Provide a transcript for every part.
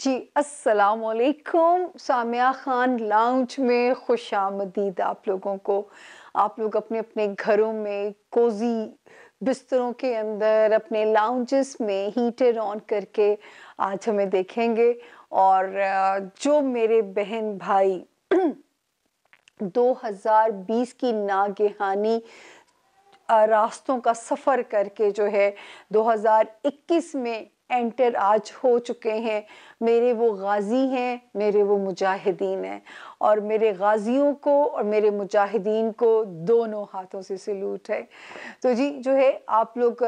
जी वालेकुम सामिया ख़ान लाउंज में खुश आमदीद आप लोगों को आप लोग अपने अपने घरों में कोजी बिस्तरों के अंदर अपने लाउंजेस में हीटर ऑन करके आज हमें देखेंगे और जो मेरे बहन भाई 2020 की नागहानी रास्तों का सफ़र करके जो है 2021 में एंटर आज हो चुके हैं मेरे वो गाज़ी हैं मेरे वो मुजाहिदीन हैं और मेरे गाज़ियों को और मेरे मुजाहिदीन को दोनों हाथों से सलूट है तो जी जो है आप लोग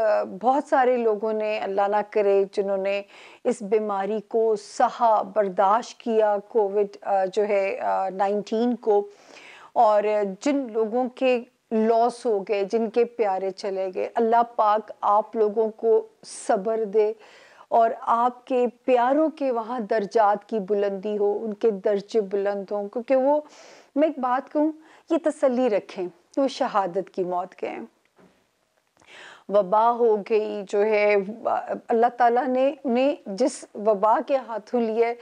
बहुत सारे लोगों ने अल्लाह ना करे जिन्होंने इस बीमारी को सहा बर्दाश्त किया कोविड जो है नाइनटीन को और जिन लोगों के लॉस हो गए जिनके प्यारे चले गए अल्लाह पाक आप लोगों को सब्र दे और आपके प्यारों के वहाँ दर्जात की बुलंदी हो उनके दर्जे बुलंद हों क्योंकि वो मैं एक बात कहूँ ये तसली रखें वो शहादत की मौत के वबा हो गई जो है अल्लाह ताला ने उन्हें जिस वबा के हाथों लिया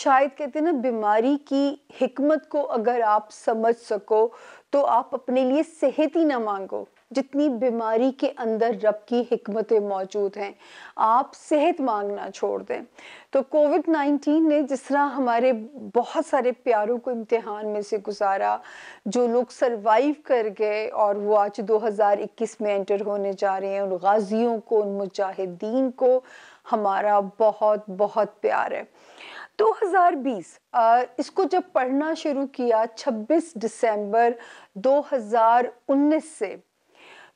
शायद कहते हैं ना बीमारी की हमत को अगर आप समझ सको तो आप अपने लिए सेहत ही ना मांगो जितनी बीमारी के अंदर रब की हमतें मौजूद हैं आप सेहत मांगना छोड़ दें तो कोविड नाइन्टीन ने जिस तरह हमारे बहुत सारे प्यारों को इम्तहान में से गुजारा जो लोग सरवाइव कर गए और वो आज 2021 में एंटर होने जा रहे हैं उन गाजियों को उन मुजाहिदीन को हमारा बहुत बहुत प्यार है 2020 बीस इसको जब पढ़ना शुरू किया 26 दिसंबर 2019 से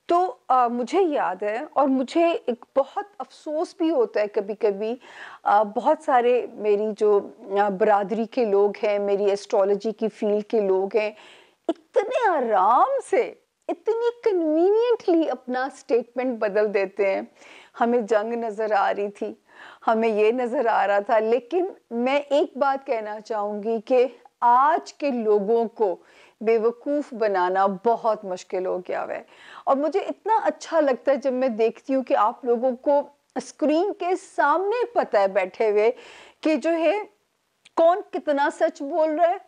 तो आ, मुझे याद है और मुझे एक बहुत अफसोस भी होता है कभी कभी आ, बहुत सारे मेरी जो बरदरी के लोग हैं मेरी एस्ट्रोलॉजी की फील्ड के लोग हैं इतने आराम से इतनी कन्वीनियंटली अपना स्टेटमेंट बदल देते हैं हमें जंग नज़र आ रही थी हमें ये नज़र आ रहा था लेकिन मैं एक बात कहना चाहूँगी कि आज के लोगों को बेवकूफ़ बनाना बहुत मुश्किल हो गया है और मुझे इतना अच्छा लगता है जब मैं देखती हूँ कि आप लोगों को स्क्रीन के सामने पता है बैठे हुए कि जो है कौन कितना सच बोल रहा है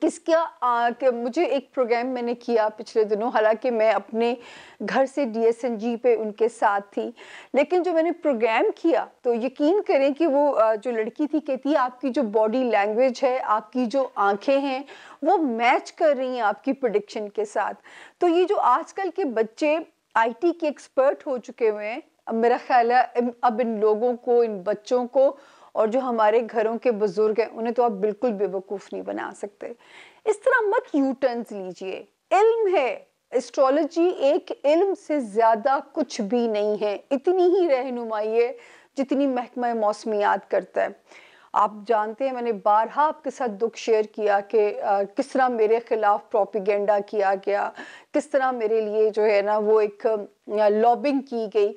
किसका आ, कि मुझे एक प्रोग्राम मैंने किया पिछले दिनों हालांकि मैं अपने घर से डी पे उनके साथ थी लेकिन जो मैंने प्रोग्राम किया तो यकीन करें कि वो जो लड़की थी कहती है आपकी जो बॉडी लैंग्वेज है आपकी जो आंखें हैं वो मैच कर रही हैं आपकी प्रोडिक्शन के साथ तो ये जो आजकल के बच्चे आईटी के एक्सपर्ट हो चुके हुए हैं मेरा ख्याल है अब इन लोगों को इन बच्चों को और जो हमारे घरों के बुजुर्ग हैं उन्हें तो आप बिल्कुल बेवकूफ़ नहीं बना सकते इस तरह मत यू टर्न लीजिए इल्म है एस्ट्रोलॉजी एक इल्म से ज़्यादा कुछ भी नहीं है इतनी ही रहनुमाई है जितनी महकमा मौसमियात करता है आप जानते हैं मैंने बारहा आपके साथ दुख शेयर किया कि किस तरह मेरे ख़िलाफ़ प्रोपिगेंडा किया गया किस तरह मेरे लिए जो है ना वो एक लॉबिंग की गई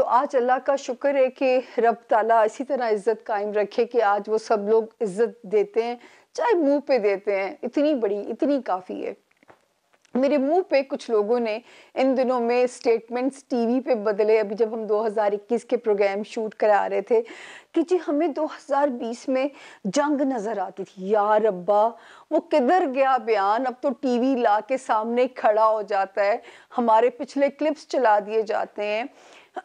तो आज अल्लाह का शुक्र है कि रब ताला इसी तरह इज़्ज़त कायम रखे कि आज वो सब लोग इज़्ज़त देते हैं चाहे मुंह पे देते हैं इतनी बड़ी इतनी काफ़ी है मेरे मुंह पे कुछ लोगों ने इन दिनों में स्टेटमेंट्स टीवी पे बदले अभी जब हम 2021 के प्रोग्राम शूट करा रहे थे कि जी हमें 2020 में जंग नज़र आती थी यार अब्बा वो किधर गया बयान अब तो टीवी ला के सामने खड़ा हो जाता है हमारे पिछले क्लिप्स चला दिए जाते हैं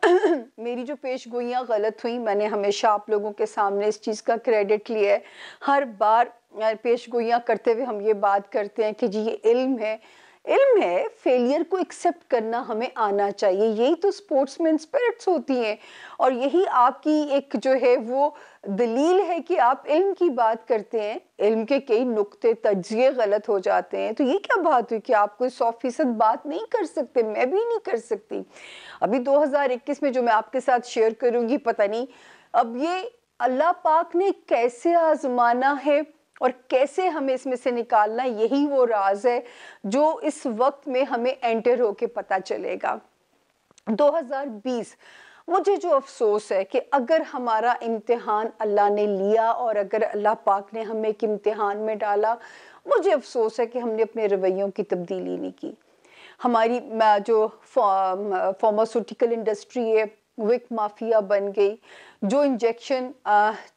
मेरी जो पेश गोइयाँ गलत हुई मैंने हमेशा आप लोगों के सामने इस चीज़ का क्रेडिट लिया है हर बार पेश गोइयाँ करते हुए हम ये बात करते हैं कि जी ये इल्म है इल्म है फेलियर को एक्सेप्ट करना हमें आना चाहिए यही तो स्पोर्ट्समैन स्पिरिट्स होती हैं और यही आपकी एक जो है वो दलील है कि आप इल्म की बात करते हैं इल्म के कई नुक्ते तजिए गलत हो जाते हैं तो ये क्या बात हुई कि आप कोई सौ फीसद बात नहीं कर सकते मैं भी नहीं कर सकती अभी 2021 में जो मैं आपके साथ शेयर करूंगी पता नहीं अब ये अल्लाह पाक ने कैसे आजमाना है और कैसे हमें इसमें से निकालना यही वो राज है जो इस वक्त में हमें एंटर होके पता चलेगा 2020 मुझे जो अफसोस है कि अगर हमारा इम्तिहान अल्लाह ने लिया और अगर अल्लाह पाक ने हमें एक इम्तिहान में डाला मुझे अफसोस है कि हमने अपने रवैयों की तब्दीली नहीं की हमारी जो फार्मास्यूटिकल इंडस्ट्री है विक माफिया बन गई जो इंजेक्शन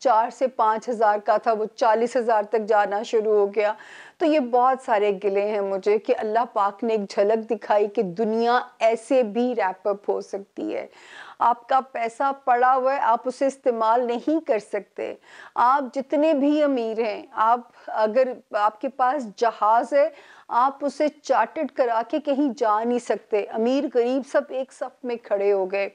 चार से पाँच हज़ार का था वो चालीस हज़ार तक जाना शुरू हो गया तो ये बहुत सारे गिले हैं मुझे कि अल्लाह पाक ने एक झलक दिखाई कि दुनिया ऐसे भी रैपअप हो सकती है आपका पैसा पड़ा हुआ है आप उसे इस्तेमाल नहीं कर सकते आप जितने भी अमीर हैं आप अगर आपके पास जहाज़ है आप उसे चार्टेड करा के कहीं जा नहीं सकते अमीर गरीब सब एक सफ में खड़े हो गए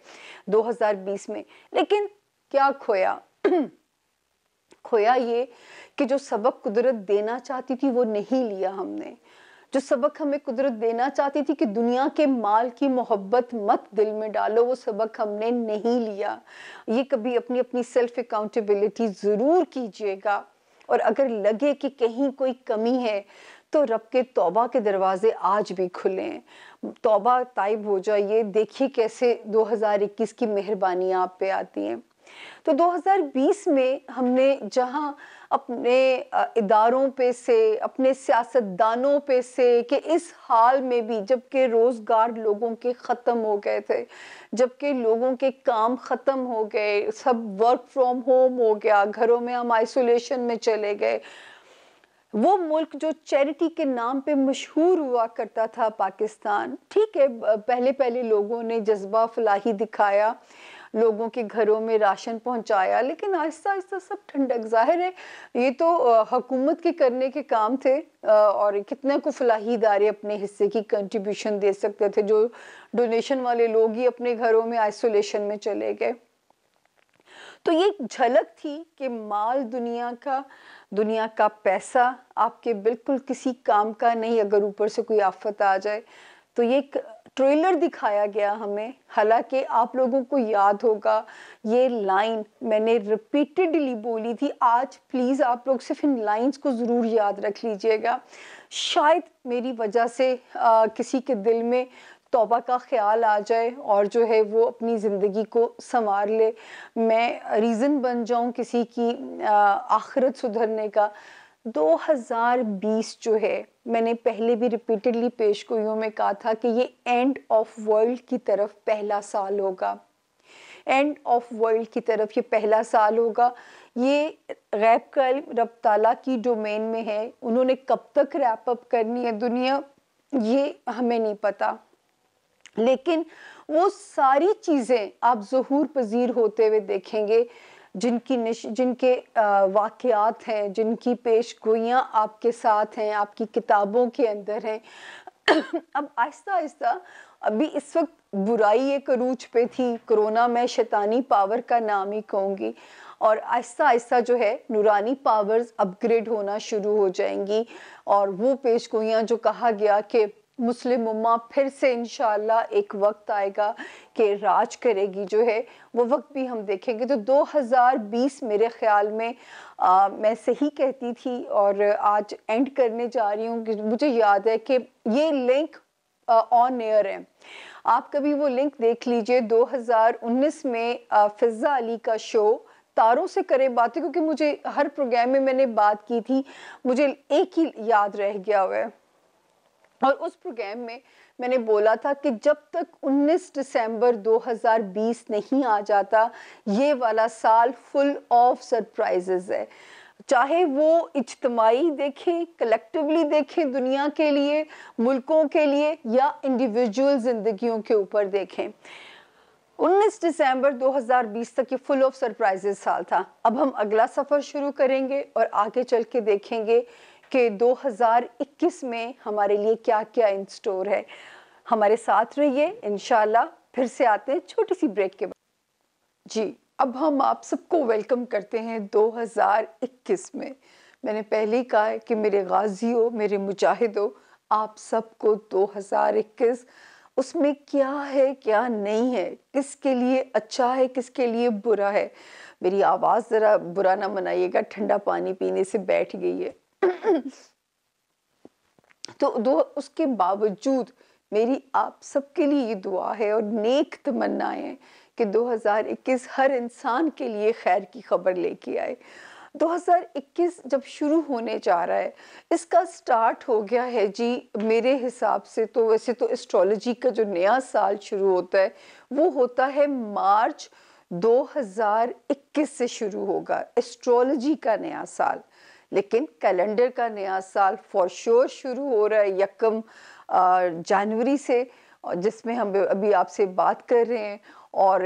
2020 में लेकिन क्या खोया खोया ये कि जो सबक कुदरत देना चाहती थी वो नहीं लिया हमने जो सबक हमें कुदरत देना चाहती थी कि दुनिया के माल की मोहब्बत मत दिल में डालो वो सबक हमने नहीं लिया ये कभी अपनी अपनी सेल्फ अकाउंटेबिलिटी ज़रूर कीजिएगा और अगर लगे कि कहीं कोई कमी है तो रब के तौबा के दरवाजे आज भी खुले हैं तौबा ताइब हो जाइए देखिए कैसे 2021 की मेहरबानी आप पे आती हैं तो 2020 में हमने जहां अपने इदारों पे से अपने सियासतदानों पे से कि इस हाल में भी जबकि रोज़गार लोगों के ख़त्म हो गए थे जबकि लोगों के काम ख़त्म हो गए सब वर्क फ्रॉम होम हो गया घरों में हम आइसोलेशन में चले गए वो मुल्क जो चैरिटी के नाम पे मशहूर हुआ करता था पाकिस्तान ठीक है पहले पहले लोगों ने जज्बा फलाही दिखाया लोगों के घरों में राशन पहुंचाया लेकिन आहिस्ता आहिस्ता सब ठंडक जाहिर है ये तो हकूमत के करने के काम थे और कितने को फलाही इदारे अपने हिस्से की कंट्रीब्यूशन दे सकते थे जो डोनेशन वाले लोग ही अपने घरों में आइसोलेशन में चले गए तो ये झलक थी कि माल दुनिया का दुनिया का पैसा आपके बिल्कुल किसी काम का नहीं अगर ऊपर से कोई आफत आ जाए तो ये एक ट्रेलर दिखाया गया हमें हालांकि आप लोगों को याद होगा ये लाइन मैंने रिपीटेडली बोली थी आज प्लीज़ आप लोग सिर्फ इन लाइंस को ज़रूर याद रख लीजिएगा शायद मेरी वजह से आ, किसी के दिल में तोबा का ख्याल आ जाए और जो है वो अपनी ज़िंदगी को संवार ले मैं रीज़न बन जाऊँ किसी की आखिरत सुधरने का 2020 जो है मैंने पहले भी रिपीटेडली पेश गोइयों में कहा था कि ये एंड ऑफ वर्ल्ड की तरफ पहला साल होगा एंड ऑफ वर्ल्ड की तरफ ये पहला साल होगा ये गैब कल रब ताला की डोमेन में है उन्होंने कब तक रैप अप करनी है दुनिया ये हमें नहीं पता लेकिन वो सारी चीज़ें आप जहूर पजीर होते हुए देखेंगे जिनकी निश जिनके वाक़ात हैं जिनकी पेश गोइयाँ आपके साथ हैं आपकी किताबों के अंदर हैं अब आहिस्ता आहिस्ता अभी इस वक्त बुराई एक रूज पे थी कोरोना में शैतानी पावर का नाम ही कहूँगी और आहिस्ता आहिस्ता जो है नूरानी पावर्स अपग्रेड होना शुरू हो जाएंगी और वो पेश गोइयाँ जो कहा गया कि मुस्लिम उम्मा फिर से इन एक वक्त आएगा कि राज करेगी जो है वो वक्त भी हम देखेंगे तो 2020 मेरे ख्याल में आ, मैं सही कहती थी और आज एंड करने जा रही हूँ मुझे याद है कि ये लिंक ऑन एयर है आप कभी वो लिंक देख लीजिए 2019 में फिज़ा अली का शो तारों से करें बातें क्योंकि मुझे हर प्रोग्राम में मैंने बात की थी मुझे एक ही याद रह गया हुआ है और उस प्रोग्राम में मैंने बोला था कि जब तक 19 दिसंबर 2020 नहीं आ जाता ये वाला साल फुल ऑफ सरप्राइजेज है चाहे वो इजतमाही देखें कलेक्टिवली देखें दुनिया के लिए मुल्कों के लिए या इंडिविजुअल ज़िंदगियों के ऊपर देखें 19 दिसंबर 2020 तक ये फुल ऑफ सरप्राइजेज साल था अब हम अगला सफ़र शुरू करेंगे और आगे चल के देखेंगे कि 2021 में हमारे लिए क्या क्या इन स्टोर है हमारे साथ रहिए इन फिर से आते हैं छोटी सी ब्रेक के बाद जी अब हम आप सबको वेलकम करते हैं 2021 में मैंने पहले ही कहा है कि मेरे गाजी हो मेरे मुजाहिद हो आप सबको 2021 उसमें क्या है क्या नहीं है किसके लिए अच्छा है किसके लिए बुरा है मेरी आवाज़ ज़रा बुरा ना मनाइएगा ठंडा पानी पीने से बैठ गई है तो दो उसके बावजूद मेरी आप सबके लिए ये दुआ है और नेक तमन्नाएं हैं कि 2021 हर इंसान के लिए खैर की खबर लेके आए 2021 जब शुरू होने जा रहा है इसका स्टार्ट हो गया है जी मेरे हिसाब से तो वैसे तो एस्ट्रोलॉजी का जो नया साल शुरू होता है वो होता है मार्च 2021 से शुरू होगा एस्ट्रोलॉजी का नया साल लेकिन कैलेंडर का नया साल फॉर श्योर शुरू हो रहा है यकम जनवरी से जिसमें हम अभी आपसे बात कर रहे हैं और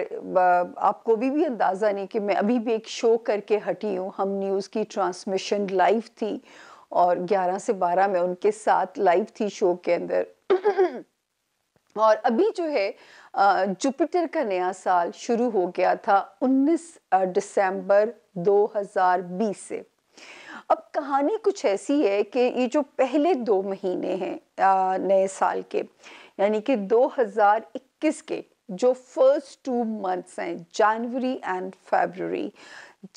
आपको भी भी अंदाज़ा नहीं कि मैं अभी भी एक शो करके हटी हूँ हम न्यूज़ की ट्रांसमिशन लाइव थी और 11 से 12 में उनके साथ लाइव थी शो के अंदर और अभी जो है जुपिटर का नया साल शुरू हो गया था 19 दिसंबर 2020 से अब कहानी कुछ ऐसी है कि ये जो पहले दो महीने हैं नए साल के यानी कि 2021 के जो फर्स्ट टू मंथ्स हैं जनवरी एंड फरवरी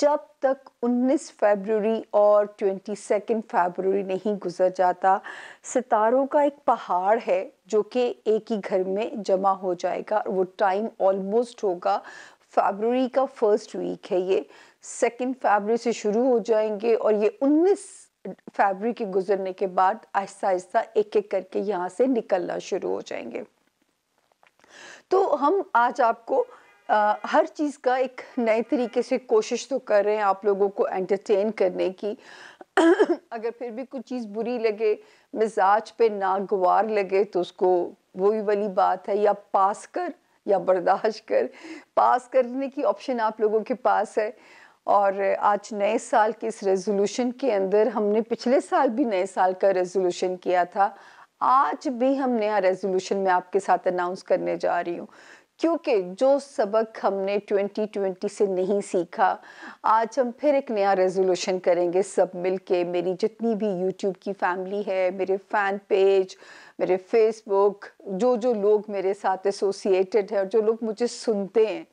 जब तक 19 फरवरी और ट्वेंटी सेकेंड फरवरी नहीं गुजर जाता सितारों का एक पहाड़ है जो कि एक ही घर में जमा हो जाएगा वो टाइम ऑलमोस्ट होगा फरवरी का फर्स्ट वीक है ये सेकेंड फरवरी से शुरू हो जाएंगे और ये 19 फरवरी के गुजरने के बाद आहिस्ता आहिस्ता एक एक करके यहाँ से निकलना शुरू हो जाएंगे तो हम आज आपको आ, हर चीज़ का एक नए तरीके से कोशिश तो कर रहे हैं आप लोगों को एंटरटेन करने की अगर फिर भी कुछ चीज़ बुरी लगे मिजाज पे नागवार लगे तो उसको वही वाली बात है या पास कर या बर्दाश्त कर पास करने की ऑप्शन आप लोगों के पास है और आज नए साल के इस रेजोल्यूशन के अंदर हमने पिछले साल भी नए साल का रेजोल्यूशन किया था आज भी हम नया रेजोल्यूशन में आपके साथ अनाउंस करने जा रही हूँ क्योंकि जो सबक हमने 2020 से नहीं सीखा आज हम फिर एक नया रेजोल्यूशन करेंगे सब मिल के मेरी जितनी भी यूट्यूब की फैमिली है मेरे फ़ैन पेज मेरे फेसबुक जो जो लोग मेरे साथ एसोसिएटेड है और जो लोग मुझे सुनते हैं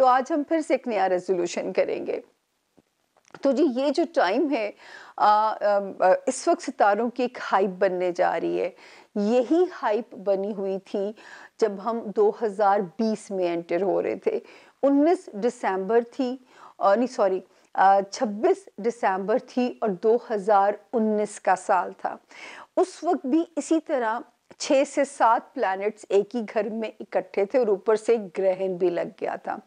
तो आज हम फिर से एक नया रेजोल्यूशन करेंगे तो जी ये जो टाइम है आ, आ, इस वक्त सितारों की एक हाइप बनने जा रही है यही हाइप बनी हुई थी जब हम 2020 में एंटर हो रहे थे 19 दिसंबर थी नहीं सॉरी 26 दिसंबर थी और 2019 का साल था उस वक्त भी इसी तरह छः से सात प्लैनेट्स एक ही घर में इकट्ठे थे और ऊपर से एक ग्रहण भी लग गया था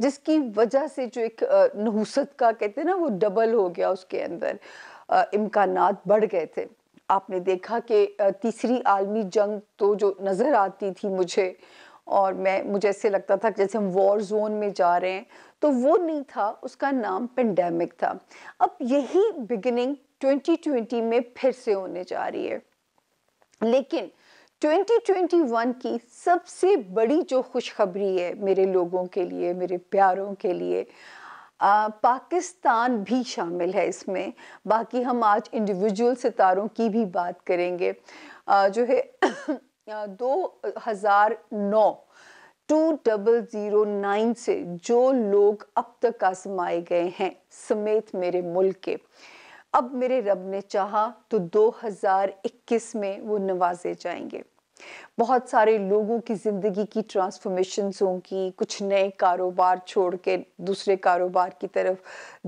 जिसकी वजह से जो एक नहुसत का कहते हैं ना वो डबल हो गया उसके अंदर इम्कान बढ़ गए थे आपने देखा कि तीसरी आलमी जंग तो जो नज़र आती थी मुझे और मैं मुझे ऐसे लगता था जैसे हम वॉर जोन में जा रहे हैं तो वो नहीं था उसका नाम पेंडेमिक था अब यही बिगिनिंग 2020 में फिर से होने जा रही है लेकिन 2021 की सबसे बड़ी जो खुशखबरी है मेरे लोगों के लिए मेरे प्यारों के लिए आ, पाकिस्तान भी शामिल है इसमें बाकी हम आज इंडिविजुअल सितारों की भी बात करेंगे आ, जो है दो हज़ार नौ टू डबल ज़ीरो नाइन से जो लोग अब तक आजमाए गए हैं समेत मेरे मुल्क के अब मेरे रब ने चाहा तो 2021 में वो नवाजे जाएंगे बहुत सारे लोगों की ज़िंदगी की ट्रांसफॉर्मेशन होंगी कुछ नए कारोबार छोड़ के दूसरे कारोबार की तरफ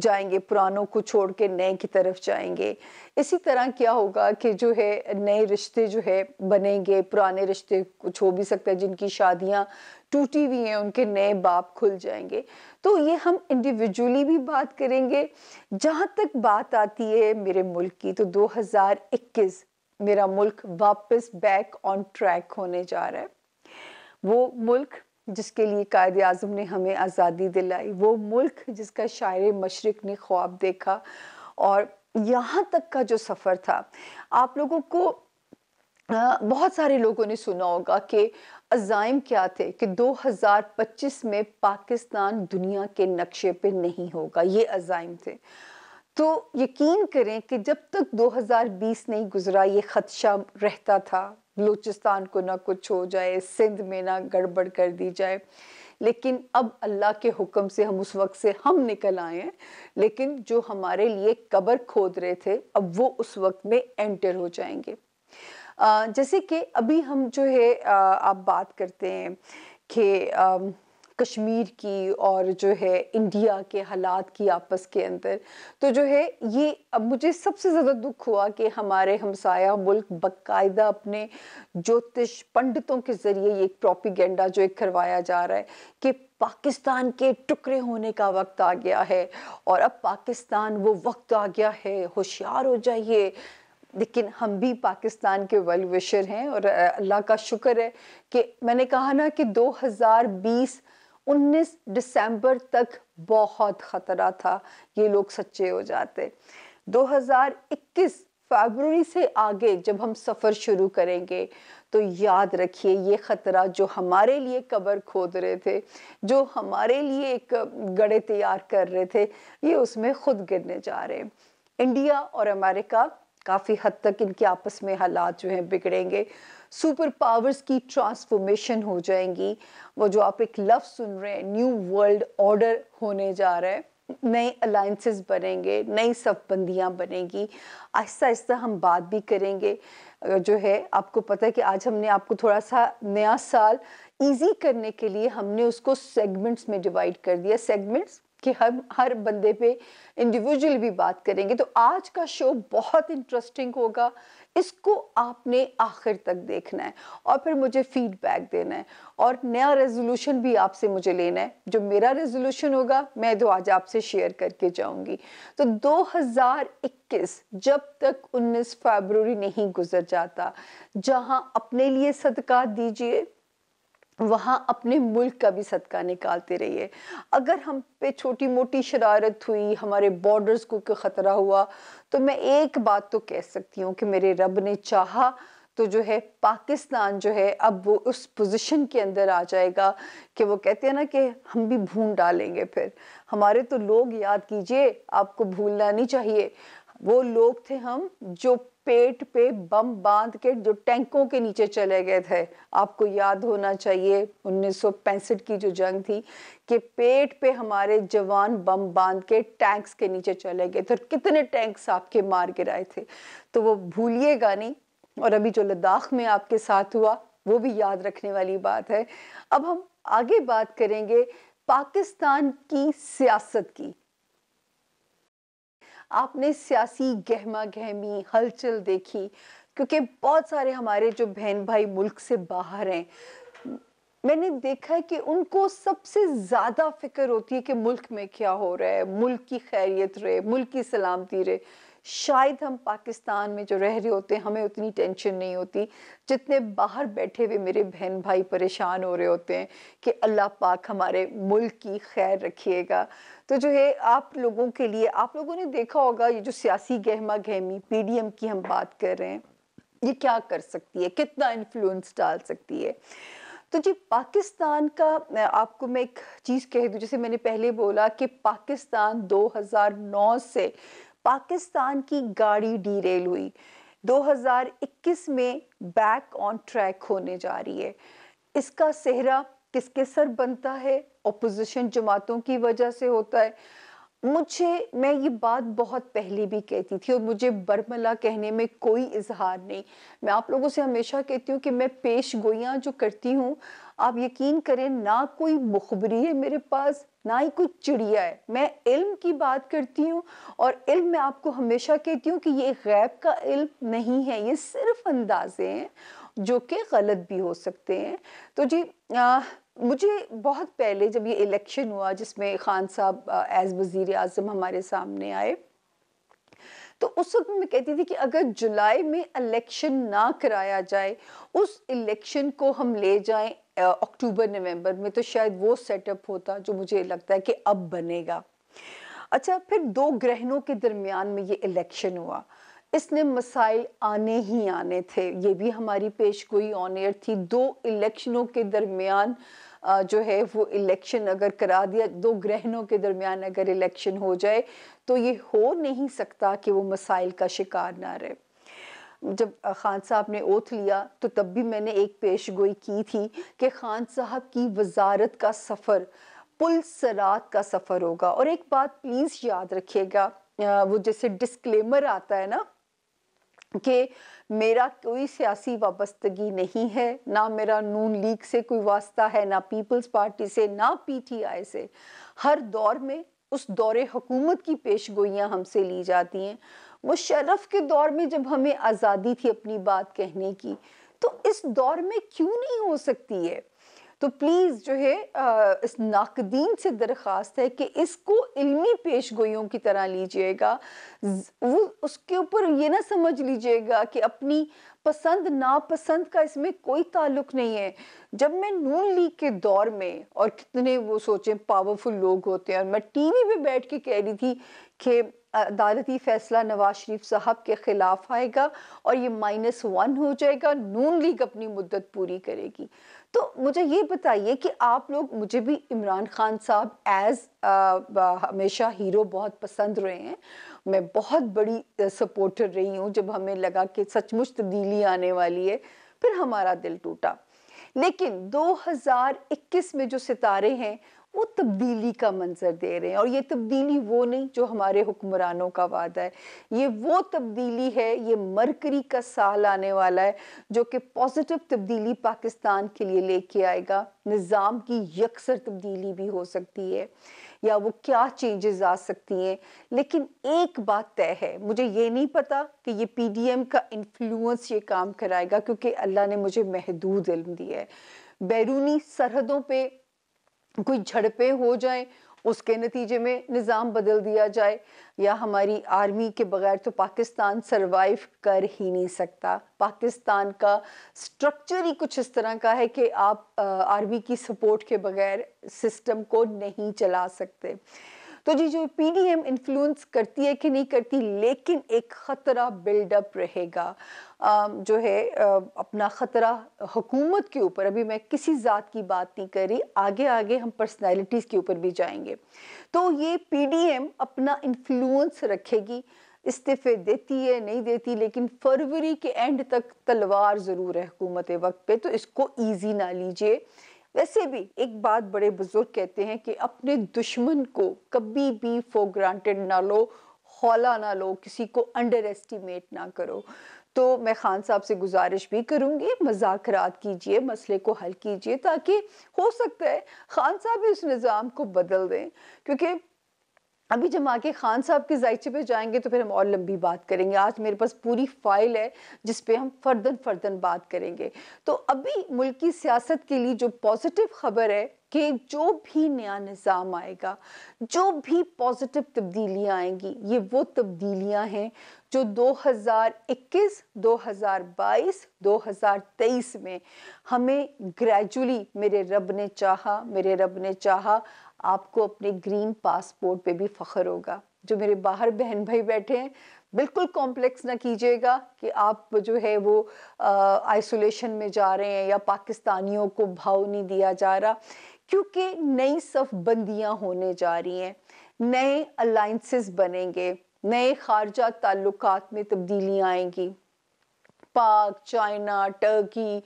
जाएंगे पुरानों को छोड़ के नए की तरफ जाएंगे इसी तरह क्या होगा कि जो है नए रिश्ते जो है बनेंगे पुराने रिश्ते कुछ हो भी सकते हैं जिनकी शादियाँ टूटी हुई हैं उनके नए बाप खुल जाएंगे तो ये हम इंडिविजुअली भी बात करेंगे जहाँ तक बात आती है मेरे मुल्क की तो 2021 मेरा मुल्क वापस बैक ऑन ट्रैक होने जा रहा है वो मुल्क जिसके लिए कायद अजम ने हमें आज़ादी दिलाई वो मुल्क जिसका शायर मशरक़ ने ख्वाब देखा और यहाँ तक का जो सफ़र था आप लोगों को बहुत सारे लोगों ने सुना होगा कि अजाइम क्या थे कि 2025 में पाकिस्तान दुनिया के नक्शे पे नहीं होगा ये अजाइम थे तो यकीन करें कि जब तक 2020 नहीं गुजरा ये खदशा रहता था बलूचिस्तान को ना कुछ हो जाए सिंध में ना गड़बड़ कर दी जाए लेकिन अब अल्लाह के हुक्म से हम उस वक्त से हम निकल आए हैं लेकिन जो हमारे लिए कबर खोद रहे थे अब वो उस वक्त में एंटर हो जाएंगे जैसे कि अभी हम जो है आप बात करते हैं कि कश्मीर की और जो है इंडिया के हालात की आपस के अंदर तो जो है ये अब मुझे सबसे ज़्यादा दुख हुआ कि हमारे हमसाया मुल्क बकायदा अपने ज्योतिष पंडितों के ज़रिए ये एक प्रोपिगेंडा जो एक करवाया जा रहा है कि पाकिस्तान के टुकड़े होने का वक्त आ गया है और अब पाकिस्तान वो वक्त आ गया है होशियार हो जाइए लेकिन हम भी पाकिस्तान के वेल विशर हैं और अल्लाह का शुक्र है कि मैंने कहा ना कि 2020 19 दिसंबर तक बहुत ख़तरा था ये लोग सच्चे हो जाते 2021 फरवरी से आगे जब हम सफ़र शुरू करेंगे तो याद रखिए ये ख़तरा जो हमारे लिए कबर खोद रहे थे जो हमारे लिए एक गड़े तैयार कर रहे थे ये उसमें खुद गिरने जा रहे हैं इंडिया और अमेरिका काफ़ी हद तक इनके आपस में हालात जो हैं बिगड़ेंगे सुपर पावर्स की ट्रांसफॉर्मेशन हो जाएंगी वो जो आप एक लफ्ज़ सुन रहे हैं न्यू वर्ल्ड ऑर्डर होने जा रहा है नए अलाइंसेस बनेंगे नई सफबंदियाँ बनेगी आहिस्ता आहिस्ता हम बात भी करेंगे जो है आपको पता है कि आज हमने आपको थोड़ा सा नया साल इजी करने के लिए हमने उसको सेगमेंट्स में डिवाइड कर दिया सेगमेंट्स कि हम हर बंदे पे इंडिविजुअल भी बात करेंगे तो आज का शो बहुत इंटरेस्टिंग होगा इसको आपने आखिर तक देखना है और फिर मुझे फीडबैक देना है और नया रेजोल्यूशन भी आपसे मुझे लेना है जो मेरा रेजोल्यूशन होगा मैं तो आज आपसे शेयर करके जाऊंगी तो 2021 जब तक 19 फरवरी नहीं गुजर जाता जहां अपने लिए सदका दीजिए वहाँ अपने मुल्क का भी सदका निकालते रहिए अगर हम पे छोटी मोटी शरारत हुई हमारे बॉर्डर्स को कोई ख़तरा हुआ तो मैं एक बात तो कह सकती हूँ कि मेरे रब ने चाहा तो जो है पाकिस्तान जो है अब वो उस पोजीशन के अंदर आ जाएगा कि वो कहते हैं ना कि हम भी भून डालेंगे फिर हमारे तो लोग याद कीजिए आपको भूलना नहीं चाहिए वो लोग थे हम जो पेट पे बम बांध के जो टैंकों के नीचे चले गए थे आपको याद होना चाहिए 1965 की जो जंग थी कि पेट पे हमारे जवान बम बांध के टैंक्स के नीचे चले गए थे और कितने टैंक्स आपके मार गिराए थे तो वो भूलिएगा नहीं और अभी जो लद्दाख में आपके साथ हुआ वो भी याद रखने वाली बात है अब हम आगे बात करेंगे पाकिस्तान की सियासत की आपने सियासी गहमा गहमी हलचल देखी क्योंकि बहुत सारे हमारे जो बहन भाई मुल्क से बाहर हैं मैंने देखा है कि उनको सबसे ज़्यादा फिक्र होती है कि मुल्क में क्या हो रहा है मुल्क की खैरियत रहे मुल्क की सलामती रहे शायद हम पाकिस्तान में जो रह रहे होते हैं हमें उतनी टेंशन नहीं होती जितने बाहर बैठे हुए मेरे बहन भाई परेशान हो रहे होते हैं कि अल्लाह पाक हमारे मुल्क की खैर रखिएगा तो जो है आप लोगों के लिए आप लोगों ने देखा होगा ये जो सियासी गहमा गहमी पी की हम बात कर रहे हैं ये क्या कर सकती है कितना इन्फ्लुएंस डाल सकती है तो जी पाकिस्तान का आपको मैं एक चीज़ कह दूँ जैसे मैंने पहले बोला कि पाकिस्तान 2009 से पाकिस्तान की गाड़ी डीरेल हुई 2021 में बैक ऑन ट्रैक होने जा रही है इसका सेहरा किसके सर बनता है ओपोजिशन जमातों की वजह से होता है मुझे मैं ये बात बहुत पहले भी कहती थी और मुझे बर्मला कहने में कोई इजहार नहीं मैं आप लोगों से हमेशा कहती हूँ कि मैं पेश गोइयाँ जो करती हूँ आप यकीन करें ना कोई मुखबरी है मेरे पास ना ही कोई चिड़िया है मैं इल्म की बात करती हूँ और इल्म मैं आपको हमेशा कहती हूँ कि ये गैब का इल्म नहीं है ये सिर्फ अंदाजे हैं जो कि गलत भी हो सकते हैं तो जी आ, मुझे बहुत पहले जब ये इलेक्शन हुआ जिसमें खान साहब एज़ वज़ी अजम हमारे सामने आए तो उस वक्त मैं कहती थी कि अगर जुलाई में इलेक्शन ना कराया जाए उस इलेक्शन को हम ले जाएं अक्टूबर नवंबर में तो शायद वो सेटअप होता जो मुझे लगता है कि अब बनेगा अच्छा फिर दो ग्रहणों के दरमियान में ये इलेक्शन हुआ इसने मसाइल आने ही आने थे ये भी हमारी पेश गोई ऑन एयर थी दो इलेक्शनों के दरमियान जो है वो इलेक्शन अगर करा दिया दो ग्रहणों के दरमियान अगर इलेक्शन हो जाए तो ये हो नहीं सकता कि वो मसाइल का शिकार ना रहे जब खान साहब ने ओथ लिया तो तब भी मैंने एक पेश गोई की थी कि खान साहब की वजारत का सफ़र पुल सरात का सफ़र होगा और एक बात प्लीज़ याद रखिएगा वो जैसे डिस्क्लेमर आता है ना कि मेरा कोई सियासी वाबस्तगी नहीं है ना मेरा नून लीग से कोई वास्ता है ना पीपल्स पार्टी से ना पीटीआई से हर दौर में उस दौरे हुकूमत की पेश गोइयाँ हमसे ली जाती हैं मुशरफ के दौर में जब हमें आज़ादी थी अपनी बात कहने की तो इस दौर में क्यों नहीं हो सकती है तो प्लीज़ जो है इस नाकदीन से दरख्वास्त है कि इसको इल्मी पेश गोयों की तरह लीजिएगा वो उसके ऊपर ये ना समझ लीजिएगा कि अपनी पसंद नापसंद का इसमें कोई ताल्लुक नहीं है जब मैं नून लीग के दौर में और कितने वो सोचें पावरफुल लोग होते हैं और मैं टीवी पे बैठ के कह रही थी कि अदालती फैसला नवाज शरीफ साहब के ख़िलाफ़ आएगा और ये माइनस वन हो जाएगा नून लीग अपनी मुद्दत पूरी करेगी तो मुझे ये बताइए कि आप लोग मुझे भी इमरान खान साहब एज़ हमेशा हीरो बहुत पसंद रहे हैं मैं बहुत बड़ी सपोर्टर रही हूँ जब हमें लगा कि सचमुच तब्दीली आने वाली है फिर हमारा दिल टूटा लेकिन 2021 में जो सितारे हैं वो तब्दीली का मंजर दे रहे हैं और ये तब्दीली वो नहीं जो हमारे हुक्मरानों का वादा है ये वो तब्दीली है ये मरकरी का साल आने वाला है जो कि पॉजिटिव तब्दीली पाकिस्तान के लिए लेके आएगा निज़ाम की यकसर तब्दीली भी हो सकती है या वो क्या चेंजेस आ सकती हैं लेकिन एक बात तय है मुझे ये नहीं पता कि ये पीडीएम का इन्फ्लुएंस ये काम कराएगा क्योंकि अल्लाह ने मुझे महदूद इल्म दिया है बैरूनी सरहदों पे कोई झड़पें हो जाएं उसके नतीजे में निज़ाम बदल दिया जाए या हमारी आर्मी के बगैर तो पाकिस्तान सरवाइव कर ही नहीं सकता पाकिस्तान का स्ट्रक्चर ही कुछ इस तरह का है कि आप आर्मी की सपोर्ट के बगैर सिस्टम को नहीं चला सकते तो जी जो पीडीएम इन्फ्लुएंस करती है कि नहीं करती लेकिन एक ख़तरा बिल्डअप रहेगा जो है अपना ख़तरा हुकूमत के ऊपर अभी मैं किसी ज़ात की बात नहीं कर रही आगे आगे हम पर्सनालिटीज़ के ऊपर भी जाएंगे तो ये पीडीएम अपना इन्फ्लुएंस रखेगी इस्तीफे देती है नहीं देती लेकिन फरवरी के एंड तक तलवार ज़रूर है हुकूमत वक्त पे तो इसको ईजी ना लीजिए वैसे भी एक बात बड़े बुजुर्ग कहते हैं कि अपने दुश्मन को कभी भी फॉर ग्रांटेड ना लो हौला ना लो किसी को अंडर एस्टिमेट ना करो तो मैं खान साहब से गुजारिश भी करूंगी मजाकरात कीजिए मसले को हल कीजिए ताकि हो सकता है खान साहब भी उस निज़ाम को बदल दें क्योंकि अभी जब आके खान साहब के जायचे पे जाएंगे तो फिर हम और लंबी बात करेंगे आज मेरे पास पूरी फाइल है जिस पे हम फर्दन फर्दन बात करेंगे तो अभी मुल्क की सियासत के लिए जो पॉजिटिव खबर है कि जो भी नया निज़ाम आएगा जो भी पॉजिटिव तब्दीलियाँ आएंगी ये वो तब्दीलियाँ हैं जो 2021, 2022, 2023 में हमें ग्रेजुअली मेरे रब ने चाहा मेरे रब ने चाहा आपको अपने ग्रीन पासपोर्ट पे भी फ़ख्र होगा जो मेरे बाहर बहन भाई बैठे हैं बिल्कुल कॉम्प्लेक्स ना कीजिएगा कि आप जो है वो आइसोलेशन में जा रहे हैं या पाकिस्तानियों को भाव नहीं दिया जा रहा क्योंकि नई सफबंदियाँ होने जा रही हैं नए अलाइंसेस बनेंगे नए खारजा ताल्लुक में तब्दीलियाँ आएंगी पाक चाइना टर्की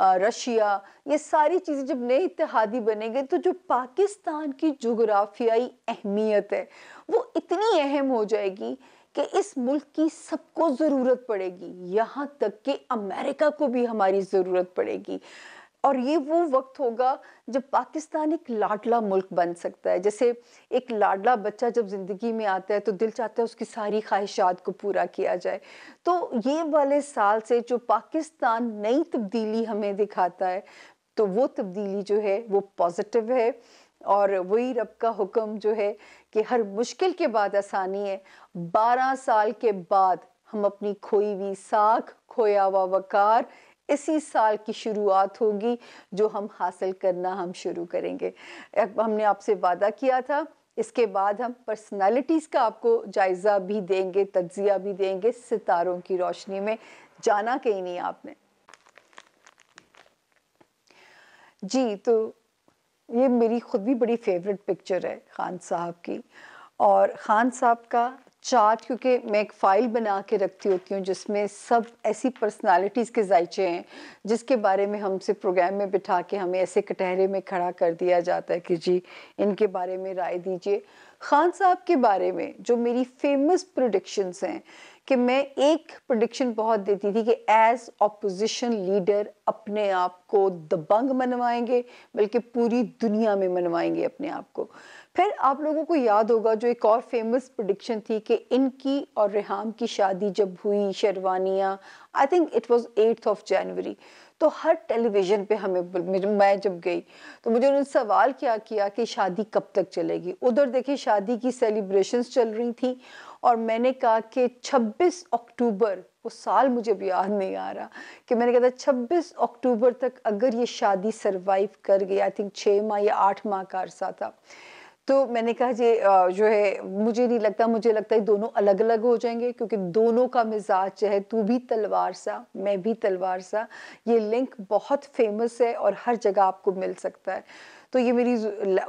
रशिया ये सारी चीज़ें जब नए इतिहादी बनेंगे तो जो पाकिस्तान की जोग्राफियाई अहमियत है वो इतनी अहम हो जाएगी कि इस मुल्क की सबको ज़रूरत पड़ेगी यहाँ तक कि अमेरिका को भी हमारी ज़रूरत पड़ेगी और ये वो वक्त होगा जब पाकिस्तान एक लाडला मुल्क बन सकता है जैसे एक लाडला बच्चा जब ज़िंदगी में आता है तो दिल चाहता है उसकी सारी ख्वाहिशात को पूरा किया जाए तो ये वाले साल से जो पाकिस्तान नई तब्दीली हमें दिखाता है तो वो तब्दीली जो है वो पॉजिटिव है और वही रब का हुक्म जो है कि हर मुश्किल के बाद आसानी है बारह साल के बाद हम अपनी खोई हुई साख खोया हुआ वकार इसी साल की शुरुआत होगी जो हम हासिल करना हम शुरू करेंगे हमने आपसे वादा किया था इसके बाद हम पर्सनालिटीज़ का आपको जायज़ा भी देंगे तज्जिया भी देंगे सितारों की रोशनी में जाना कहीं नहीं आपने जी तो ये मेरी ख़ुद भी बड़ी फेवरेट पिक्चर है ख़ान साहब की और ख़ान साहब का चार्ट क्योंकि मैं एक फ़ाइल बना के रखती होती हूँ जिसमें सब ऐसी पर्सनालिटीज़ के जायचे हैं जिसके बारे में हमसे प्रोग्राम में बिठा के हमें ऐसे कटहरे में खड़ा कर दिया जाता है कि जी इनके बारे में राय दीजिए खान साहब के बारे में जो मेरी फेमस प्रोडिक्शंस हैं कि मैं एक प्रोडिक्शन बहुत देती थी कि एज ऑपोजिशन लीडर अपने आप को दबंग मनवाएंगे बल्कि पूरी दुनिया में मनवाएंगे अपने आप को फिर आप लोगों को याद होगा जो एक और फेमस प्रडिक्शन थी कि इनकी और रेहाम की शादी जब हुई शेरवानिया I think it was eighth of January तो हर टेलीविज़न पे हमें मैं जब गई तो मुझे उन्होंने सवाल क्या किया कि शादी कब तक चलेगी उधर देखिए शादी की सेलिब्रेशंस चल रही थी और मैंने कहा कि 26 अक्टूबर वो साल मुझे भी याद नहीं आ रहा कि मैंने कहा था 26 अक्टूबर तक अगर ये शादी सरवाइव कर गई आई थिंक छः माह या आठ माह का अरसा था तो मैंने कहा जी जो है मुझे नहीं लगता मुझे लगता है दोनों अलग अलग हो जाएंगे क्योंकि दोनों का मिजाज है तू भी तलवार सा मैं भी तलवार सा ये लिंक बहुत फेमस है और हर जगह आपको मिल सकता है तो ये मेरी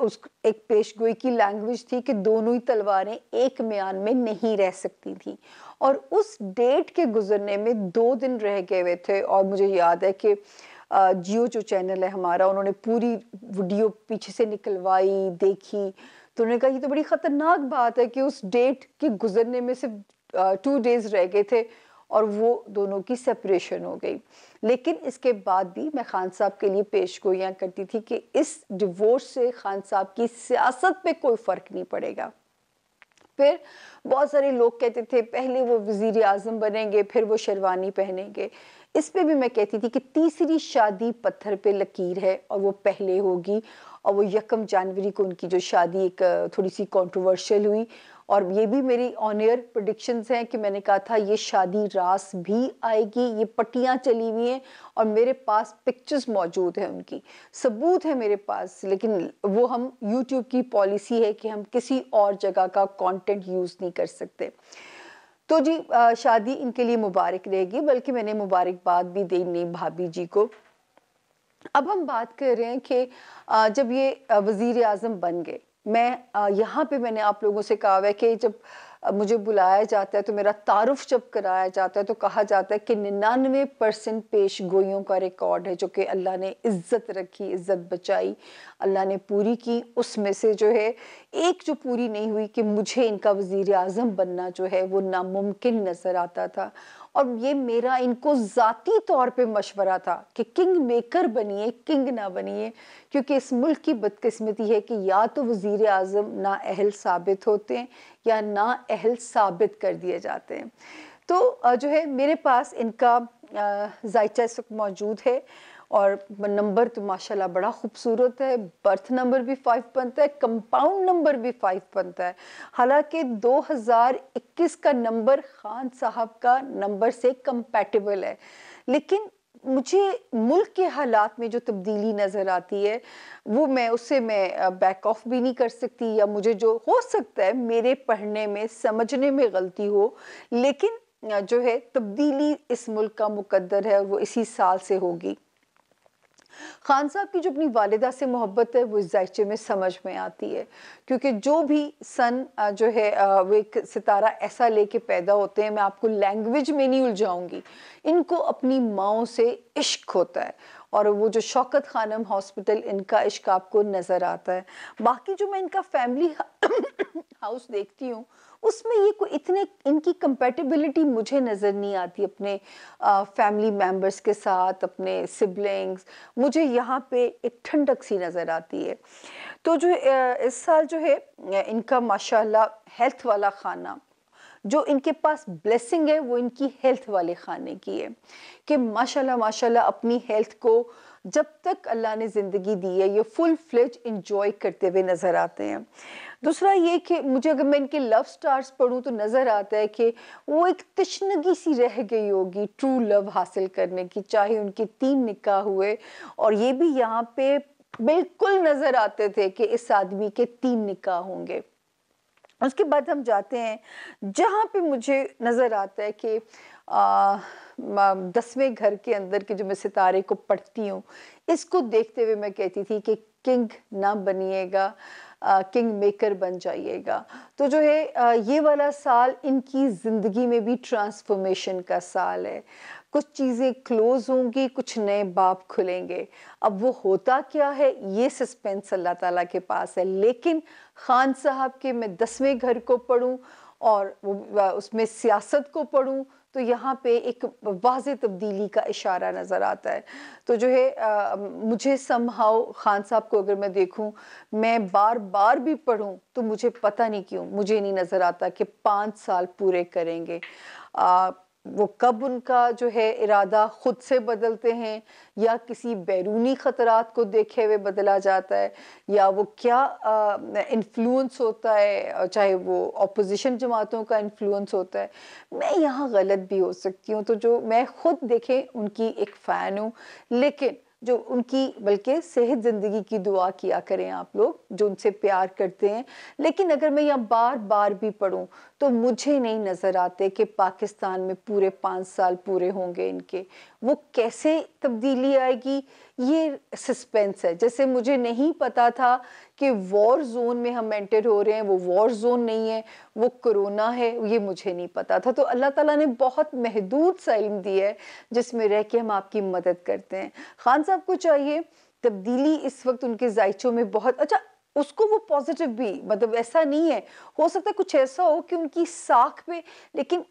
उस एक पेश गोई की लैंग्वेज थी कि दोनों ही तलवारें एक म्यान में नहीं रह सकती थी और उस डेट के गुजरने में दो दिन रह गए हुए थे और मुझे याद है कि जियो जो चैनल है हमारा उन्होंने पूरी वीडियो पीछे से निकलवाई देखी तो उन्होंने कहा ये तो बड़ी ख़तरनाक बात है कि उस डेट के गुजरने में सिर्फ टू डेज रह गए थे और वो दोनों की सेपरेशन हो गई लेकिन इसके बाद भी मैं खान साहब के लिए पेश गोयाँ करती थी कि इस डिवोर्स से खान साहब की सियासत पे कोई फ़र्क नहीं पड़ेगा फिर बहुत सारे लोग कहते थे पहले वो वज़ी अजम बनेंगे फिर वो शेरवानी पहनेंगे इस पे भी मैं कहती थी कि तीसरी शादी पत्थर पे लकीर है और वो पहले होगी और वो यकम जनवरी को उनकी जो शादी एक थोड़ी सी कंट्रोवर्शियल हुई और ये भी मेरी ऑनियर प्रडिक्शंस हैं कि मैंने कहा था ये शादी रास भी आएगी ये पट्टियाँ चली हुई हैं और मेरे पास पिक्चर्स मौजूद हैं उनकी सबूत है मेरे पास लेकिन वो हम यूट्यूब की पॉलिसी है कि हम किसी और जगह का कॉन्टेंट यूज़ नहीं कर सकते तो जी शादी इनके लिए मुबारक रहेगी बल्कि मैंने मुबारकबाद भी दी नहीं भाभी जी को अब हम बात कर रहे हैं कि जब ये वजीर आजम बन गए मैं यहाँ पे मैंने आप लोगों से कहा है कि जब मुझे बुलाया जाता है तो मेरा तारुफ जब कराया जाता है तो कहा जाता है कि निन्यानवे परसेंट पेश गोइयों का रिकॉर्ड है जो कि अल्लाह ने इज्जत रखी इज्जत बचाई अल्लाह ने पूरी की उसमें से जो है एक जो पूरी नहीं हुई कि मुझे इनका वज़ी अजम बनना जो है वो नामुमकिन नज़र आता था और ये मेरा इनको ज़ाती तौर पे मशवरा था कि किंग मेकर बनिए किंग ना बनिए क्योंकि इस मुल्क की बदकस्मती है कि या तो वज़ी अजम ना अहल साबित होते हैं या ना अहल साबित कर दिए जाते हैं तो जो है मेरे पास इनका जायचा इस वक्त मौजूद है और नंबर तो माशाल्लाह बड़ा खूबसूरत है बर्थ नंबर भी फाइव बनता है कंपाउंड नंबर भी फाइव बनता है हालांकि 2021 का नंबर खान साहब का नंबर से कंपेटेबल है लेकिन मुझे मुल्क के हालात में जो तब्दीली नज़र आती है वो मैं उससे मैं बैक ऑफ भी नहीं कर सकती या मुझे जो हो सकता है मेरे पढ़ने में समझने में गलती हो लेकिन जो है तब्दीली इस मुल्क का मुकद्दर है और वो इसी साल से होगी खान साहब की जो अपनी वालदा से मोहब्बत है वो इस जायचे में समझ में आती है क्योंकि जो भी सन जो है वो एक सितारा ऐसा लेके पैदा होते हैं मैं आपको लैंग्वेज में नहीं उलझाऊंगी इनको अपनी माओ से इश्क होता है और वो जो शौकत खानम हॉस्पिटल इनका इश्क आपको नज़र आता है बाकी जो मैं इनका फैमिली हाउस देखती हूँ उसमें ये कोई इतने इनकी कंपेटिबिलिटी मुझे नज़र नहीं आती अपने फैमिली मेंबर्स के साथ अपने सिबलिंग्स मुझे यहाँ पे एक ठंडक सी नज़र आती है तो जो इस साल जो है इनका माशाल्लाह हेल्थ वाला खाना जो इनके पास ब्लेसिंग है वो इनकी हेल्थ वाले खाने की है कि माशाल्लाह माशाल्लाह अपनी हेल्थ को जब तक अल्लाह ने ज़िंदगी दी है ये फुल फ्लेज इंजॉय करते हुए नज़र आते हैं दूसरा ये कि मुझे अगर मैं इनके लव स्टार्स पढ़ूँ तो नज़र आता है कि वो एक तशनगी सी रह गई होगी ट्रू लव हासिल करने की चाहे उनके तीन निकाह हुए और ये भी यहाँ पे बिल्कुल नज़र आते थे कि इस आदमी के तीन निकाह होंगे उसके बाद हम जाते हैं जहाँ पे मुझे नज़र आता है कि दसवें घर के अंदर के जो मैं सितारे को पढ़ती हूँ इसको देखते हुए मैं कहती थी कि किंग ना बनिएगा किंग मेकर बन जाइएगा तो जो है ये वाला साल इनकी ज़िंदगी में भी ट्रांसफॉर्मेशन का साल है कुछ चीज़ें क्लोज होंगी कुछ नए बाप खुलेंगे अब वो होता क्या है ये सस्पेंस अल्लाह ताला के पास है लेकिन खान साहब के मैं दसवें घर को पढूं और उसमें सियासत को पढूं तो यहाँ पे एक वाज तब्दीली का इशारा नज़र आता है तो जो है आ, मुझे समहाओ खान साहब को अगर मैं देखूँ मैं बार बार भी पढ़ूँ तो मुझे पता नहीं क्यों मुझे नहीं नज़र आता कि पाँच साल पूरे करेंगे आ, वो कब उनका जो है इरादा ख़ुद से बदलते हैं या किसी बैरूनी ख़तरात को देखे हुए बदला जाता है या वो क्या इन्फ्लुएंस होता है चाहे वो अपोजिशन जमातों का इन्फ्लुएंस होता है मैं यहाँ गलत भी हो सकती हूँ तो जो मैं ख़ुद देखें उनकी एक फ़ैन हूँ लेकिन जो उनकी बल्कि सेहत ज़िंदगी की दुआ किया करें आप लोग जो उनसे प्यार करते हैं लेकिन अगर मैं यहाँ बार बार भी पढ़ूँ तो मुझे नहीं नज़र आते कि पाकिस्तान में पूरे पाँच साल पूरे होंगे इनके वो कैसे तब्दीली आएगी ये सस्पेंस है जैसे मुझे नहीं पता था कि वॉर जोन में हम एंटर हो रहे हैं वो वॉर जोन नहीं है वो कोरोना है ये मुझे नहीं पता था तो अल्लाह ताला ने बहुत महदूद सा इल्म दिया है जिसमें रह के हम आपकी मदद करते हैं खान साहब को चाहिए तब्दीली इस वक्त उनके जायचों में बहुत अच्छा उसको वो पॉजिटिव भी मतलब ऐसा नहीं है हो सकता है कुछ ऐसा हो कि उनकी साख पे लेकिन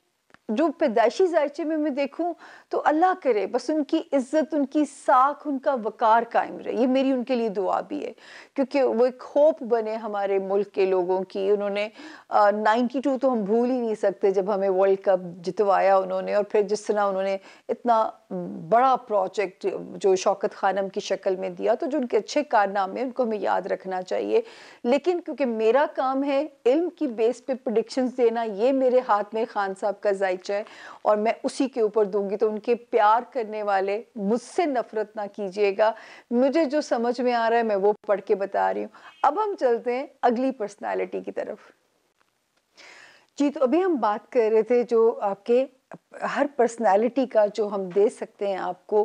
जो पैदाइशी जायचे में मैं देखूं तो अल्लाह करे बस उनकी इज्जत उनकी साख उनका वक़ार कायम रहे ये मेरी उनके लिए दुआ भी है क्योंकि वो एक होप बने हमारे मुल्क के लोगों की उन्होंने नाइन्टी टू तो हम भूल ही नहीं सकते जब हमें वर्ल्ड कप जितवाया उन्होंने और फिर जिस तरह उन्होंने इतना बड़ा प्रोजेक्ट जो शौकत खानम की शक्ल में दिया तो जो उनके अच्छे कारनामे हैं उनको हमें याद रखना चाहिए लेकिन क्योंकि मेरा काम है इल्म की बेस पे प्रडिक्शन देना ये मेरे हाथ में खान साहब का लाइक जाए और मैं उसी के ऊपर दूंगी तो उनके प्यार करने वाले मुझसे नफरत ना कीजिएगा मुझे जो समझ में आ रहा है मैं वो पढ़ के बता रही हूँ अब हम चलते हैं अगली पर्सनैलिटी की तरफ जी तो अभी हम बात कर रहे थे जो आपके हर पर्सनालिटी का जो हम दे सकते हैं आपको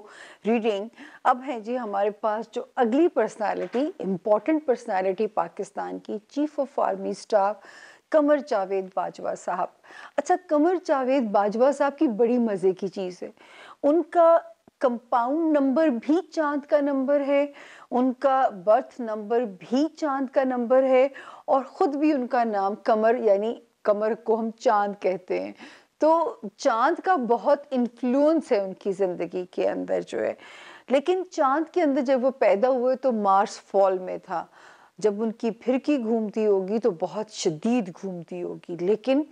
रीडिंग अब है जी हमारे पास जो अगली पर्सनालिटी इम्पॉर्टेंट पर्सनालिटी पाकिस्तान की chief of army staff Qamar Javed Bajwa साहब अच्छा कमर जावेद बाजवा साहब की बड़ी मज़े की चीज़ है उनका कंपाउंड नंबर भी चांद का नंबर है उनका बर्थ नंबर भी चांद का नंबर है और ख़ुद भी उनका नाम कमर यानी कमर को हम चांद कहते हैं तो चांद का बहुत इन्फ्लुएंस है उनकी ज़िंदगी के अंदर जो है लेकिन चांद के अंदर जब वो पैदा हुए तो मार्स फॉल में था जब उनकी फिरकी घूमती होगी तो बहुत शदीद घूमती होगी लेकिन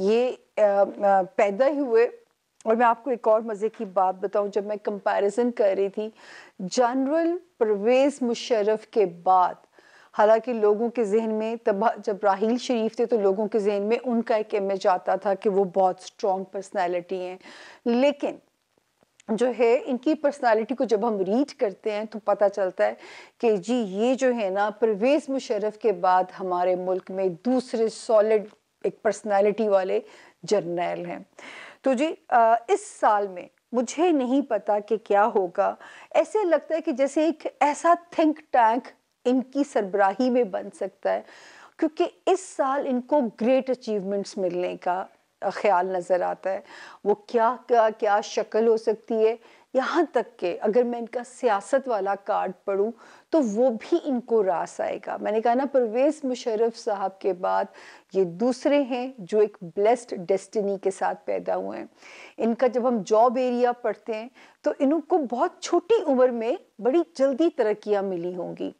ये पैदा ही हुए और मैं आपको एक और मज़े की बात बताऊं जब मैं कंपैरिजन कर रही थी जनरल परवेज़ मुशरफ़ के बाद हालांकि लोगों के जहन में तब जब राहील शरीफ थे तो लोगों के जहन में उनका एक इमेज आता था कि वो बहुत स्ट्रॉन्ग पर्सनैलिटी हैं लेकिन जो है इनकी पर्सनालिटी को जब हम रीड करते हैं तो पता चलता है कि जी ये जो है ना परवेज़ मुशरफ के बाद हमारे मुल्क में दूसरे सॉलिड एक पर्सनालिटी वाले जर्नल हैं तो जी आ, इस साल में मुझे नहीं पता कि क्या होगा ऐसे लगता है कि जैसे एक ऐसा थिंक टैंक इनकी सरबराही में बन सकता है क्योंकि इस साल इनको ग्रेट अचीवमेंट्स मिलने का ख्याल नज़र आता है वो क्या क्या क्या शक्ल हो सकती है यहाँ तक के अगर मैं इनका सियासत वाला कार्ड पढ़ूँ तो वो भी इनको रास आएगा मैंने कहा ना परवेज़ मुशरफ साहब के बाद ये दूसरे हैं जो एक ब्लेस्ड डेस्टिनी के साथ पैदा हुए हैं इनका जब हम जॉब एरिया पढ़ते हैं तो इनको बहुत छोटी उम्र में बड़ी जल्दी तरक्याँ मिली होंगी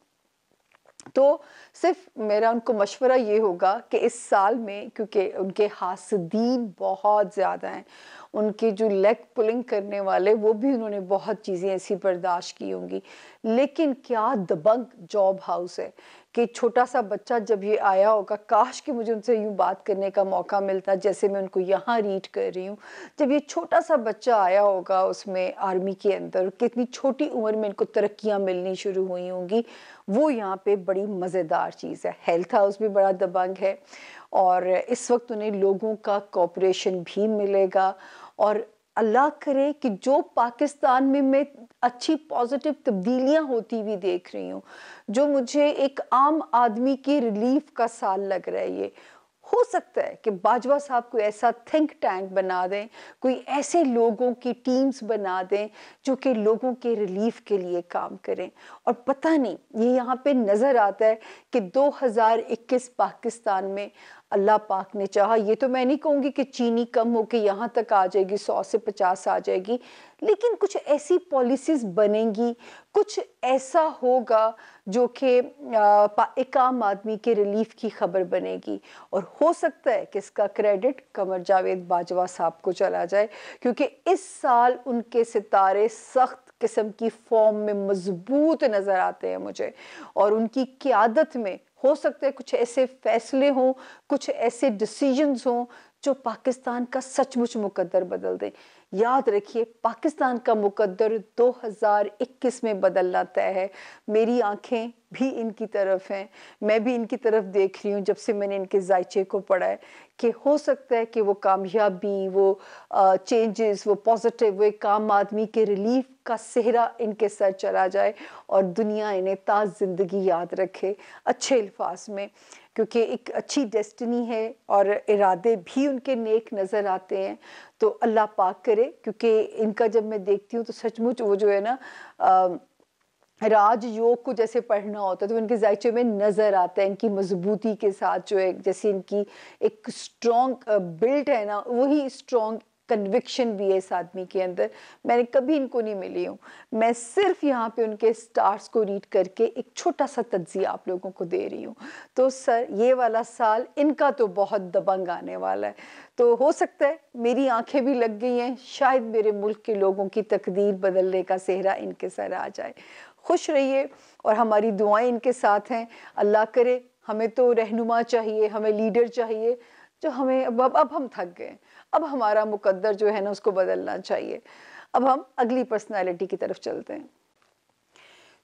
तो सिर्फ मेरा उनको मशवरा ये होगा कि इस साल में क्योंकि उनके हासदीन बहुत ज़्यादा हैं उनके जो लेग पुलिंग करने वाले वो भी उन्होंने बहुत चीज़ें ऐसी बर्दाश्त की होंगी लेकिन क्या दबंग जॉब हाउस है कि छोटा सा बच्चा जब ये आया होगा काश कि मुझे उनसे यूँ बात करने का मौका मिलता जैसे मैं उनको यहाँ रीड कर रही हूँ जब ये छोटा सा बच्चा आया होगा उसमें आर्मी के अंदर कितनी छोटी उम्र में इनको तरक्याँ मिलनी शुरू हुई होंगी वो यहाँ पे बड़ी मज़ेदार चीज़ है हेल्थ हाउस भी बड़ा दबंग है और इस वक्त उन्हें लोगों का कॉपरेशन भी मिलेगा और अल्लाह करे कि जो पाकिस्तान में मैं अच्छी पॉजिटिव तब्दीलियां होती हुई देख रही हूँ जो मुझे एक आम आदमी की रिलीफ का साल लग रहा है ये हो सकता है कि बाजवा साहब कोई ऐसा थिंक टैंक बना दें कोई ऐसे लोगों की टीम्स बना दें जो कि लोगों के रिलीफ के लिए काम करें और पता नहीं ये यहाँ पे नज़र आता है कि 2021 पाकिस्तान में अल्लाह पाक ने चाहा ये तो मैं नहीं कहूँगी कि चीनी कम होके यहाँ तक आ जाएगी सौ से पचास आ जाएगी लेकिन कुछ ऐसी पॉलिसीज़ बनेंगी कुछ ऐसा होगा जो कि एक आम आदमी के रिलीफ की खबर बनेगी और हो सकता है कि इसका क्रेडिट कमर जावेद बाजवा साहब को चला जाए क्योंकि इस साल उनके सितारे सख्त किस्म की फॉर्म में मजबूत नज़र आते हैं मुझे और उनकी क्यादत में हो सकता है कुछ ऐसे फैसले हों कुछ ऐसे डिसीजंस हों जो पाकिस्तान का सचमुच मुकद्दर बदल दें याद रखिए पाकिस्तान का मुकद्दर 2021 में बदलना तय है मेरी आंखें भी इनकी तरफ हैं मैं भी इनकी तरफ देख रही हूँ जब से मैंने इनके जायचे को पढ़ा है कि हो सकता है कि वो कामयाबी वो चेंजेस वो पॉजिटिव वो काम आदमी के रिलीफ का सेहरा इनके सर चला जाए और दुनिया इन्हें ताज़ ज़िंदगी याद रखे अच्छे अल्फाज में क्योंकि एक अच्छी डेस्टिनी है और इरादे भी उनके नेक नज़र आते हैं तो अल्लाह पाक करे क्योंकि इनका जब मैं देखती हूँ तो सचमुच वो जो है ना आ, राज योग को जैसे पढ़ना होता है तो इनके जायचे में नज़र आता है इनकी मजबूती के साथ जो है जैसे इनकी एक स्ट्रॉन्ग बिल्ट है ना वही स्ट्रॉन्ग कन्विक्शन भी है इस आदमी के अंदर मैंने कभी इनको नहीं मिली हूँ मैं सिर्फ यहाँ पे उनके स्टार्स को रीड करके एक छोटा सा तज्जिया आप लोगों को दे रही हूँ तो सर ये वाला साल इनका तो बहुत दबंग आने वाला है तो हो सकता है मेरी आंखें भी लग गई हैं शायद मेरे मुल्क के लोगों की तकदीर बदलने का सेहरा इनके सर आ जाए खुश रहिए और हमारी दुआएं इनके साथ हैं अल्लाह करे हमें तो रहनुमा चाहिए हमें लीडर चाहिए जो हमें अब अब, अब हम थक गए अब हमारा मुकद्दर जो है ना उसको बदलना चाहिए अब हम अगली पर्सनालिटी की तरफ चलते हैं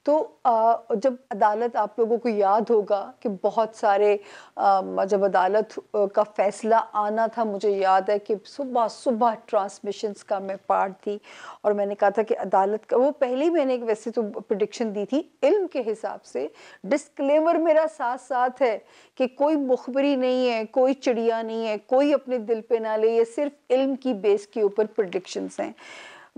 तो आ, जब अदालत आप लोगों को याद होगा कि बहुत सारे आ, जब अदालत का फैसला आना था मुझे याद है कि सुबह सुबह ट्रांसमिशंस का मैं पार्ट थी और मैंने कहा था कि अदालत का वो पहले ही मैंने एक वैसे तो प्रडिक्शन दी थी इल्म के हिसाब से डिस्क्लेमर मेरा साथ साथ है कि कोई मुखबरी नहीं है कोई चिड़िया नहीं है कोई अपने दिल पे ना ले ये सिर्फ इल्म की बेस के ऊपर प्रडिक्शंस हैं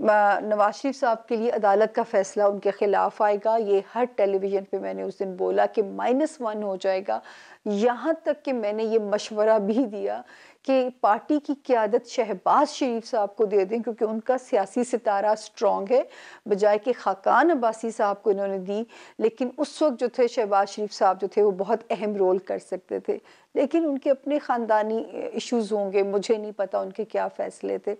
नवाज शरीफ साहब के लिए अदालत का फैसला उनके ख़िलाफ़ आएगा ये हर टेलीविज़न पे मैंने उस दिन बोला कि माइनस वन हो जाएगा यहाँ तक कि मैंने ये मशवरा भी दिया कि पार्टी की क्यादत शहबाज शरीफ साहब को दे दें क्योंकि उनका सियासी सितारा स्ट्रॉन्ग है बजाय कि खाकान अब्बासी साहब को इन्होंने दी लेकिन उस वक्त जो थे शहबाज शरीफ साहब जो थे वो बहुत अहम रोल कर सकते थे लेकिन उनके अपने ख़ानदानी इश्यूज़ होंगे मुझे नहीं पता उनके क्या फ़ैसले थे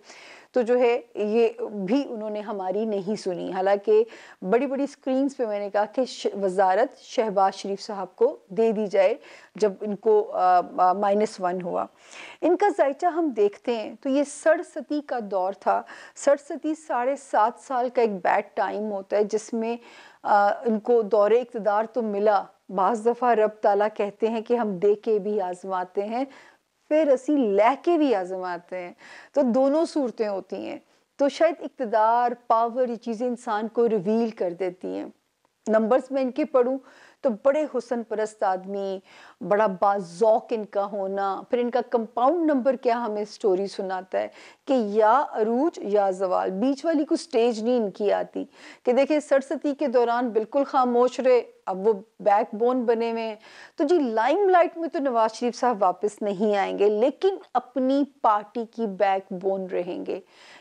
तो जो है ये भी उन्होंने हमारी नहीं सुनी हालांकि बड़ी बड़ी स्क्रीन्स पे मैंने कहा कि वजारत शहबाज शरीफ साहब को दे दी जाए जब इनको माइनस वन हुआ इनका जायचा हम देखते हैं तो ये सरसती का दौर था सरसती साढ़े सात साल का एक बैड टाइम होता है जिसमें आ, इनको दौरे इकतदार तो मिला बाज़ दफ़ा रब ताला कहते हैं कि हम दे के भी आजमाते हैं फिर असी लहके भी आजमाते हैं तो दोनों सूरतें होती हैं तो शायद इकतदार पावर ये चीज़ें इंसान को रिवील कर देती हैं नंबर्स में इनके पढ़ूँ तो बड़े हुसन परस्त आदमी बड़ा बाजौक इनका होना फिर इनका कंपाउंड नंबर क्या हमें स्टोरी सुनाता है कि या अरूज या जवाल बीच वाली को स्टेज नहीं इनकी आती कि देखिए सरस्वती के दौरान बिल्कुल खामोश रहे अब वो बैकबोन बने हुए हैं तो जी लाइम लाइट में तो नवाज शरीफ साहब वापस नहीं आएंगे लेकिन अपनी पार्टी की बैकबोन रहेंगे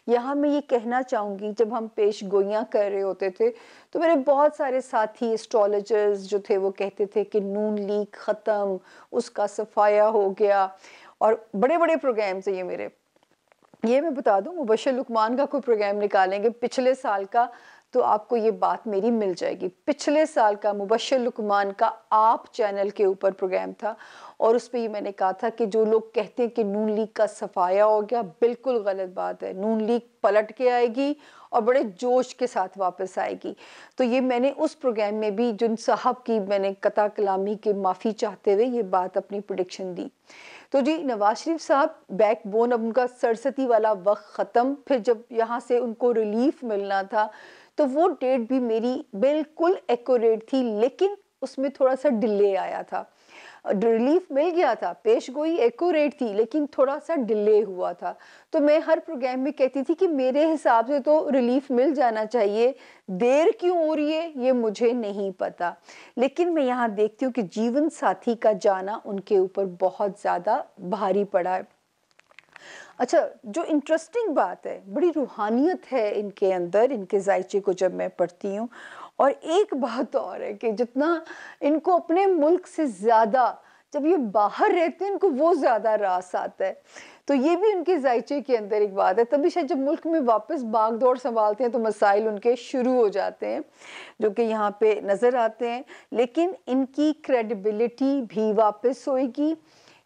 यहाँ मैं ये कहना चाहूँगी जब हम पेश गोइयाँ कर रहे होते थे तो मेरे बहुत सारे साथी एस्ट्रोलॉजर्स जो थे वो कहते थे कि नून लीक ख़त्म उसका सफाया हो गया और बड़े बड़े प्रोग्राम्स हैं ये मेरे ये मैं बता दूं मुबशर लुकमान का कोई प्रोग्राम निकालेंगे पिछले साल का तो आपको ये बात मेरी मिल जाएगी पिछले साल का मुबशर लुकमान का आप चैनल के ऊपर प्रोग्राम था और उस पर ये मैंने कहा था कि जो लोग कहते हैं कि नून लीग का सफाया हो गया बिल्कुल गलत बात है नून लीग पलट के आएगी और बड़े जोश के साथ वापस आएगी तो ये मैंने उस प्रोग्राम में भी जिन साहब की मैंने कता कलामी के माफ़ी चाहते हुए ये बात अपनी प्रोडिक्शन दी तो जी नवाज शरीफ साहब बैक बोन अब उनका सरसती वाला वक्त ख़त्म फिर जब यहाँ से उनको रिलीफ मिलना था तो वो डेट भी मेरी बिल्कुल एक्यूरेट थी लेकिन उसमें थोड़ा सा डिले आया था रिलीफ मिल गया था पेश गोई एक्यूरेट थी लेकिन थोड़ा सा डिले हुआ था तो मैं हर प्रोग्राम में कहती थी कि मेरे हिसाब से तो रिलीफ मिल जाना चाहिए देर क्यों हो रही है ये मुझे नहीं पता लेकिन मैं यहाँ देखती हूँ कि जीवन साथी का जाना उनके ऊपर बहुत ज़्यादा भारी पड़ा है अच्छा जो इंटरेस्टिंग बात है बड़ी रूहानियत है इनके अंदर इनके जायचे को जब मैं पढ़ती हूँ और एक बात और है कि जितना इनको अपने मुल्क से ज़्यादा जब ये बाहर रहते हैं इनको वो ज़्यादा रास आता है तो ये भी उनके जायचे के अंदर एक बात है तभी शायद जब मुल्क में वापस बाग दौड़ संभालते हैं तो मसाइल उनके शुरू हो जाते हैं जो कि यहाँ पे नज़र आते हैं लेकिन इनकी क्रेडिबिलिटी भी वापस होएगी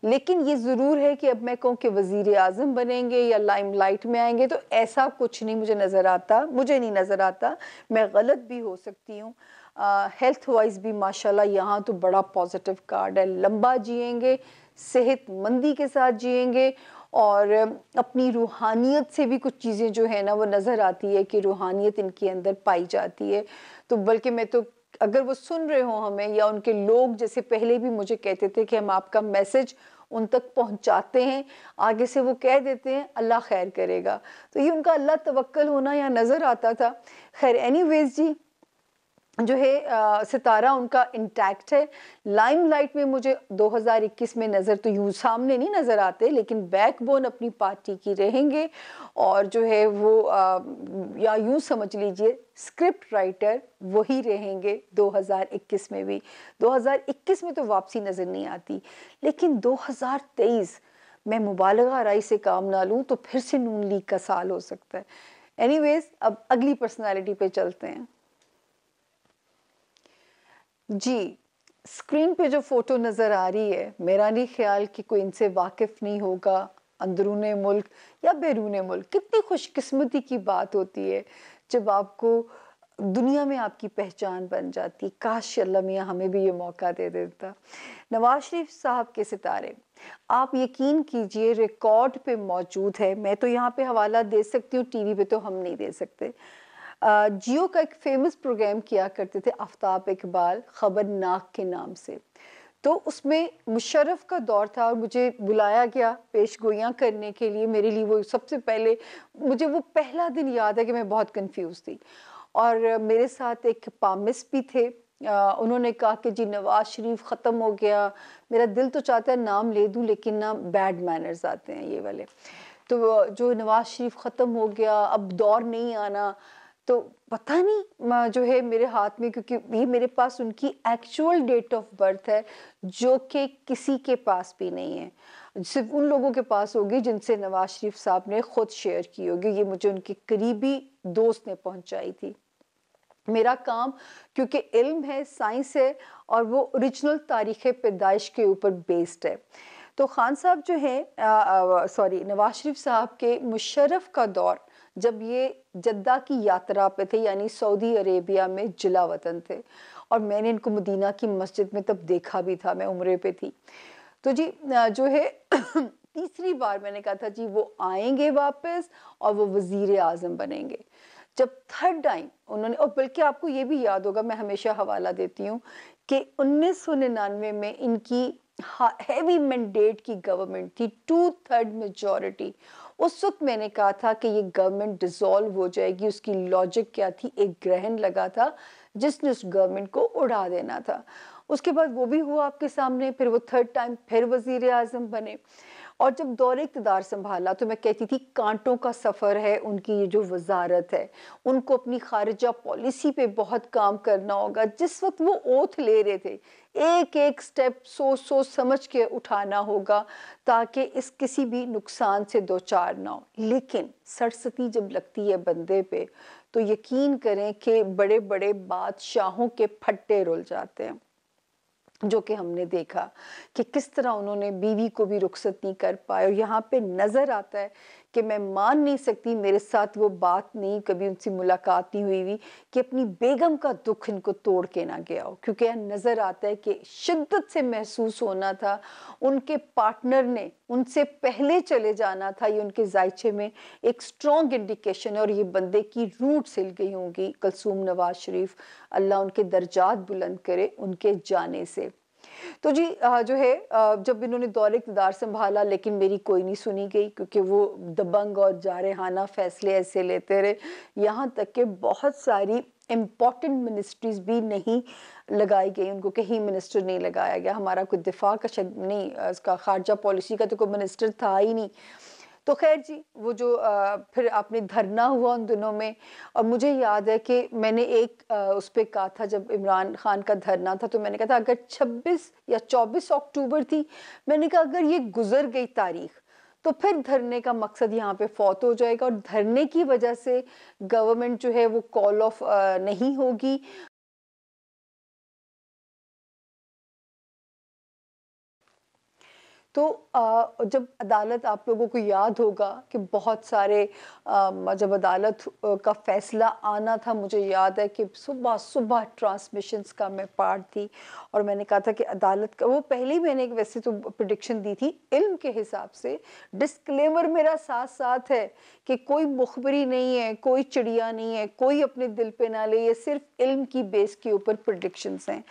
लेकिन ये ज़रूर है कि अब मैं कहूँ कि वज़ी अजम बनेंगे या लाइम लाइट में आएंगे तो ऐसा कुछ नहीं मुझे नज़र आता मुझे नहीं नज़र आता मैं गलत भी हो सकती हूँ हेल्थ वाइज भी माशाल्लाह यहाँ तो बड़ा पॉजिटिव कार्ड है लंबा जिएंगे सेहतमंदी के साथ जिएंगे और अपनी रूहानियत से भी कुछ चीज़ें जो है ना वो नज़र आती है कि रूहानियत इनके अंदर पाई जाती है तो बल्कि मैं तो अगर वो सुन रहे हो हमें या उनके लोग जैसे पहले भी मुझे कहते थे कि हम आपका मैसेज उन तक पहुंचाते हैं आगे से वो कह देते हैं अल्लाह खैर करेगा तो ये उनका अल्लाह तवक्ल होना यहाँ नज़र आता था खैर एनी जी जो है सितारा उनका इंटैक्ट है लाइमलाइट में मुझे 2021 में नज़र तो यूँ सामने नहीं नज़र आते लेकिन बैकबोन अपनी पार्टी की रहेंगे और जो है वो आ, या यूँ समझ लीजिए स्क्रिप्ट राइटर वही रहेंगे 2021 में भी 2021 में तो वापसी नज़र नहीं आती लेकिन 2023 मैं मुबालगा राय से काम ना लूँ तो फिर से नून लीग का साल हो सकता है एनीवेज़ अब अगली पर्सनालिटी पे चलते हैं जी स्क्रीन पे जो फ़ोटो नज़र आ रही है मेरा नहीं ख्याल कि कोई इनसे वाकिफ़ नहीं होगा अंदरून मुल्क या बैरून मुल्क कितनी खुशकस्मती की बात होती है जब आपको दुनिया में आपकी पहचान बन जाती काश अल्लाह मियाँ हमें भी ये मौका दे देता नवाज शरीफ साहब के सितारे आप यकीन कीजिए रिकॉर्ड पे मौजूद है मैं तो यहाँ पे हवाला दे सकती हूँ टीवी पे तो हम नहीं दे सकते जियो का एक फेमस प्रोग्राम किया करते थे आफ्ताब इकबाल खबर नाक के नाम से तो उसमें मुशरफ का दौर था और मुझे बुलाया गया पेश गोयाँ करने के लिए मेरे लिए वो सबसे पहले मुझे वो पहला दिन याद है कि मैं बहुत कंफ्यूज थी और मेरे साथ एक पामिस भी थे आ, उन्होंने कहा कि जी नवाज शरीफ ख़त्म हो गया मेरा दिल तो चाहता है नाम ले दूँ लेकिन ना बैड मैनर्स आते हैं ये वाले तो जो नवाज शरीफ ख़त्म हो गया अब दौर नहीं आना तो पता नहीं जो है मेरे हाथ में क्योंकि ये मेरे पास उनकी एक्चुअल डेट ऑफ बर्थ है जो कि किसी के पास भी नहीं है सिर्फ उन लोगों के पास होगी जिनसे नवाज शरीफ साहब ने खुद शेयर की होगी ये मुझे उनके करीबी दोस्त ने पहुंचाई थी मेरा काम क्योंकि इल्म है साइंस है और वो ओरिजिनल तारीख़ पैदाइश के ऊपर बेस्ड है तो ख़ान साहब जो हैं सॉरी नवाज शरीफ साहब के मुशरफ का दौर जब ये जद्दा की यात्रा पे थे यानी सऊदी अरेबिया में जिला वतन थे और मैंने इनको मदीना की मस्जिद में तब देखा भी था मैं उम्र पे थी तो जी जो है तीसरी बार मैंने कहा था जी वो आएंगे वापस और वो वज़ी आजम बनेंगे जब थर्ड टाइम उन्होंने और बल्कि आपको ये भी याद होगा मैं हमेशा हवाला देती हूँ कि उन्नीस सौ निन्यानवे में इनकी हैवी मैंडेट की गवर्नमेंट थी टू थर्ड मेजोरिटी उस वक्त मैंने कहा था कि ये गवर्नमेंट डिसॉल्व हो जाएगी उसकी लॉजिक क्या थी एक ग्रहण लगा था जिसने उस गवर्नमेंट को उड़ा देना था उसके बाद वो भी हुआ आपके सामने फिर वो थर्ड टाइम फिर वजीर आजम बने और जब दौरे इकतदार संभाला तो मैं कहती थी कांटों का सफ़र है उनकी ये जो वजारत है उनको अपनी खारजा पॉलिसी पे बहुत काम करना होगा जिस वक्त वो ओथ ले रहे थे एक एक स्टेप सोच सोच समझ के उठाना होगा ताकि इस किसी भी नुकसान से दो चार ना हो लेकिन सरसती जब लगती है बंदे पे तो यकीन करें कि बड़े बड़े बादशाहों के फट्टे रुल जाते हैं जो कि हमने देखा कि किस तरह उन्होंने बीवी को भी रुखसत नहीं कर पाए और यहाँ पे नज़र आता है कि मैं मान नहीं सकती मेरे साथ वो बात नहीं कभी उनसे मुलाकात नहीं हुई हुई कि अपनी बेगम का दुख इनको तोड़ के ना गया हो क्योंकि नज़र आता है कि शिद्दत से महसूस होना था उनके पार्टनर ने उनसे पहले चले जाना था ये उनके जायचे में एक स्ट्रॉन्ग इंडिकेशन और ये बंदे की रूट सिल गई होंगी कलसूम नवाज शरीफ अल्लाह उनके दर्जात बुलंद करे उनके जाने से तो जी जो है जब इन्होंने दौर इकतदार संभाला लेकिन मेरी कोई नहीं सुनी गई क्योंकि वो दबंग और जारहाना फैसले ऐसे लेते रहे यहाँ तक कि बहुत सारी इम्पॉर्टेंट मिनिस्ट्रीज भी नहीं लगाई गई उनको कहीं मिनिस्टर नहीं लगाया गया हमारा कोई दिफा का शक नहीं उसका खारजा पॉलिसी का तो कोई मिनिस्टर था ही नहीं तो खैर जी वो जो आ, फिर आपने धरना हुआ उन दिनों में और मुझे याद है कि मैंने एक आ, उस पर कहा था जब इमरान खान का धरना था तो मैंने कहा था अगर 26 या 24 अक्टूबर थी मैंने कहा अगर ये गुजर गई तारीख तो फिर धरने का मकसद यहाँ पे फौत हो जाएगा और धरने की वजह से गवर्नमेंट जो है वो कॉल ऑफ नहीं होगी तो जब अदालत आप लोगों को याद होगा कि बहुत सारे जब अदालत का फ़ैसला आना था मुझे याद है कि सुबह सुबह ट्रांसमिशंस का मैं पार्ट थी और मैंने कहा था कि अदालत का वो पहले मैंने एक वैसे तो प्रडिक्शन दी थी इल्म के हिसाब से डिस्क्लेमर मेरा साथ साथ है कि कोई मुखबरी नहीं है कोई चिड़िया नहीं है कोई अपने दिल पे ना ले ये सिर्फ इल्म की बेस के ऊपर प्रडिक्शंस हैं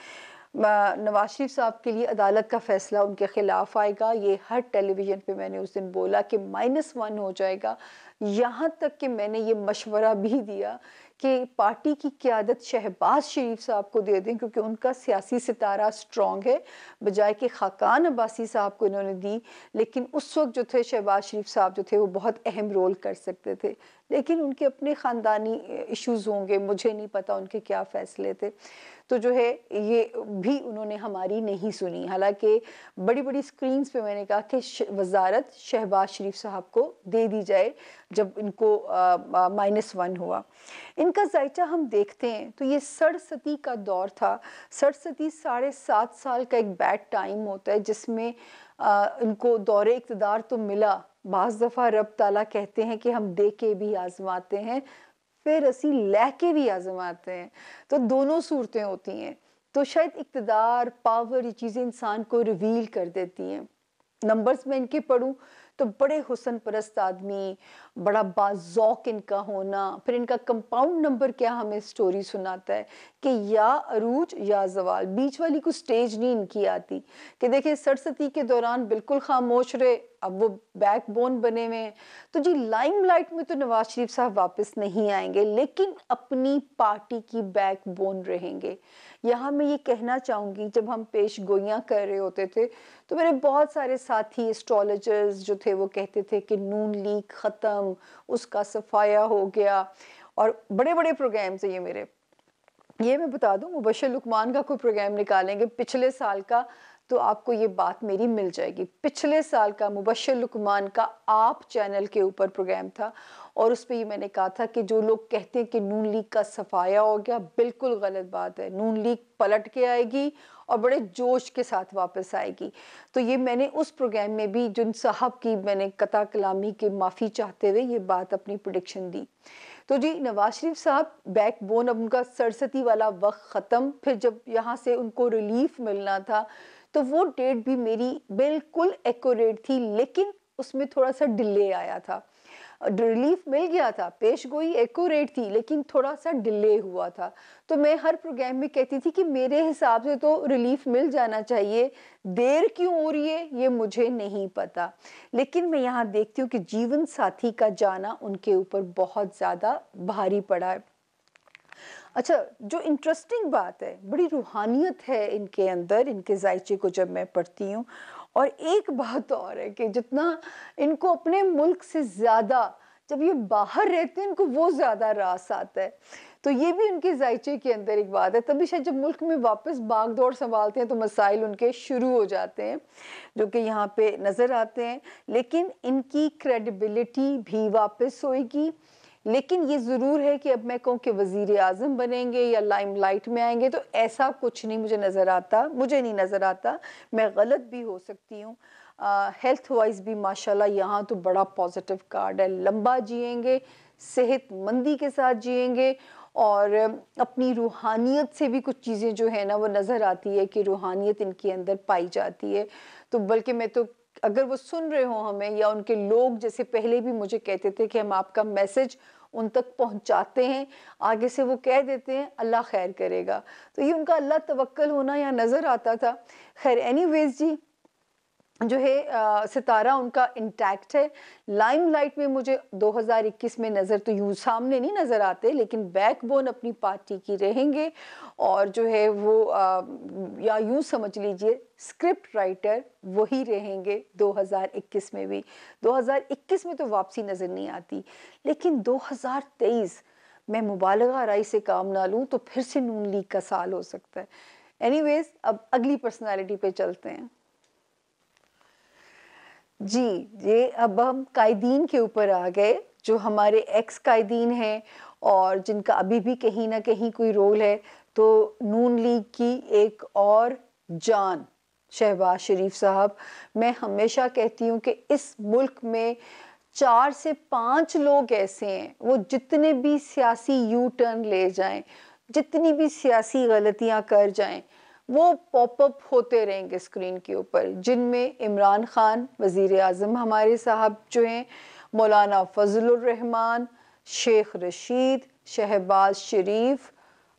नवाज शरीफ साहब के लिए अदालत का फैसला उनके ख़िलाफ़ आएगा ये हर टेलीविज़न पे मैंने उस दिन बोला कि माइनस वन हो जाएगा यहाँ तक कि मैंने ये मशवरा भी दिया कि पार्टी की क्यादत शहबाज शरीफ साहब को दे दें क्योंकि उनका सियासी सितारा स्ट्रॉन्ग है बजाय कि खाकान अब्बासी साहब को इन्होंने दी लेकिन उस वक्त जो थे शहबाज शरीफ साहब जो थे वो बहुत अहम रोल कर सकते थे लेकिन उनके अपने ख़ानदानी इश्यूज़ होंगे मुझे नहीं पता उनके क्या फ़ैसले थे तो जो है ये भी उन्होंने हमारी नहीं सुनी हालांकि बड़ी बड़ी स्क्रीन्स पे मैंने कहा कि वजारत शहबाज शरीफ साहब को दे दी जाए जब इनको माइनस वन हुआ इनका जायचा हम देखते हैं तो ये सरसती का दौर था सरसती साढ़े सात साल का एक बैड टाइम होता है जिसमें आ, इनको दौरे इकतदार तो मिला बाज़ दफ़ा रब ताला कहते हैं कि हम दे के भी आजमाते हैं फिर असी लह के भी आजमाते हैं तो दोनों सूरतें होती हैं तो शायद इकतदार पावर ये चीज़ें इंसान को रिवील कर देती हैं नंबर्स में इनके पढ़ूँ तो बड़े हुसन परस्त आदमी बड़ा बाजौक इनका होना फिर इनका कंपाउंड नंबर क्या हमें स्टोरी सुनाता है कि या अरूज या जवाल बीच वाली कुछ स्टेज नहीं इनकी आती कि देखिए सरस्वती के दौरान बिल्कुल खामोश रहे अब वो बैक बोन बने हुए हैं तो जी लाइम लाइट में तो नवाज शरीफ साहब वापस नहीं आएंगे लेकिन अपनी पार्टी की बैक बोन रहेंगे यहाँ मैं ये कहना चाहूँगी जब हम पेश गोइयाँ कर रहे होते थे तो मेरे बहुत सारे साथी एस्ट्रोलॉजर्स जो थे वो कहते थे कि नून लीग ख़त्म रंग उसका सफाया हो गया और बड़े बड़े प्रोग्राम्स हैं ये मेरे ये मैं बता दूँ मुबशर लुकमान का कोई प्रोग्राम निकालेंगे पिछले साल का तो आपको ये बात मेरी मिल जाएगी पिछले साल का मुबशर लुकमान का आप चैनल के ऊपर प्रोग्राम था और उस पर ये मैंने कहा था कि जो लोग कहते हैं कि नून लीग का सफाया हो गया बिल्कुल गलत बात है नून लीग पलट के आएगी और बड़े जोश के साथ वापस आएगी तो ये मैंने उस प्रोग्राम में भी जिन साहब की मैंने कता कलामी के माफ़ी चाहते हुए ये बात अपनी प्रोडिक्शन दी तो जी नवाज शरीफ साहब बैक बोन अब उनका सरसती वाला वक्त ख़त्म फिर जब यहाँ से उनको रिलीफ मिलना था तो वो डेट भी मेरी बिल्कुल एक्यूरेट थी लेकिन उसमें थोड़ा सा डिले आया था रिलीफ मिल गया था पेश गोई एक्यूरेट थी लेकिन थोड़ा सा डिले हुआ था तो मैं हर प्रोग्राम में कहती थी कि मेरे हिसाब से तो रिलीफ मिल जाना चाहिए देर क्यों हो रही है ये मुझे नहीं पता लेकिन मैं यहाँ देखती हूँ कि जीवन साथी का जाना उनके ऊपर बहुत ज़्यादा भारी पड़ा है अच्छा जो इंटरेस्टिंग बात है बड़ी रूहानियत है इनके अंदर इनके जायचे को जब मैं पढ़ती हूँ और एक बात और है कि जितना इनको अपने मुल्क से ज़्यादा जब ये बाहर रहते हैं इनको वो ज़्यादा रास आता है तो ये भी उनके जायचे के अंदर एक बात है तभी शायद जब मुल्क में वापस बाग दौड़ संभालते हैं तो मसाइल उनके शुरू हो जाते हैं जो कि यहाँ पे नज़र आते हैं लेकिन इनकी क्रेडिबिलिटी भी वापस होएगी लेकिन ये ज़रूर है कि अब मैं कहूँ कि वज़ी अजम बनेंगे या लाइम लाइट में आएंगे तो ऐसा कुछ नहीं मुझे नज़र आता मुझे नहीं नज़र आता मैं गलत भी हो सकती हूँ हेल्थ वाइज भी माशाल्लाह यहाँ तो बड़ा पॉजिटिव कार्ड है लंबा जिएंगे सेहतमंदी के साथ जिएंगे और अपनी रूहानियत से भी कुछ चीज़ें जो है ना वो नज़र आती है कि रूहानियत इनके अंदर पाई जाती है तो बल्कि मैं तो अगर वो सुन रहे हो हमें या उनके लोग जैसे पहले भी मुझे कहते थे कि हम आपका मैसेज उन तक पहुंचाते हैं आगे से वो कह देते हैं अल्लाह खैर करेगा तो ये उनका अल्लाह तवक्ल होना यहाँ नज़र आता था खैर एनी जी जो है सितारा उनका इंटैक्ट है लाइमलाइट में मुझे 2021 में नज़र तो यूँ सामने नहीं नज़र आते लेकिन बैकबोन अपनी पार्टी की रहेंगे और जो है वो आ, या यूँ समझ लीजिए स्क्रिप्ट राइटर वही रहेंगे 2021 में भी 2021 में तो वापसी नज़र नहीं आती लेकिन 2023 मैं मुबालगा राई से काम ना लूँ तो फिर से नून लीग का साल हो सकता है एनीवेज़ अब अगली पर्सनालिटी पे चलते हैं जी ये अब हम कायदीन के ऊपर आ गए जो हमारे एक्स कायदीन हैं और जिनका अभी भी कहीं ना कहीं कोई रोल है तो नून लीग की एक और जान शहबाज शरीफ साहब मैं हमेशा कहती हूँ कि इस मुल्क में चार से पांच लोग ऐसे हैं वो जितने भी सियासी यू टर्न ले जाएं जितनी भी सियासी गलतियाँ कर जाएं वो पॉपअप होते रहेंगे स्क्रीन के ऊपर जिनमें इमरान ख़ान वज़ी अजम हमारे साहब जो हैं मौलाना फ़जलरहमान शेख रशीद शहबाज शरीफ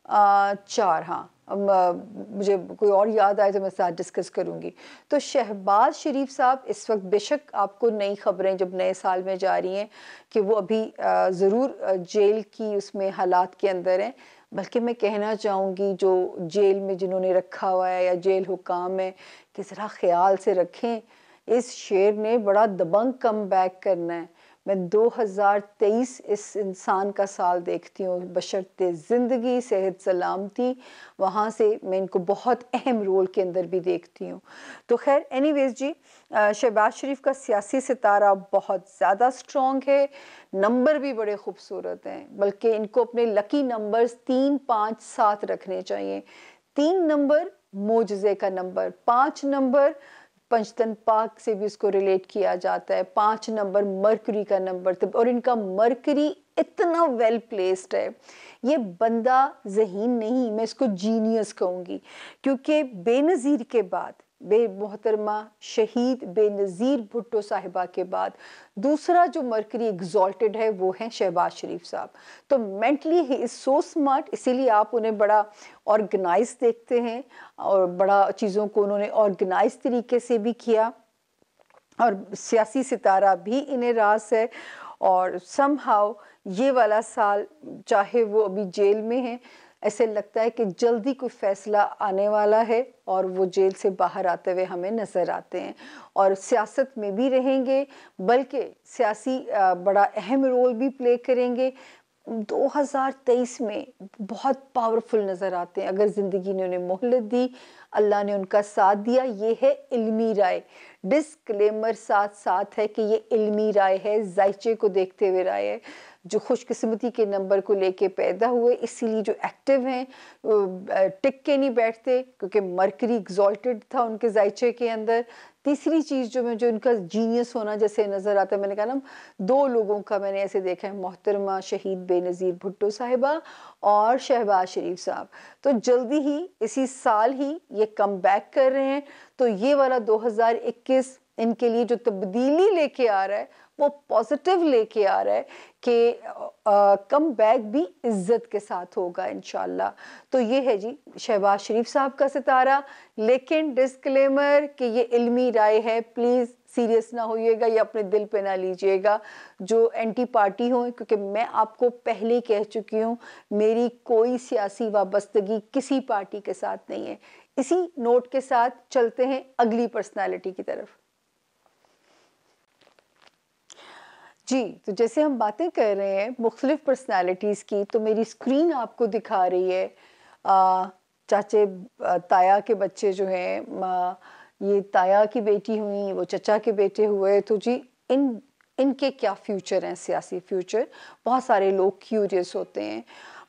आ, चार हाँ मुझे कोई और याद आए तो मैं साथ डिस्कस करूँगी तो शहबाज शरीफ साहब इस वक्त बेशक आपको नई खबरें जब नए साल में जा रही हैं कि वो अभी ज़रूर जेल की उसमें हालात के अंदर हैं बल्कि मैं कहना चाहूँगी जो जेल में जिन्होंने रखा हुआ है या जेल हुकाम है कि तरह ख्याल से रखें इस शेर ने बड़ा दबंग कम बैक करना है मैं 2023 इस इंसान का साल देखती हूँ बशरते ज़िंदगी सेहत सलामती वहाँ से मैं इनको बहुत अहम रोल के अंदर भी देखती हूँ तो खैर एनीवेज जी शहबाज शरीफ का सियासी सितारा बहुत ज़्यादा स्ट्रॉन्ग है नंबर भी बड़े खूबसूरत हैं बल्कि इनको अपने लकी नंबर्स तीन पाँच सात रखने चाहिए तीन नंबर मोजे का नंबर पाँच नंबर पंचतन पाक से भी उसको रिलेट किया जाता है पाँच नंबर मरकरी का नंबर थे तो, और इनका मरकरी इतना वेल प्लेस्ड है ये बंदा जहीन नहीं मैं इसको जीनियस कहूँगी क्योंकि बेनज़ीर के बाद बे मोहतरमा शहीद बेनज़ीर भुट्टो साहिबा के बाद दूसरा जो मरकरी एग्जॉल्टेड है वो है शहबाज शरीफ साहब तो मेंटली ही इज़ सो स्मार्ट इसीलिए आप उन्हें बड़ा ऑर्गेनाइज देखते हैं और बड़ा चीज़ों को उन्होंने ऑर्गेनाइज तरीके से भी किया और सियासी सितारा भी इन्हें रास है और समहाउ ये वाला साल चाहे वो अभी जेल में हैं ऐसे लगता है कि जल्दी कोई फैसला आने वाला है और वो जेल से बाहर आते हुए हमें नज़र आते हैं और सियासत में भी रहेंगे बल्कि सियासी बड़ा अहम रोल भी प्ले करेंगे 2023 में बहुत पावरफुल नज़र आते हैं अगर ज़िंदगी ने उन्हें मोहलत दी अल्लाह ने उनका साथ दिया ये है इल्मी राय डिस्क्लेमर साथ साथ है कि ये इल्मी राय है जायचे को देखते हुए राय है जो खुशकिस्मती के नंबर को लेके पैदा हुए इसीलिए जो एक्टिव हैं टिक के नहीं बैठते क्योंकि मरकरी एग्जॉल्टेड था उनके जायचे के अंदर तीसरी चीज़ जो मैं जो उनका जीनियस होना जैसे नज़र आता है मैंने कहा ना दो लोगों का मैंने ऐसे देखा है मोहतरमा शहीद बेनज़ीर भुट्टो साहिबा और शहबाज शरीफ साहब तो जल्दी ही इसी साल ही ये कम बैक कर रहे हैं तो ये वाला 2021 इनके लिए जो तब्दीली लेके आ रहा है वो पॉजिटिव लेके आ रहा है कि कम बैक भी इज्जत के साथ होगा इन तो ये है जी शहबाज शरीफ साहब का सितारा लेकिन डिस्क्लेमर कि ये इल्मी राय है प्लीज़ सीरियस ना होइएगा या अपने दिल पे ना लीजिएगा जो एंटी पार्टी हो क्योंकि मैं आपको पहले कह चुकी हूँ मेरी कोई सियासी वाबस्तगी किसी पार्टी के साथ नहीं है इसी नोट के साथ चलते हैं अगली पर्सनालिटी की तरफ जी तो जैसे हम बातें कर रहे हैं मुख्तलिफ पर्सनालिटीज़ की तो मेरी स्क्रीन आपको दिखा रही है आ, चाचे ताया के बच्चे जो हैं ये ताया की बेटी हुई वो चचा के बेटे हुए तो जी इन इनके क्या फ्यूचर हैं सियासी फ्यूचर बहुत सारे लोग क्यूरियस होते हैं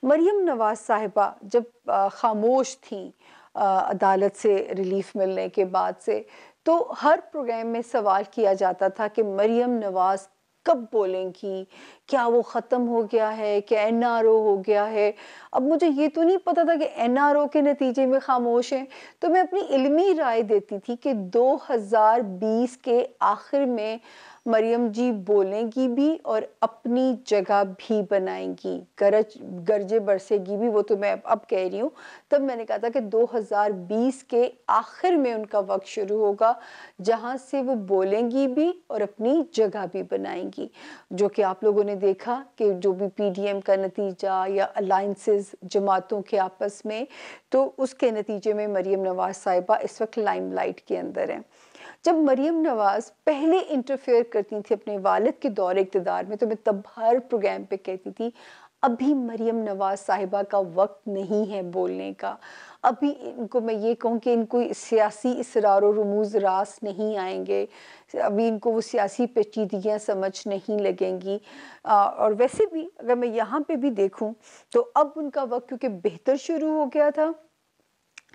मरियम नवाज़ साहिबा जब खामोश थी अदालत से रिलीफ मिलने के बाद से तो हर प्रोग्राम में सवाल किया जाता था कि मरियम नवाज़ कब बोलेंगी क्या वो ख़त्म हो गया है क्या एन हो गया है अब मुझे ये तो नहीं पता था कि एन के नतीजे में खामोश हैं तो मैं अपनी इलमी राय देती थी कि 2020 के आखिर में मरियम जी बोलेंगी भी और अपनी जगह भी बनाएंगी गरज गरजे बरसेगी भी वो तो मैं अब कह रही हूँ तब मैंने कहा था कि 2020 के आखिर में उनका वक्त शुरू होगा जहाँ से वो बोलेंगी भी और अपनी जगह भी बनाएंगी जो कि आप लोगों ने देखा कि जो भी पीडीएम का नतीजा या अलाइंसेस जमातों के आपस में तो उसके नतीजे में मरियम नवाज साहिबा इस वक्त लाइम के अंदर हैं जब मरीम नवाज़ पहले इंटरफेयर करती थी अपने वालद के दौरे इकतदार में तो मैं तब हर प्रोग्राम पे कहती थी अभी मरीम नवाज़ साहिबा का वक्त नहीं है बोलने का अभी इनको मैं ये कहूँ कि इनको सियासी इसरार और रमूज रास नहीं आएंगे अभी इनको वो सियासी पेचीदगियाँ समझ नहीं लगेंगी आ, और वैसे भी अगर मैं यहाँ पे भी देखूँ तो अब उनका वक्त क्योंकि बेहतर शुरू हो गया था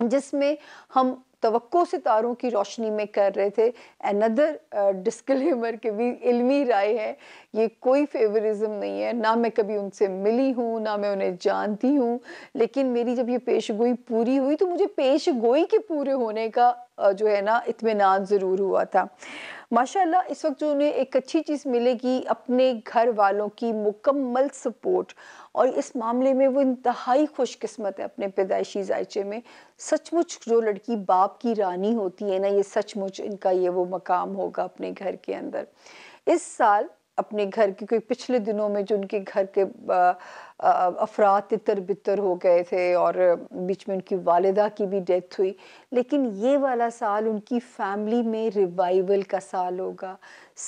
जिसमें हम तो सितारों की रोशनी में कर रहे थे अनदर डिस्क्लेमर के भी इल्मी राय है ये कोई फेवरिज्म नहीं है ना मैं कभी उनसे मिली हूँ ना मैं उन्हें जानती हूँ लेकिन मेरी जब ये पेश गोई पूरी हुई तो मुझे पेश गोई के पूरे होने का uh, जो है ना इतमान ज़रूर हुआ था माशाल्लाह इस वक्त जो उन्हें एक अच्छी चीज़ मिलेगी अपने घर वालों की मुकम्मल सपोर्ट और इस मामले में वो इंतहाई खुशकस्मत है अपने पैदाइशी जायचे में सचमुच जो लड़की बाप की रानी होती है ना ये सचमुच इनका ये वो मकाम होगा अपने घर के अंदर इस साल अपने घर के कोई पिछले दिनों में जो उनके घर के अफरा तितर बितर हो गए थे और बीच में उनकी वालदा की भी डेथ हुई लेकिन ये वाला साल उनकी फैमिली में रिवाइवल का साल होगा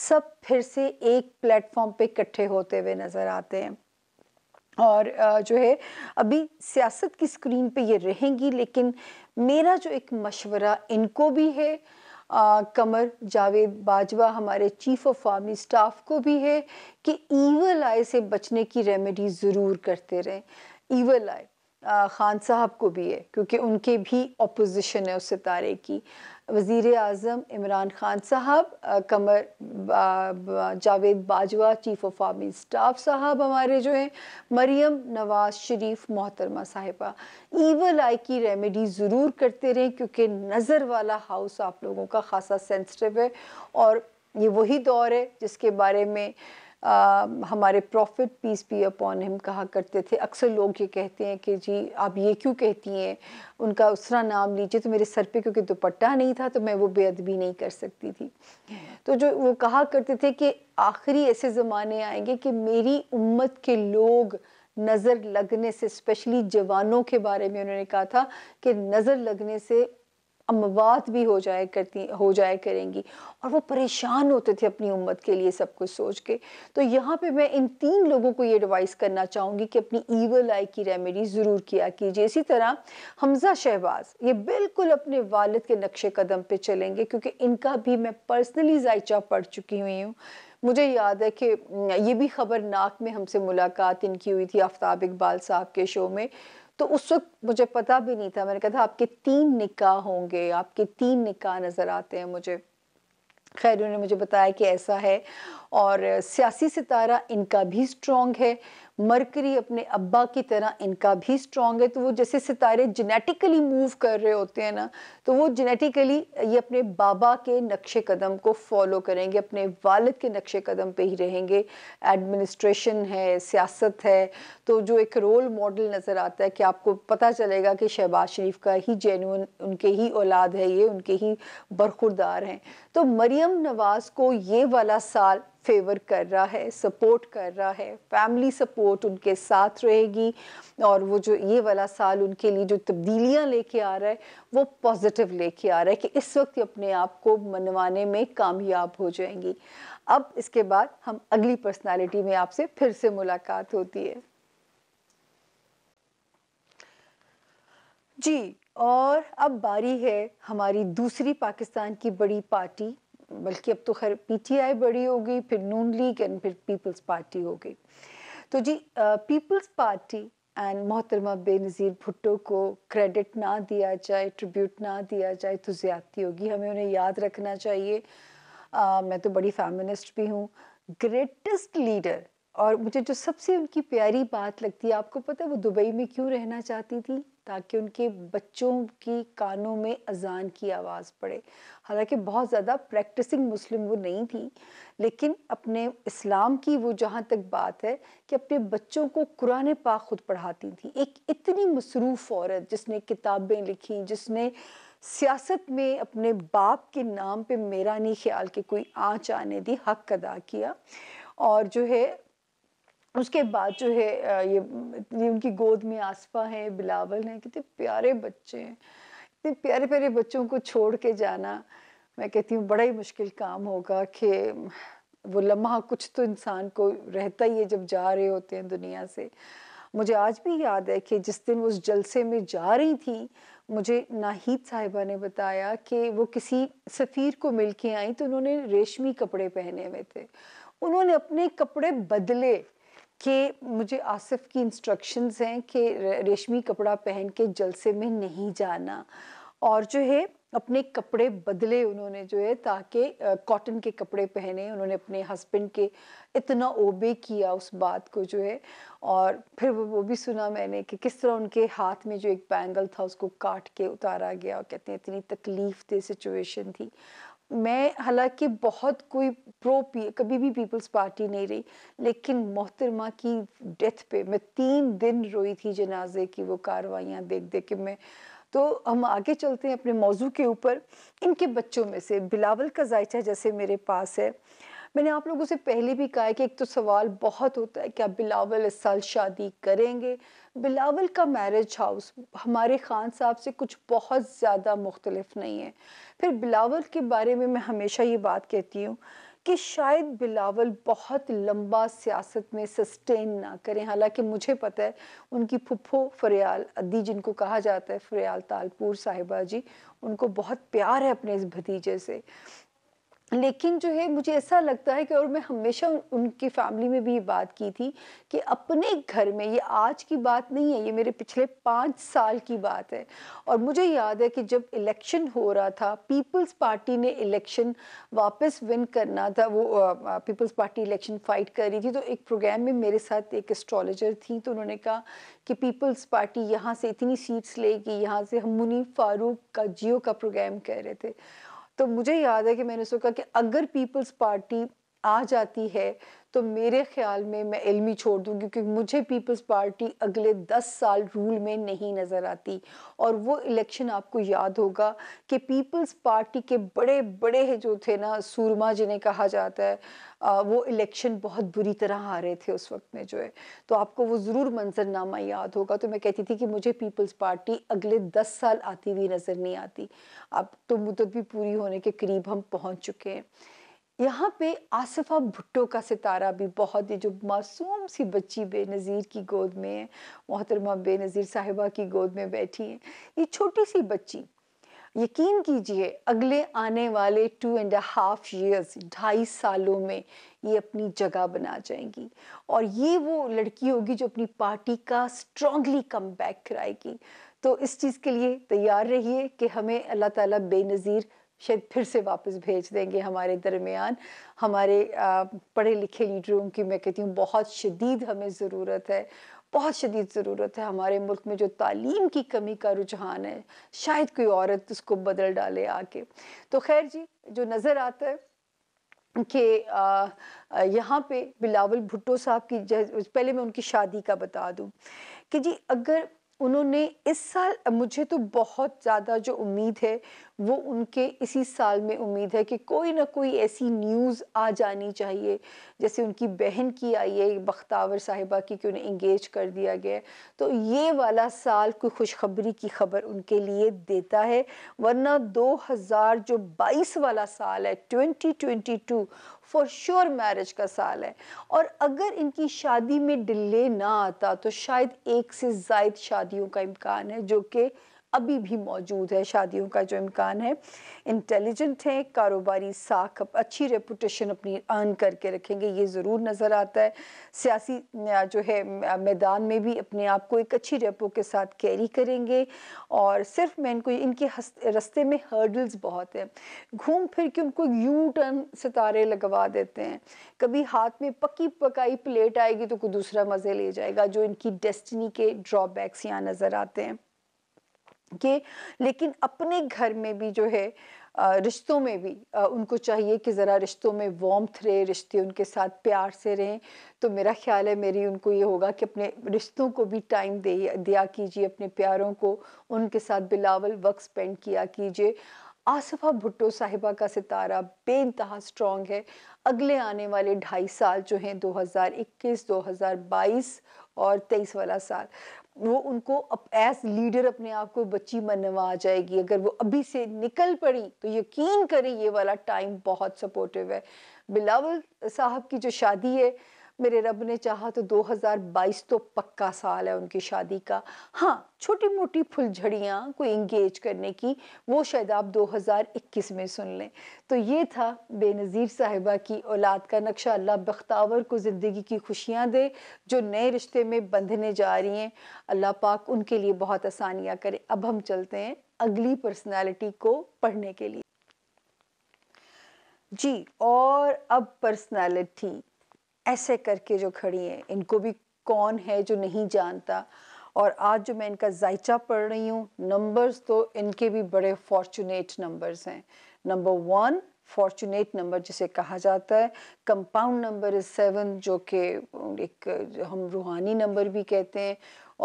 सब फिर से एक प्लेटफॉर्म पे इकट्ठे होते हुए नज़र आते हैं और जो है अभी सियासत की स्क्रीन पे ये रहेंगी लेकिन मेरा जो एक मशवरा इनको भी है आ, कमर जावेद बाजवा हमारे चीफ ऑफ आर्मी स्टाफ को भी है कि ईवल आय से बचने की रेमेडी ज़रूर करते रहें ईवल आय खान साहब को भी है क्योंकि उनके भी अपोजिशन है उस सितारे की वज़ी अजम इमरान खान साहब Qamar Javed Bajwa chief of army staff साहब हमारे जो हैं मरियम नवाज शरीफ मोहतरमा साहिबा ईवल आई की रेमेडी ज़रूर करते रहें क्योंकि नज़र वाला हाउस आप लोगों का खासा सेंसिटिव है और ये वही दौर है जिसके बारे में हमारे prophet peace be upon him कहा करते थे अक्सर लोग ये कहते हैं कि जी आप ये क्यों कहती हैं उनका उसरा नाम लीजिए तो मेरे सर पे क्योंकि दुपट्टा नहीं था तो मैं वो बेअदबी नहीं कर सकती थी तो जो वो कहा करते थे कि आखिरी ऐसे ज़माने आएंगे कि मेरी उम्मत के लोग नज़र लगने से स्पेशली जवानों के बारे में उन्होंने कहा था कि नज़र लगने से अमवात भी हो जाया करती हो जाया करेंगी और वो परेशान होते थे अपनी उम्मत के लिए सब कुछ सोच के तो यहाँ पे मैं इन तीन लोगों को ये एडवाइस करना चाहूँगी कि अपनी ईवल आई की रेमेडी ज़रूर किया कीजिए इसी तरह हमज़ा शहबाज ये बिल्कुल अपने वालद के नक्शे कदम पे चलेंगे क्योंकि इनका भी मैं पर्सनली जायचा पढ़ चुकी हुई हूँ मुझे याद है कि ये भी खबरनाक में हमसे मुलाकात इनकी हुई थी आफ्ताब इकबाल साहब के शो में तो उस वक्त मुझे पता भी नहीं था मैंने कहा था आपके तीन निकाह होंगे आपके तीन निकाह नज़र आते हैं मुझे खैर उन्होंने मुझे बताया कि ऐसा है और सियासी सितारा इनका भी स्ट्रॉन्ग है मरकरी अपने अब्बा की तरह इनका भी स्ट्रॉन्ग है तो वो जैसे सितारे जेनेटिकली मूव कर रहे होते हैं ना तो वो जेनेटिकली ये अपने बाबा के नक्शे कदम को फॉलो करेंगे अपने वालद के नक्शे कदम पे ही रहेंगे एडमिनिस्ट्रेशन है सियासत है तो जो एक रोल मॉडल नज़र आता है कि आपको पता चलेगा कि शहबाज शरीफ का ही जेनुन उनके ही औलाद है ये उनके ही बरखुरदार हैं तो मरियम नवाज़ को ये वाला साल फेवर कर रहा है सपोर्ट कर रहा है फैमिली सपोर्ट उनके साथ रहेगी और वो जो ये वाला साल उनके लिए जो तब्दीलियां लेके आ रहा है वो पॉजिटिव लेके आ रहा है कि इस वक्त अपने आप को मनवाने में कामयाब हो जाएंगी अब इसके बाद हम अगली पर्सनालिटी में आपसे फिर से मुलाकात होती है जी और अब बारी है हमारी दूसरी पाकिस्तान की बड़ी पार्टी बल्कि अब तो खैर पीटीआई बड़ी हो गई फिर नून लीग एंड फिर पीपल्स पार्टी हो गई तो जी पीपल्स पार्टी एंड मोहतरमा बेनज़ीर भुट्टो को क्रेडिट ना दिया जाए ट्रिब्यूट ना दिया जाए तो ज़्यादती होगी हमें उन्हें याद रखना चाहिए आ, मैं तो बड़ी फैमिनिस्ट भी हूँ ग्रेटेस्ट लीडर और मुझे जो सबसे उनकी प्यारी बात लगती है आपको पता है वो दुबई में क्यों रहना चाहती थी ताकि उनके बच्चों की कानों में अजान की आवाज़ पड़े हालांकि बहुत ज़्यादा प्रैक्टिसिंग मुस्लिम वो नहीं थी लेकिन अपने इस्लाम की वो जहाँ तक बात है कि अपने बच्चों को कुरान पाक खुद पढ़ाती थी एक इतनी मसरूफ़ औरत जिसने किताबें लिखी जिसने सियासत में अपने बाप के नाम पे मेरा नहीं ख्याल कि कोई आँच आने दी हक अदा किया और जो है उसके बाद जो है ये इतनी उनकी गोद में आसपा है बिलावल हैं कितने प्यारे बच्चे हैं इतने प्यारे प्यारे बच्चों को छोड़ के जाना मैं कहती हूँ बड़ा ही मुश्किल काम होगा कि वो लम्हा कुछ तो इंसान को रहता ही है जब जा रहे होते हैं दुनिया से मुझे आज भी याद है कि जिस दिन वो उस जलसे में जा रही थी मुझे नाहिद साहिबा ने बताया कि वो किसी सफ़ीर को मिल के आई तो उन्होंने रेशमी कपड़े पहने हुए थे उन्होंने अपने कपड़े बदले कि मुझे आसिफ की इंस्ट्रक्शंस हैं कि रेशमी कपड़ा पहन के जलसे में नहीं जाना और जो है अपने कपड़े बदले उन्होंने जो है ताकि कॉटन के कपड़े पहने उन्होंने अपने हस्बैंड के इतना ओबे किया उस बात को जो है और फिर वो भी सुना मैंने कि किस तरह उनके हाथ में जो एक बैंगल था उसको काट के उतारा गया और कहते हैं इतनी तकलीफ दे सिचुएशन थी मैं हालांकि बहुत कोई प्रो कभी भी पीपल्स पार्टी नहीं रही लेकिन मोहतरमा की डेथ पे मैं तीन दिन रोई थी जनाजे की वो कार्रवाइयाँ देख देख के मैं तो हम आगे चलते हैं अपने मौजू के ऊपर इनके बच्चों में से बिलावल का जायचा जैसे मेरे पास है मैंने आप लोगों से पहले भी कहा है कि एक तो सवाल बहुत होता है क्या बिलावल इस साल शादी करेंगे बिलावल का मैरिज हाउस हमारे ख़ान साहब से कुछ बहुत ज़्यादा मुख्तलफ नहीं है फिर बिलावल के बारे में मैं हमेशा ये बात कहती हूँ कि शायद बिलावल बहुत लंबा सियासत में सस्टेन ना करें हालांकि मुझे पता है उनकी फुफ्फो फरियाल अदी जिनको कहा जाता है फरियाल तालपुर साहिबा जी उनको बहुत प्यार है अपने इस भतीजे से लेकिन जो है मुझे ऐसा लगता है कि और मैं हमेशा उनकी फैमिली में भी ये बात की थी कि अपने घर में ये आज की बात नहीं है ये मेरे पिछले पाँच साल की बात है और मुझे याद है कि जब इलेक्शन हो रहा था पीपल्स पार्टी ने इलेक्शन वापस विन करना था वो पीपल्स पार्टी इलेक्शन फाइट कर रही थी तो एक प्रोग्राम में मेरे साथ एक एस्ट्रोलॉजर थी तो उन्होंने कहा कि पीपल्स पार्टी यहाँ से इतनी सीट्स लेगी यहाँ से हम मुनीफ फारूक का जियो का प्रोग्राम कह रहे थे तो मुझे याद है कि मैंने सोचा कि अगर पीपल्स पार्टी आ जाती है तो मेरे ख्याल में मैं इलमी छोड़ दूँ क्योंकि मुझे पीपल्स पार्टी अगले दस साल रूल में नहीं नज़र आती और वो इलेक्शन आपको याद होगा कि पीपल्स पार्टी के बड़े बड़े जो थे ना सूरमा जिन्हें कहा जाता है आ, वो इलेक्शन बहुत बुरी तरह आ रहे थे उस वक्त में जो है तो आपको वो ज़रूर मंजरनामा याद होगा तो मैं कहती थी कि मुझे पीपल्स पार्टी अगले दस साल आती हुई नज़र नहीं आती अब तो मुदत भी पूरी होने के करीब हम पहुँच चुके हैं यहाँ पे आसफ़ा भुट्टो का सितारा भी बहुत ही जो मासूम सी बच्ची बेनज़ीर की गोद में है मोहतरमा बेनज़ीर साहिबा की गोद में बैठी है ये छोटी सी बच्ची यकीन कीजिए अगले आने वाले टू एंड हाफ ईयर्स ढाई सालों में ये अपनी जगह बना जाएंगी और ये वो लड़की होगी जो अपनी पार्टी का स्ट्रांगली कम बैक कराएगी तो इस चीज़ के लिए तैयार रहिए कि हमें अल्लाह ताला बेनज़ीर शायद फिर से वापस भेज देंगे हमारे दरमियान हमारे पढ़े लिखे लीडरों की मैं कहती हूँ बहुत शदीद हमें ज़रूरत है बहुत शदीद ज़रूरत है हमारे मुल्क में जो तालीम की कमी का रुझान है शायद कोई औरत उसको बदल डाले आके तो खैर जी जो नज़र आता है कि यहाँ पे बिलावल भुट्टो साहब की पहले मैं उनकी शादी का बता दूँ कि जी अगर उन्होंने इस साल मुझे तो बहुत ज़्यादा जो उम्मीद है वो उनके इसी साल में उम्मीद है कि कोई ना कोई ऐसी न्यूज़ आ जानी चाहिए जैसे उनकी बहन की आई है बख्तावर साहिबा की कि उन्हें इंगेज कर दिया गया तो ये वाला साल कोई खुशखबरी की खबर उनके लिए देता है वरना हज़ार जो बाईस वाला साल है टू फॉर श्योर मैरिज का साल है और अगर इनकी शादी में डिले ना आता तो शायद एक से जायद शादियों का इम्कान है जो कि अभी भी मौजूद है शादियों का जो इम्कान है इंटेलिजेंट हैं कारोबारी साख अच्छी रेपुटेशन अपनी अर्न करके रखेंगे ये ज़रूर नज़र आता है सियासी जो है मैदान में भी अपने आप को एक अच्छी रेपो के साथ कैरी करेंगे और सिर्फ मैं इनको इनके रस्ते में हर्डल्स बहुत हैं घूम फिर के उनको यू टर्न सितारे लगवा देते हैं कभी हाथ में पकी पकाई प्लेट आएगी तो कोई दूसरा मज़े ले जाएगा जो इनकी डेस्टिनी के ड्रॉबैक्स यहाँ नज़र आते हैं कि लेकिन अपने घर में भी जो है रिश्तों में भी उनको चाहिए कि ज़रा रिश्तों में वॉम्थ रहे रिश्ते उनके साथ प्यार से रहें तो मेरा ख्याल है मेरी उनको ये होगा कि अपने रिश्तों को भी टाइम दे दिया कीजिए अपने प्यारों को उनके साथ बिलावल वक्त स्पेंड किया कीजिए आसफ़ा भुट्टो साहिबा का सितारा बेानतहा स्ट्रॉन्ग है अगले आने वाले ढाई साल जो हैं 2021, 2022 और 23 वाला साल वो उनको एज लीडर अपने आप को बच्ची मनवा जाएगी अगर वो अभी से निकल पड़ी तो यकीन करें ये वाला टाइम बहुत सपोर्टिव है बिलावल साहब की जो शादी है मेरे रब ने चाहा तो 2022 तो पक्का साल है उनकी शादी का हाँ छोटी मोटी फुलझड़ियाँ कोई इंगेज करने की वो शायद आप 2021 में सुन लें तो ये था बेनज़ीर साहिबा की औलाद का नक्शा अल्लाह बख्तावर को ज़िंदगी की खुशियाँ दे जो नए रिश्ते में बंधने जा रही हैं अल्लाह पाक उनके लिए बहुत आसानियाँ करे अब हम चलते हैं अगली पर्सनैलिटी को पढ़ने के लिए जी और अब पर्सनालिटी ऐसे करके जो खड़ी हैं इनको भी कौन है जो नहीं जानता और आज जो मैं इनका जायचा पढ़ रही हूँ नंबर्स तो इनके भी बड़े फॉर्चुनेट नंबर्स हैं नंबर वन फॉर्चुनेट नंबर जिसे कहा जाता है कंपाउंड नंबर इज सेवन जो कि एक हम रूहानी नंबर भी कहते हैं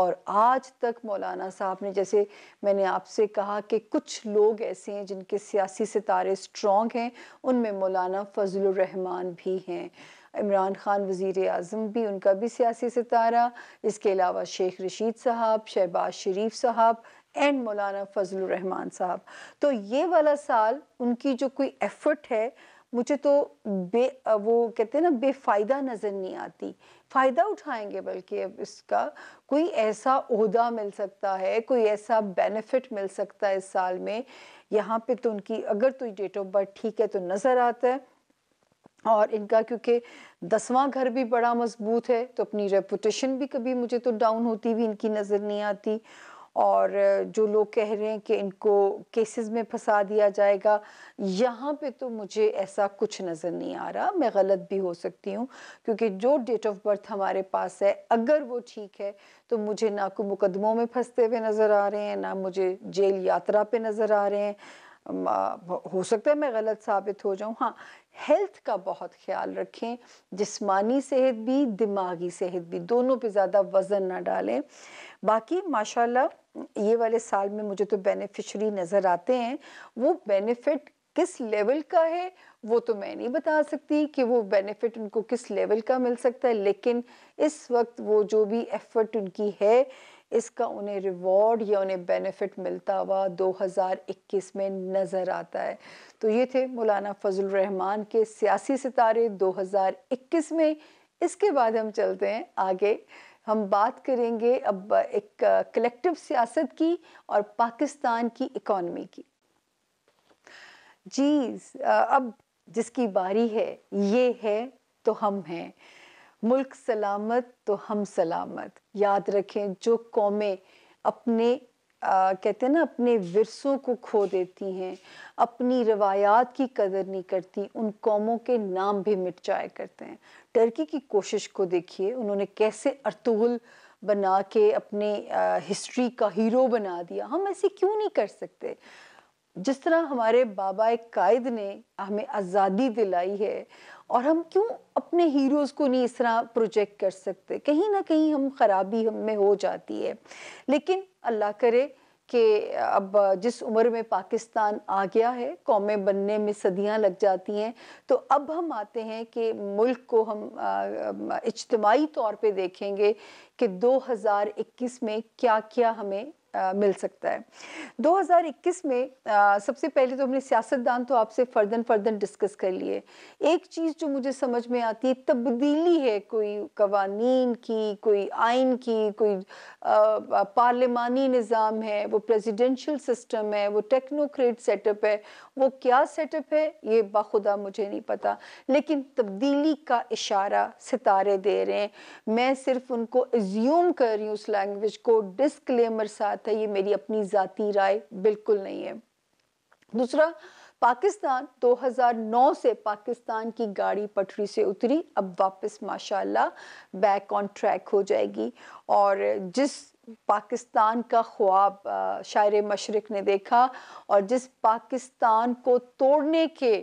और आज तक मौलाना साहब ने जैसे मैंने आपसे कहा कि कुछ लोग ऐसे हैं जिनके सियासी सितारे स्ट्रॉन्ग हैं उनमें मौलाना फजल रहमान भी हैं इमरान खान वजीर अजम भी उनका भी सियासी सितारा इसके अलावा शेख रशीद साहब शहबाज शरीफ साहब एंड मौलाना फजलरहमान साहब तो ये वाला साल उनकी जो कोई एफर्ट है मुझे तो बे वो कहते हैं ना बेफ़ायदा नज़र नहीं आती फ़ायदा उठाएंगे बल्कि अब इसका कोई ऐसा अहदा मिल सकता है कोई ऐसा बेनिफिट मिल सकता है इस साल में यहाँ पे तो उनकी अगर तो डेट ऑफ बर्थ ठीक है तो नज़र आता है और इनका क्योंकि दसवां घर भी बड़ा मजबूत है तो अपनी रेपुटेशन भी कभी मुझे तो डाउन होती भी इनकी नज़र नहीं आती और जो लोग कह रहे हैं कि इनको केसेस में फंसा दिया जाएगा यहाँ पे तो मुझे ऐसा कुछ नज़र नहीं आ रहा मैं गलत भी हो सकती हूँ क्योंकि जो डेट ऑफ बर्थ हमारे पास है अगर वो ठीक है तो मुझे ना को मुकदमों में फंसते हुए नज़र आ रहे हैं ना मुझे जेल यात्रा पे नज़र आ रहे हैं हो सकता है मैं गलत साबित हो जाऊँ हाँ हेल्थ का बहुत ख्याल रखें जिस्मानी सेहत भी दिमागी सेहत भी दोनों पे ज़्यादा वज़न ना डालें बाकी माशाल्लाह ये वाले साल में मुझे तो बेनिफिशरी नज़र आते हैं वो बेनिफिट किस लेवल का है वो तो मैं नहीं बता सकती कि वो बेनिफिट उनको किस लेवल का मिल सकता है लेकिन इस वक्त वो जो भी एफर्ट उनकी है इसका उन्हें रिवॉर्ड या उन्हें बेनिफिट मिलता हुआ 2021 में नज़र आता है तो ये थे मौलाना फजल रहमान के सियासी सितारे 2021 में इसके बाद हम चलते हैं आगे हम बात करेंगे अब एक कलेक्टिव सियासत की और पाकिस्तान की इकॉनमी की जी अब जिसकी बारी है ये है तो हम हैं मुल्क सलामत तो हम सलामत याद रखें जो कौमें अपने आ, कहते हैं ना अपने विरसों को खो देती हैं अपनी रवायात की कदर नहीं करती उन कौमों के नाम भी मिट जाए करते हैं टर्की की कोशिश को देखिए उन्होंने कैसे अर्तुगल बना के अपने आ, हिस्ट्री का हीरो बना दिया हम ऐसे क्यों नहीं कर सकते जिस तरह हमारे बाबा कायद ने हमें आज़ादी दिलाई है और हम क्यों अपने हीरोज़ को नहीं इस तरह प्रोजेक्ट कर सकते कहीं ना कहीं हम खराबी हम में हो जाती है लेकिन अल्लाह करे कि अब जिस उम्र में पाकिस्तान आ गया है कौमें बनने में सदियां लग जाती हैं तो अब हम आते हैं कि मुल्क को हम इज्तमाही तौर पे देखेंगे कि 2021 में क्या क्या हमें आ, मिल सकता है 2021 में आ, सबसे पहले तो हमने सियासतदान तो आपसे फर्दन फर्दन डिस्कस कर लिए एक चीज़ जो मुझे समझ में आती है तब्दीली है कोई कवानी की कोई आइन की कोई पार्लियामानी निज़ाम है वो प्रेसिडेंशियल सिस्टम है वो टेक्नोक्रेट सेटअप है वो क्या सेटअप है ये बाखुदा मुझे नहीं पता लेकिन तब्दीली का इशारा सितारे दे रहे हैं मैं सिर्फ उनको एज्यूम कर रही हूँ उस लैंग्वेज को डिस्कलेमर साथ बात है ये मेरी अपनी ज़ाती राय बिल्कुल नहीं है दूसरा पाकिस्तान 2009 से पाकिस्तान की गाड़ी पटरी से उतरी अब वापस माशाल्लाह बैक ऑन ट्रैक हो जाएगी और जिस पाकिस्तान का ख्वाब शायर मशरक ने देखा और जिस पाकिस्तान को तोड़ने के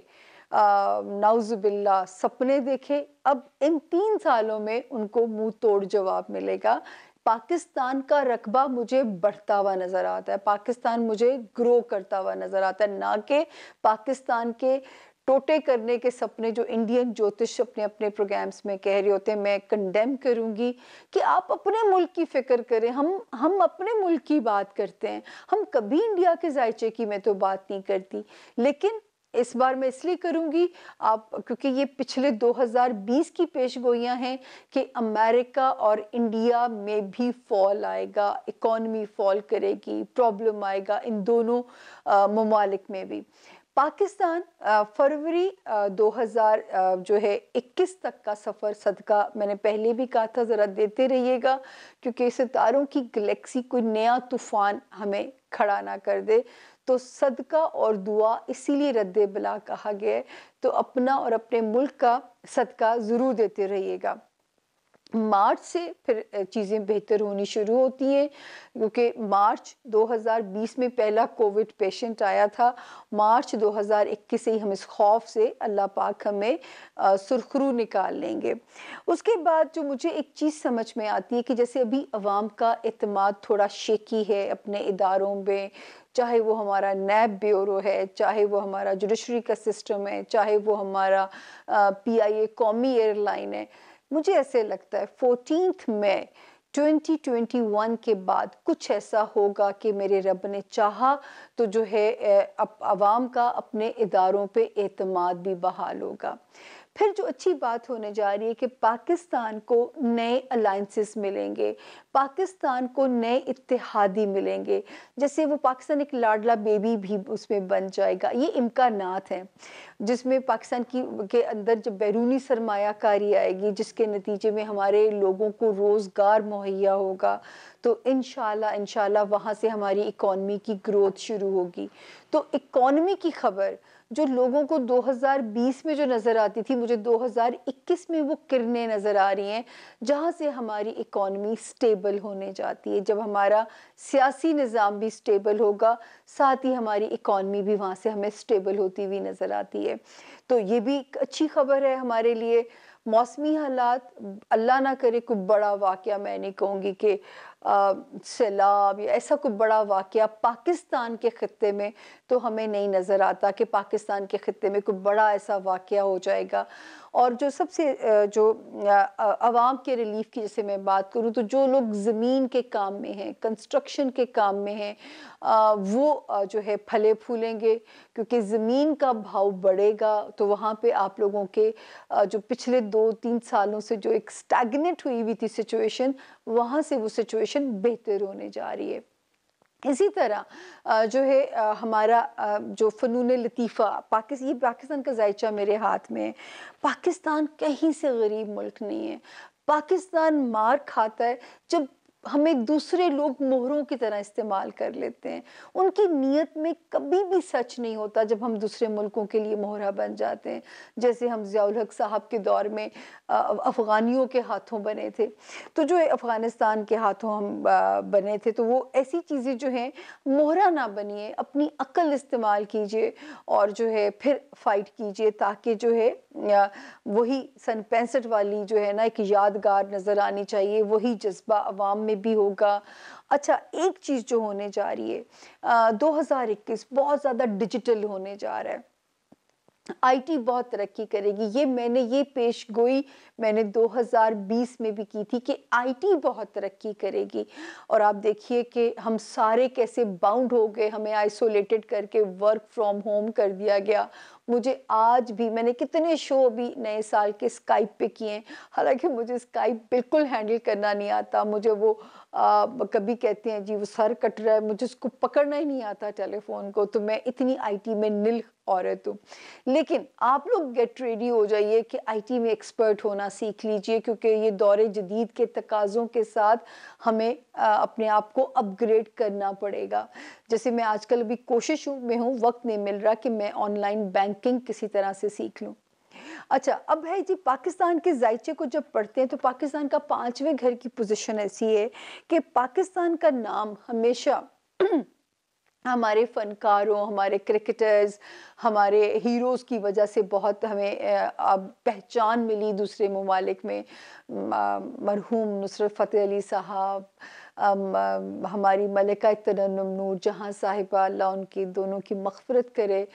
नाउजबिल्ला सपने देखे अब इन तीन सालों में उनको मुंह तोड़ जवाब मिलेगा पाकिस्तान का रकबा मुझे बढ़ता हुआ नज़र आता है पाकिस्तान मुझे ग्रो करता हुआ नज़र आता है ना कि पाकिस्तान के टोटे करने के सपने जो इंडियन ज्योतिष अपने अपने प्रोग्राम्स में कह रहे होते हैं मैं कंडेम करूंगी कि आप अपने मुल्क की फिक्र करें हम हम अपने मुल्क की बात करते हैं हम कभी इंडिया के जायचे की मैं तो बात नहीं करती लेकिन इस बार मैं इसलिए करूंगी आप क्योंकि ये पिछले 2020 की पेश गोइयाँ हैं कि अमेरिका और इंडिया में भी फॉल आएगा इकॉनमी फॉल करेगी प्रॉब्लम आएगा इन दोनों ममालिक में भी पाकिस्तान फरवरी 2000 जो है 21 तक का सफ़र सदका मैंने पहले भी कहा था ज़रा देते रहिएगा क्योंकि सितारों की गलेक्सी कोई नया तूफ़ान हमें खड़ा ना कर दे तो सदका और दुआ इसीलिए रद्द बला कहा गया है तो अपना और अपने मुल्क का सदका ज़रूर देते रहिएगा मार्च से फिर चीज़ें बेहतर होनी शुरू होती हैं क्योंकि मार्च 2020 में पहला कोविड पेशेंट आया था मार्च 2021 से ही हम इस खौफ से अल्लाह पाक हमें सुरखरू निकाल लेंगे उसके बाद जो मुझे एक चीज़ समझ में आती है कि जैसे अभी आवाम का अतमाद थोड़ा शेकी है अपने इदारों में चाहे वो हमारा नैब ब्यूरो है चाहे वो हमारा जुडिशरी का सिस्टम है चाहे वो हमारा पी आई ए कौमी एयरलाइन है मुझे ऐसे लगता है फोर्टीन ट्वेंटी 2021 के बाद कुछ ऐसा होगा कि मेरे रब ने चाहा तो जो है अब आवाम का अपने इदारों पे एतमाद भी बहाल होगा फिर जो अच्छी बात होने जा रही है कि पाकिस्तान को नए अलाइंसिस मिलेंगे पाकिस्तान को नए इतिहादी मिलेंगे जैसे वो पाकिस्तान एक लाडला बेबी भी उसमें बन जाएगा ये इम्कान हैं जिसमें पाकिस्तान की के अंदर जब बैरूनी सरमाकारी आएगी जिसके नतीजे में हमारे लोगों को रोज़गार मुहैया होगा तो इन शाह वहाँ से हमारी इकॉनमी की ग्रोथ शुरू होगी तो इकॉनमी की खबर जो लोगों को 2020 में जो नज़र आती थी मुझे 2021 में वो किरने नज़र आ रही हैं जहाँ से हमारी इकॉनमी स्टेबल होने जाती है जब हमारा सियासी निज़ाम भी स्टेबल होगा साथ ही हमारी इकॉनमी भी वहाँ से हमें स्टेबल होती हुई नज़र आती है तो ये भी एक अच्छी खबर है हमारे लिए मौसमी हालात अल्लाह ना करे कोई बड़ा वाक़ मैं नहीं कहूँगी कि सैलाब या ऐसा कोई बड़ा वाक़ पाकिस्तान के ख़त्े में तो हमें नहीं नज़र आता कि पाकिस्तान के ख़त्े में कोई बड़ा ऐसा वाक़ हो जाएगा और जो सबसे जो आवाम के रिलीफ की जैसे मैं बात करूँ तो जो लोग ज़मीन के काम में हैं कंस्ट्रक्शन के काम में हैं वो जो है फले फूलेंगे क्योंकि ज़मीन का भाव बढ़ेगा तो वहाँ पे आप लोगों के जो पिछले दो तीन सालों से जो एक स्टैगनेट हुई हुई थी सिचुएशन वहाँ से वो सिचुएशन बेहतर होने जा रही है इसी तरह जो है हमारा जो फ़नून लतीफ़ा पाकिस ये पाकिस्तान का जायचा मेरे हाथ में पाकिस्तान कहीं से गरीब मुल्क नहीं है पाकिस्तान मार खाता है जब हमें दूसरे लोग मोहरों की तरह इस्तेमाल कर लेते हैं उनकी नीयत में कभी भी सच नहीं होता जब हम दूसरे मुल्कों के लिए मोहरा बन जाते हैं जैसे हम ज़ियाउल हक साहब के दौर में अफ़गानियों के हाथों बने थे तो जो अफ़गानिस्तान के हाथों हम बने थे तो वो ऐसी चीज़ें जो हैं मोहरा ना बनिए अपनी अक्ल इस्तेमाल कीजिए और जो है फिर फाइट कीजिए ताकि जो है वही सन पैंसठ वाली जो है ना एक यादगार नज़र आनी चाहिए वही जज्बा आवाम में भी होगा अच्छा एक चीज़ जो होने जा रही है हजार इक्कीस बहुत ज़्यादा डिजिटल होने जा रहा है आईटी बहुत तरक्की करेगी ये मैंने ये पेश गोई मैंने 2020 में भी की थी कि आईटी बहुत तरक्की करेगी और आप देखिए कि हम सारे कैसे बाउंड हो गए हमें आइसोलेटेड करके वर्क फ्रॉम होम कर दिया गया मुझे आज भी मैंने कितने शो अभी नए साल के स्काइप पे किए हैं हालांकि मुझे स्काइप बिल्कुल हैंडल करना नहीं आता मुझे वो आ, कभी कहते हैं जी वो सर कट रहा है मुझे उसको पकड़ना ही नहीं आता टेलीफोन को तो मैं इतनी आईटी में नील औरत हूँ लेकिन आप लोग गेट रेडी हो जाइए कि आईटी में एक्सपर्ट होना सीख लीजिए क्योंकि ये दौरे जदीद के तकाज़ों के साथ हमें आ, अपने आप को अपग्रेड करना पड़ेगा जैसे मैं आजकल भी कोशिश हूँ मैं हूँ वक्त नहीं मिल रहा कि मैं ऑनलाइन बैंकिंग किसी तरह से सीख लूँ अच्छा अब है जी पाकिस्तान के जायचे को जब पढ़ते हैं तो पाकिस्तान का पाँचवें घर की पोजीशन ऐसी है कि पाकिस्तान का नाम हमेशा हमारे फनकारों हमारे क्रिकेटर्स हमारे हीरोज़ की वजह से बहुत हमें अब पहचान मिली दूसरे ममालिक में मरहूम नुसरत फ़तेह अली साहब हमारी मलिका तनम नूर जहाँ साहिबा अल्लाह उनकी दोनों की मफफरत करे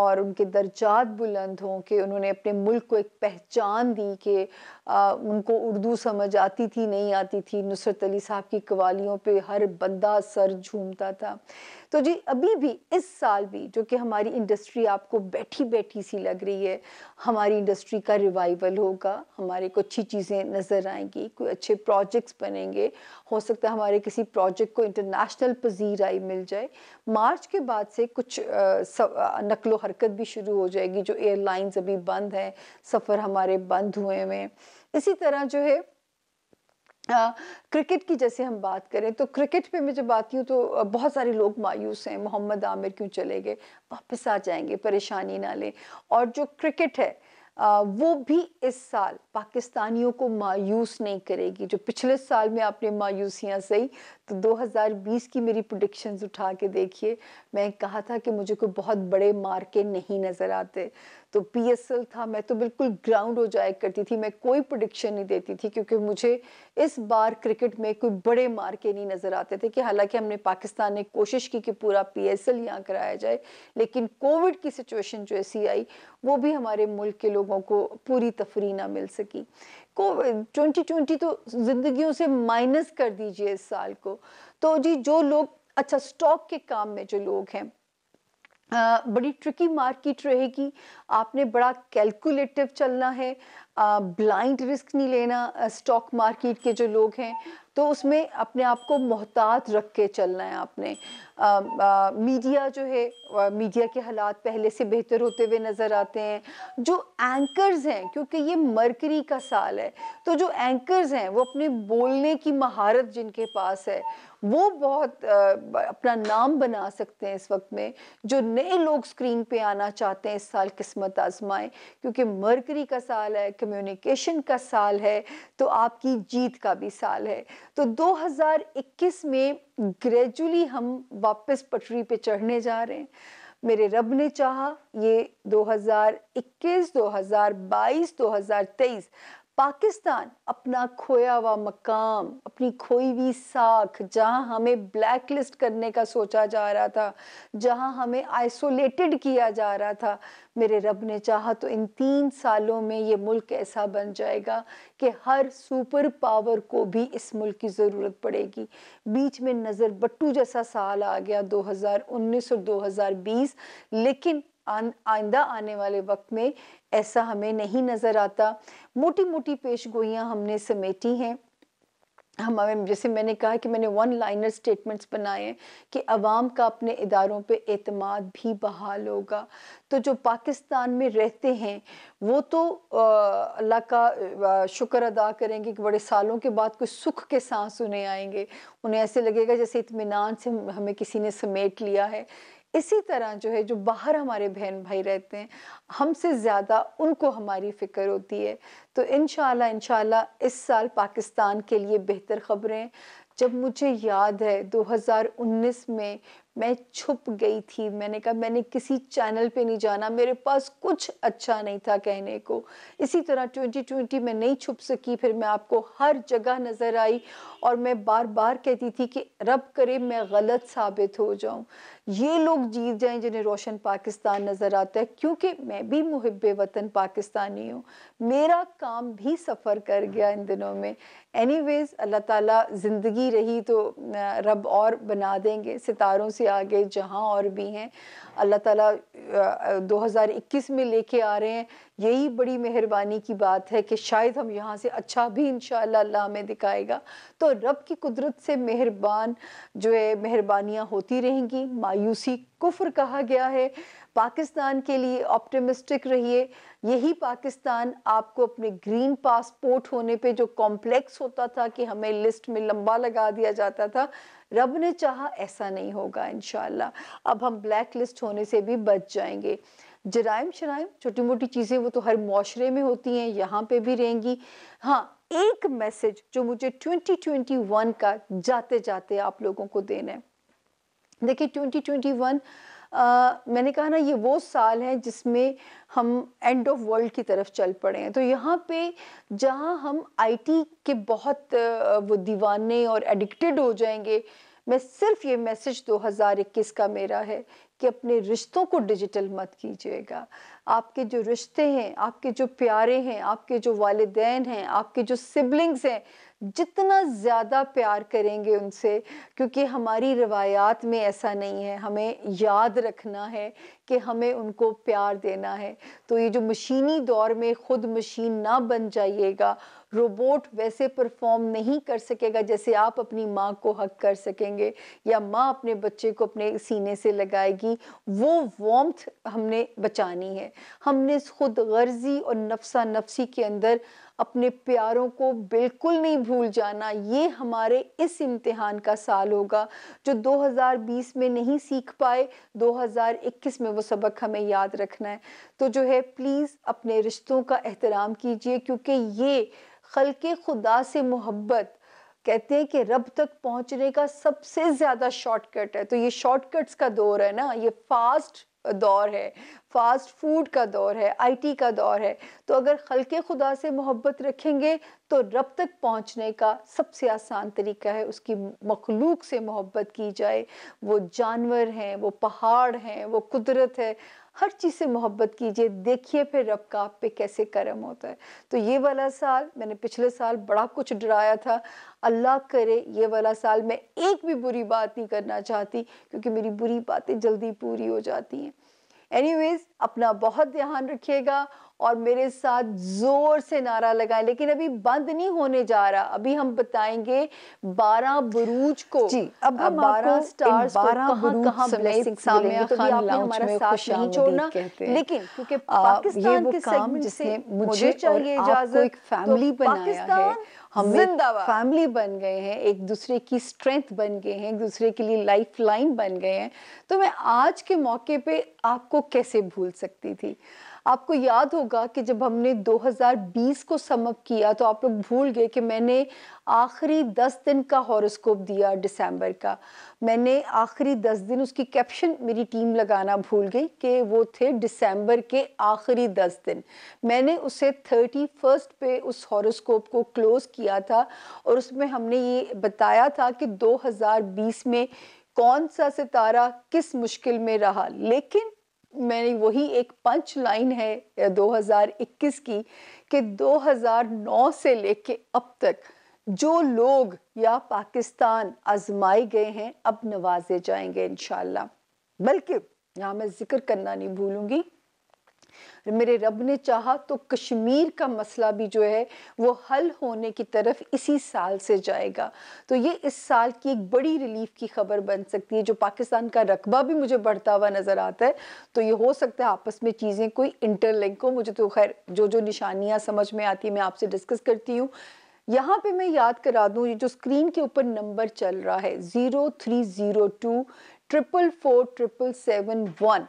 और उनके दर्जात बुलंद हों कि उन्होंने अपने मुल्क को एक पहचान दी कि आ, उनको उर्दू समझ आती थी नहीं आती थी नुसरत अली साहब की कवालियों पे हर बंदा सर झूमता था तो जी अभी भी इस साल भी जो कि हमारी इंडस्ट्री आपको बैठी बैठी सी लग रही है हमारी इंडस्ट्री का रिवाइवल होगा हमारे को अच्छी चीज़ें नज़र आएंगी कोई अच्छे प्रोजेक्ट्स बनेंगे हो सकता है हमारे किसी प्रोजेक्ट को इंटरनेशनल पजीराई मिल जाए मार्च के बाद से कुछ नकलो हरकत भी शुरू हो जाएगी जो एयरलाइंस अभी बंद हैं सफ़र हमारे बंद हुए हुए हैं इसी तरह जो है आ, क्रिकेट की जैसे हम बात करें तो क्रिकेट पे मैं जब आती हूँ तो बहुत सारे लोग मायूस हैं मोहम्मद आमिर क्यों चले गए वापस आ जाएंगे परेशानी ना लें और जो क्रिकेट है आ, वो भी इस साल पाकिस्तानियों को मायूस नहीं करेगी जो पिछले साल में आपने मायूसियाँ सही तो 2020 की मेरी प्रोडिक्शंस उठा के देखिए मैं कहा था कि मुझे कोई बहुत बड़े मार्के नहीं नज़र आते तो पी था मैं तो बिल्कुल ग्राउंड हो जाया करती थी मैं कोई प्रोडिक्शन नहीं देती थी क्योंकि मुझे इस बार क्रिकेट में कोई बड़े मार्के नहीं नज़र आते थे कि हालांकि हमने पाकिस्तान ने कोशिश की कि पूरा पी एस एल यहाँ कराया जाए लेकिन कोविड की सिचुएशन जो ऐसी आई वो भी हमारे मुल्क के लोगों को पूरी तफरी ना मिल सकी को 2020 तो ज़िंदगियों से माइनस कर दीजिए इस साल को तो जी जो लोग अच्छा स्टॉक के काम में जो लोग हैं आ, बड़ी ट्रिकी मार्केट रहेगी आपने बड़ा कैलकुलेटिव चलना है ब्लाइंड रिस्क नहीं लेना स्टॉक मार्केट के जो लोग हैं तो उसमें अपने आप को मोहतात रख के चलना है आपने मीडिया जो है मीडिया के हालात पहले से बेहतर होते हुए नज़र आते हैं जो एंकर्स हैं क्योंकि ये मरकरी का साल है तो जो एंकर्स हैं वो अपने बोलने की महारत जिनके पास है वो बहुत अपना नाम बना सकते हैं इस वक्त में जो नए लोग स्क्रीन पे आना चाहते हैं इस साल किस्मत आजमाएं क्योंकि मरकरी का साल है कम्युनिकेशन का साल है तो आपकी जीत का भी साल है तो 2021 में ग्रेजुअली हम वापस पटरी पे चढ़ने जा रहे हैं मेरे रब ने चाहा ये 2021, 2022, 2023 पाकिस्तान अपना खोया हुआ मकाम अपनी खोई हुई साख जहां हमें ब्लैक लिस्ट करने का सोचा जा रहा था जहां हमें आइसोलेटेड किया जा रहा था मेरे रब ने चाहा तो इन तीन सालों में ये मुल्क ऐसा बन जाएगा कि हर सुपर पावर को भी इस मुल्क की ज़रूरत पड़ेगी बीच में नज़र बट्टू जैसा साल आ गया 2019 और 2020 लेकिन आइंदा आने वाले वक्त में ऐसा हमें नहीं नज़र आता मोटी मोटी पेश गोइयाँ हमने समेटी हैं हम जैसे मैंने कहा कि मैंने वन लाइनर स्टेटमेंट्स बनाए हैं कि अवाम का अपने इदारों पे अतमाद भी बहाल होगा तो जो पाकिस्तान में रहते हैं वो तो अल्लाह का शुक्र अदा करेंगे कि बड़े सालों के बाद कुछ सुख के सांस उन्हें आएंगे उन्हें ऐसे लगेगा जैसे इतमान से हमें किसी ने समेट लिया है इसी तरह जो है जो बाहर हमारे बहन भाई रहते हैं हमसे ज़्यादा उनको हमारी फ़िक्र होती है तो इन शाला इस साल पाकिस्तान के लिए बेहतर खबरें जब मुझे याद है 2019 में मैं छुप गई थी मैंने कहा मैंने किसी चैनल पे नहीं जाना मेरे पास कुछ अच्छा नहीं था कहने को इसी तरह 2020 में नहीं छुप सकी फिर मैं आपको हर जगह नज़र आई और मैं बार बार कहती थी कि रब करे मैं गलत साबित हो जाऊं ये लोग जीत जाएं जिन्हें रोशन पाकिस्तान नज़र आता है क्योंकि मैं भी मुहब वतन पाकिस्तानी हूँ मेरा काम भी सफ़र कर गया इन दिनों में एनी वेज़ अल्लाह ताली ज़िंदगी रही तो रब और बना देंगे सितारों से आगे जहाँ और भी हैं अल्लाह ताला 2021 में लेके आ रहे हैं यही बड़ी मेहरबानी की बात है कि शायद हम यहाँ से अच्छा भी इन अल्लाह हमें दिखाएगा तो रब की कुदरत से मेहरबान जो है मेहरबानियाँ होती रहेंगी मायूसी कुफ्र कहा गया है पाकिस्तान के लिए ऑप्टिमिस्टिक रहिए यही पाकिस्तान आपको अपने ग्रीन पासपोर्ट होने पे जो कॉम्प्लेक्स होता था कि हमें लिस्ट में लंबा लगा दिया जाता था रब ने चाहा ऐसा नहीं होगा इन अब हम ब्लैक लिस्ट होने से भी बच जाएंगे जराइम शराइम छोटी मोटी चीज़ें वो तो हर माशरे में होती हैं यहाँ पे भी रहेंगी हाँ एक मैसेज जो मुझे 2021 का जाते जाते आप लोगों को देना है देखिए 2021 आ, मैंने कहा ना ये वो साल है जिसमें हम एंड ऑफ वर्ल्ड की तरफ चल पड़े हैं तो यहाँ पे जहाँ हम आईटी के बहुत वो दीवाने और एडिक्टेड हो जाएंगे मैं सिर्फ ये मैसेज 2021 का मेरा है कि अपने रिश्तों को डिजिटल मत कीजिएगा आपके जो रिश्ते हैं आपके जो प्यारे हैं आपके जो वालदेन हैं आपके जो सिबलिंग्स हैं जितना ज़्यादा प्यार करेंगे उनसे क्योंकि हमारी रवायात में ऐसा नहीं है हमें याद रखना है कि हमें उनको प्यार देना है तो ये जो मशीनी दौर में ख़ुद मशीन ना बन जाइएगा रोबोट वैसे परफॉर्म नहीं कर सकेगा जैसे आप अपनी माँ को हक कर सकेंगे या माँ अपने बच्चे को अपने सीने से लगाएगी वो वॉम्थ हमने बचानी है हमने इस खुद गर्जी और नफसा नफसी के अंदर अपने प्यारों को बिल्कुल नहीं भूल जाना ये हमारे इस इम्तिहान का साल होगा जो 2020 में नहीं सीख पाए 2021 में वो वो सबक हमें याद रखना है तो जो है प्लीज़ अपने रिश्तों का एहतराम कीजिए क्योंकि ये खल के खुदा से मोहब्बत कहते हैं कि रब तक पहुंचने का सबसे ज़्यादा शॉर्टकट है तो ये शॉर्टकट्स का दौर है ना ये फास्ट दौर है फास्ट फूड का दौर है आईटी का दौर है तो अगर हल्के खुदा से मोहब्बत रखेंगे तो रब तक पहुंचने का सबसे आसान तरीका है उसकी मखलूक से मोहब्बत की जाए वो जानवर हैं वो पहाड़ हैं वो कुदरत है हर चीज़ से मोहब्बत कीजिए देखिए फिर रब का आप पे कैसे करम होता है तो ये वाला साल मैंने पिछले साल बड़ा कुछ डराया था अल्लाह करे ये वाला साल मैं एक भी बुरी बात नहीं करना चाहती क्योंकि मेरी बुरी बातें जल्दी पूरी हो जाती हैं एनीवेज अपना बहुत ध्यान रखिएगा और मेरे साथ ज़ोर से नारा लगाएं लेकिन अभी बंद नहीं होने जा रहा अभी हम बताएंगे बारह बुरूज को जी अब हम बारह स्टार बारह कहाँ तो नहीं छोड़ना लेकिन क्योंकि पाकिस्तान के सेगमेंट से मुझे चाहिए इजाजत फैमिली तो बनाया है हम फैमिली बन गए हैं एक दूसरे की स्ट्रेंथ बन गए हैं एक दूसरे के लिए लाइफ लाइन बन गए हैं तो मैं आज के मौके पे आपको कैसे भूल सकती थी आपको याद होगा कि जब हमने 2020 को समअप किया तो आप लोग भूल गए कि मैंने आखिरी दस दिन का हॉरोस्कोप दिया दिसंबर का मैंने आखिरी दस दिन उसकी कैप्शन मेरी टीम लगाना भूल गई कि वो थे दिसंबर के आखिरी दस दिन मैंने उसे थर्टी फर्स्ट पे उस हॉरोस्कोप को क्लोज़ किया था और उसमें हमने ये बताया था कि 2020 में कौन सा सितारा किस मुश्किल में रहा लेकिन मैंने वही एक पंच लाइन है 2021 की कि 2009 से लेके अब तक जो लोग या पाकिस्तान आजमाए गए हैं अब नवाजे जाएंगे इनशाला बल्कि यहाँ मैं जिक्र करना नहीं भूलूंगी मेरे रब ने चाहा तो कश्मीर का मसला भी जो है वो हल होने की तरफ इसी साल से जाएगा तो ये इस साल की एक बड़ी रिलीफ की खबर बन सकती है जो पाकिस्तान का रकबा भी मुझे बढ़ता हुआ नज़र आता है तो ये हो सकता है आपस में चीज़ें कोई इंटरलिंक हो मुझे तो खैर जो जो निशानियाँ समझ में आती है मैं आपसे डिस्कस करती हूँ यहाँ पे मैं याद करा दूँ ये जो स्क्रीन के ऊपर नंबर चल रहा है zero three zero two triple four triple seven one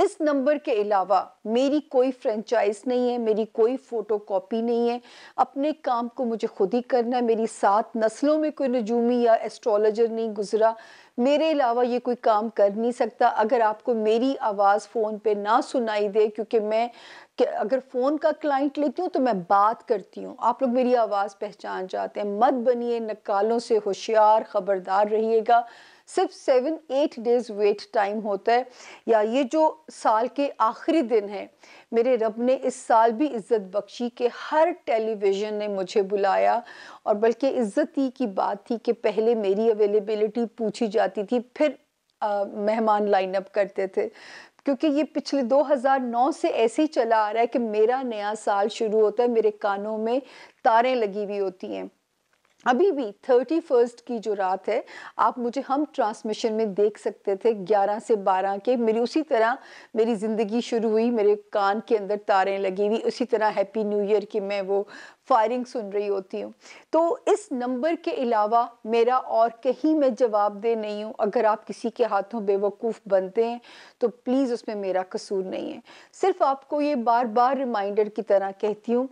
इस नंबर के अलावा मेरी कोई फ्रेंचाइज नहीं है मेरी कोई फ़ोटो कॉपी नहीं है अपने काम को मुझे खुद ही करना है मेरी सात नस्लों में कोई नजूमी या एस्ट्रोलॉजर नहीं गुजरा मेरे अलावा ये कोई काम कर नहीं सकता अगर आपको मेरी आवाज़ फ़ोन पे ना सुनाई दे क्योंकि मैं कि अगर फ़ोन का क्लाइंट लेती हूँ तो मैं बात करती हूँ आप लोग मेरी आवाज़ पहचान जाते हैं मत बनिए नकालों से होशियार ख़बरदार रहिएगा सिर्फ seven eight days wait time होता है या ये जो साल के आखिरी दिन है मेरे रब ने इस साल भी इज़्ज़त बख्शी कि हर टेलीविज़न ने मुझे बुलाया और बल्कि इज़्ज़त ही की बात थी कि पहले मेरी अवेलेबिलिटी पूछी जाती थी फिर मेहमान लाइनअप करते थे क्योंकि ये पिछले 2009 से ऐसे ही चला आ रहा है कि मेरा नया साल शुरू होता है मेरे कानों में तारें लगी हुई होती हैं अभी भी थर्टी फर्स्ट की जो रात है आप मुझे हम ट्रांसमिशन में देख सकते थे ग्यारह से बारह के मेरी उसी तरह मेरी ज़िंदगी शुरू हुई मेरे कान के अंदर तारें लगी हुई उसी तरह हैप्पी न्यू ईयर की मैं वो फायरिंग सुन रही होती हूँ तो इस नंबर के अलावा मेरा और कहीं मैं जवाब दे नहीं हूँ अगर आप किसी के हाथों बेवकूफ़ बनते हैं तो प्लीज़ उसमें मेरा कसूर नहीं है सिर्फ आपको ये बार बार रिमाइंडर की तरह कहती हूँ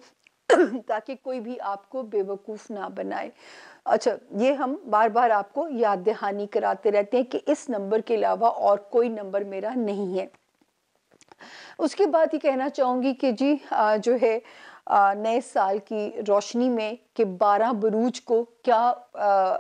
ताकि कोई भी आपको बेवकूफ़ ना बनाए अच्छा ये हम बार बार आपको याद दहानी कराते रहते हैं कि इस नंबर के अलावा और कोई नंबर मेरा नहीं है उसके बाद ही कहना चाहूंगी कि जी जो है नए साल की रोशनी में कि बारह बरूज को क्या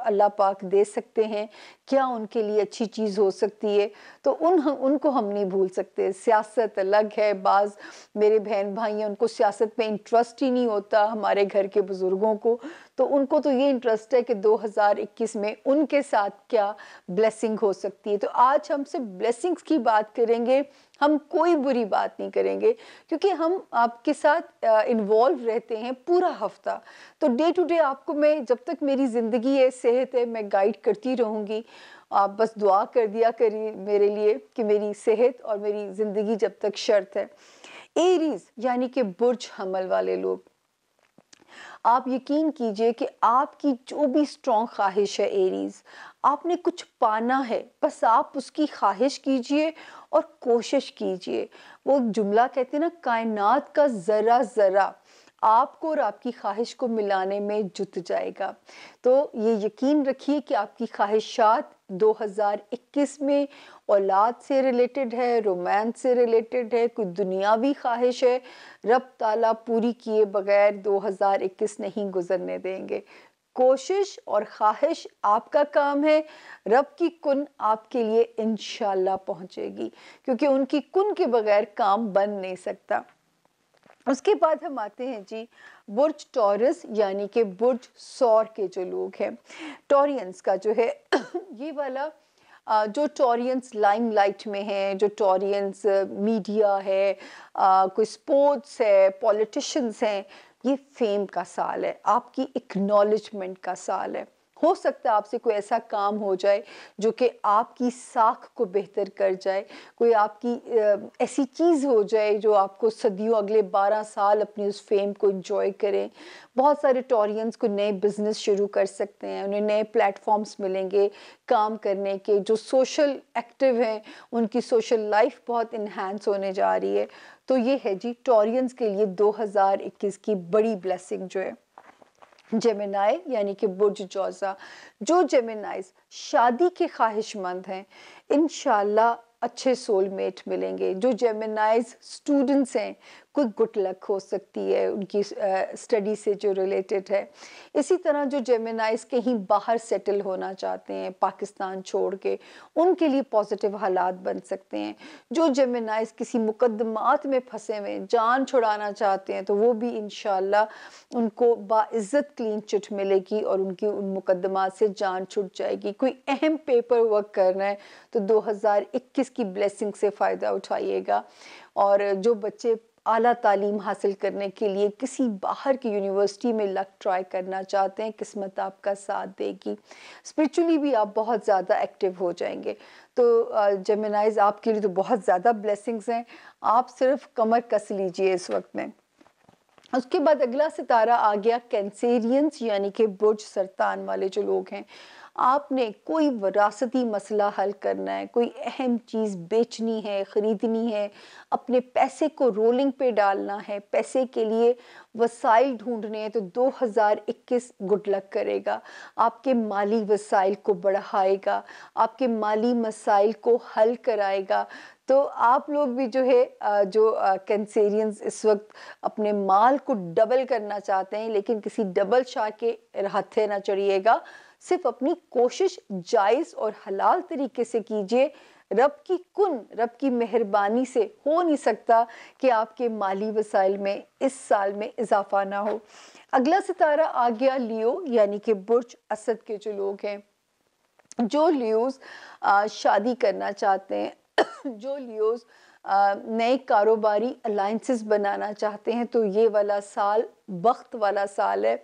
अल्लाह पाक दे सकते हैं क्या उनके लिए अच्छी चीज़ हो सकती है तो उन उनको हम नहीं भूल सकते सियासत अलग है बाज़ मेरे बहन भाई हैं उनको सियासत में इंटरेस्ट ही नहीं होता हमारे घर के बुज़ुर्गों को तो उनको तो ये इंटरेस्ट है कि 2021 में उनके साथ क्या ब्लेसिंग हो सकती है तो आज हम सिर्फ ब्लेसिंग्स की बात करेंगे हम कोई बुरी बात नहीं करेंगे क्योंकि हम आपके साथ इन्वॉल्व रहते हैं पूरा हफ्ता तो डे टू डे आपको मैं जब तक मेरी ज़िंदगी है सेहत है मैं गाइड करती रहूँगी आप बस दुआ कर दिया करिए मेरे लिए कि मेरी सेहत और मेरी ज़िंदगी जब तक शर्त है एरीज यानी कि बुर्ज हमल वाले लोग आप यकीन कीजिए कि आपकी जो भी स्ट्रॉन्ग ख्वाहिश है एरीज आपने कुछ पाना है बस आप उसकी ख्वाहिश कीजिए और कोशिश कीजिए वो जुमला कहते हैं ना कायनात का ज़रा ज़रा आपको और आपकी ख्वाहिश को मिलाने में जुट जाएगा तो ये यकीन रखिए कि आपकी ख्वाहिशात 2021 में औलाद से रिलेटेड है रोमांस से रिलेटेड है कोई दुनियावी ख्वाहिश है रब ताला पूरी किए बगैर 2021 नहीं गुजरने देंगे कोशिश और ख्वाहिश आपका काम है रब की कुन आपके लिए इनशाला पहुंचेगी क्योंकि उनकी कुन के बगैर काम बन नहीं सकता उसके बाद हम आते हैं जी बुर्ज टॉरस यानी कि बुर्ज सौर के जो लोग हैं टॉरियंस का जो है ये वाला जो लाइम लाइमलाइट में हैं जो टोरियंस मीडिया है कोई स्पोर्ट्स है पॉलिटिशन्स हैं ये फेम का साल है आपकी इक्नॉलेजमेंट का साल है हो सकता है आपसे कोई ऐसा काम हो जाए जो कि आपकी साख को बेहतर कर जाए कोई आपकी ऐसी चीज़ हो जाए जो आपको सदियों अगले बारह साल अपनी उस फेम को इंजॉय करें बहुत सारे टॉरियंस को नए बिजनेस शुरू कर सकते हैं उन्हें नए प्लेटफॉर्म्स मिलेंगे काम करने के जो सोशल एक्टिव हैं उनकी सोशल लाइफ बहुत इन्हेंस होने जा रही है तो ये है जी टॉरियंस के लिए 2021 की बड़ी ब्लेसिंग जो है जेमिनाई यानी कि बुर्ज जौजा जो जेमिनाइज शादी के ख्वाहिशमंद हैं इन अच्छे सोलमेट मिलेंगे जो जेमिनाइज स्टूडेंट्स हैं कोई गुड लक हो सकती है उनकी स्टडी से जो रिलेटेड है इसी तरह जो जेमिनाइज कहीं बाहर सेटल होना चाहते हैं पाकिस्तान छोड़ के उनके लिए पॉजिटिव हालात बन सकते हैं जो जेमिनाइज किसी मुकदमात में फंसे हुए जान छुड़ाना चाहते हैं तो वो भी इन उनको बाज़्ज़त क्लीन चिट मिलेगी और उनकी उन मुकदमा से जान छुट जाएगी कोई अहम पेपर वर्क करना है तो 2021 की ब्लेसिंग से फ़ायदा उठाइएगा और जो बच्चे आला तालीम हासिल करने के लिए किसी बाहर की यूनिवर्सिटी में लक ट्राई करना चाहते हैं किस्मत आपका साथ देगी स्पिरिचुअली भी आप बहुत ज़्यादा एक्टिव हो जाएंगे तो जमेनाइज आपके लिए तो बहुत ज़्यादा ब्लेसिंग्स हैं आप सिर्फ कमर कस लीजिए इस वक्त में उसके बाद अगला सितारा आ गया कैंसेरियंस यानी कि बुर्ज सरतान वाले जो लोग हैं आपने कोई वरासती मसला हल करना है कोई अहम चीज़ बेचनी है ख़रीदनी है अपने पैसे को रोलिंग पे डालना है पैसे के लिए वसाइल ढूंढने हैं तो 2021 गुड लक करेगा आपके माली वसाइल को बढ़ाएगा आपके माली मसाइल को हल कराएगा तो आप लोग भी जो है जो कैंसेरियंस इस वक्त अपने माल को डबल करना चाहते हैं लेकिन किसी डबल शाह के हाथे ना चढ़िएगा सिर्फ अपनी कोशिश जायज़ और हलाल तरीके से कीजिए रब की कुन रब की मेहरबानी से हो नहीं सकता कि आपके माली वसाइल में इस साल में इजाफा ना हो अगला सितारा आ गया लियो यानी कि बुर्ज असद के जो लोग हैं जो लियोज शादी करना चाहते हैं जो लियोज़ नए कारोबारी अलाइंसेस बनाना चाहते हैं तो ये वाला साल वक्त वाला साल है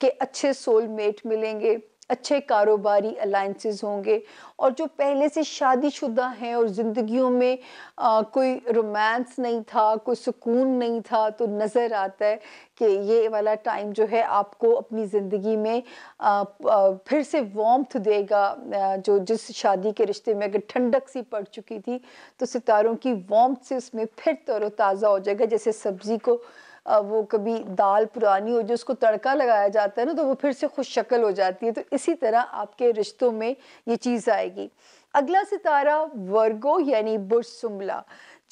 कि अच्छे सोलमेट मिलेंगे अच्छे कारोबारी अलाइंसेस होंगे और जो पहले से शादीशुदा हैं और ज़िंदगियों में आ, कोई रोमांस नहीं था कोई सुकून नहीं था तो नज़र आता है कि ये वाला टाइम जो है आपको अपनी ज़िंदगी में आ, आ, फिर से वॉम्थ देगा आ, जो जिस शादी के रिश्ते में अगर ठंडक सी पड़ चुकी थी तो सितारों की वॉम्थ से उसमें फिर तरोताज़ा हो जाएगा जैसे सब्ज़ी को वो कभी दाल पुरानी हो जो उसको तड़का लगाया जाता है ना तो वो फिर से खुश शक्ल हो जाती है तो इसी तरह आपके रिश्तों में ये चीज़ आएगी अगला सितारा वर्गो यानी बुरसुमला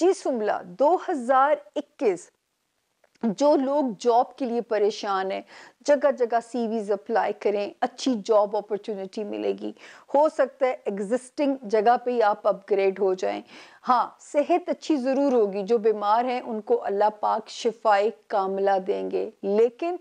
जी सुमला 2021 जो लोग जॉब के लिए परेशान हैं जगह जगह सीवीज अप्लाई करें अच्छी जॉब अपॉर्चुनिटी मिलेगी हो सकता है एग्जिस्टिंग जगह पे ही आप अपग्रेड हो जाएं हाँ सेहत अच्छी ज़रूर होगी जो बीमार हैं उनको अल्लाह पाक शिफाई कामला देंगे लेकिन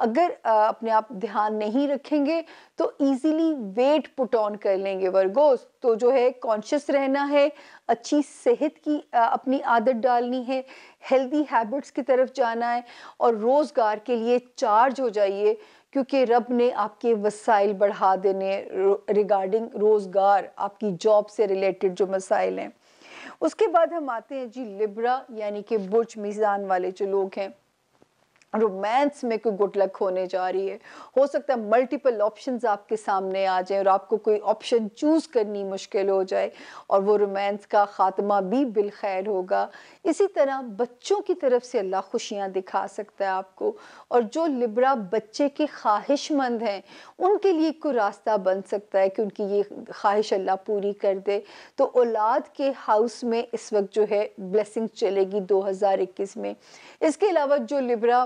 अगर अपने आप ध्यान नहीं रखेंगे तो इजीली वेट पुट ऑन कर लेंगे वर्गोस तो जो है कॉन्शियस रहना है अच्छी सेहत की अपनी आदत डालनी है हेल्दी हैबिट्स की तरफ जाना है और रोज़गार के लिए चार्ज हो जाइए क्योंकि रब ने आपके वसाइल बढ़ा देने रिगार्डिंग रोज़गार आपकी जॉब से रिलेटेड जो मसाइल हैं उसके बाद हम आते हैं जी लिब्रा यानी कि बुर्ज मीज़ान वाले जो लोग हैं रोमांस में कोई गुड लक होने जा रही है हो सकता है मल्टीपल ऑप्शंस आपके सामने आ जाएं और आपको कोई ऑप्शन चूज़ करनी मुश्किल हो जाए और वो रोमांस का ख़ात्मा भी बिलखैर होगा इसी तरह बच्चों की तरफ से अल्लाह खुशियाँ दिखा सकता है आपको और जो लिब्रा बच्चे के ख्वाहिशमंद हैं उनके लिए कोई रास्ता बन सकता है कि उनकी ये ख्वाहिश अल्लाह पूरी कर दे तो औलाद के हाउस में इस वक्त जो है ब्लेसिंग चलेगी इक्कीस में इसके अलावा जो लिब्रा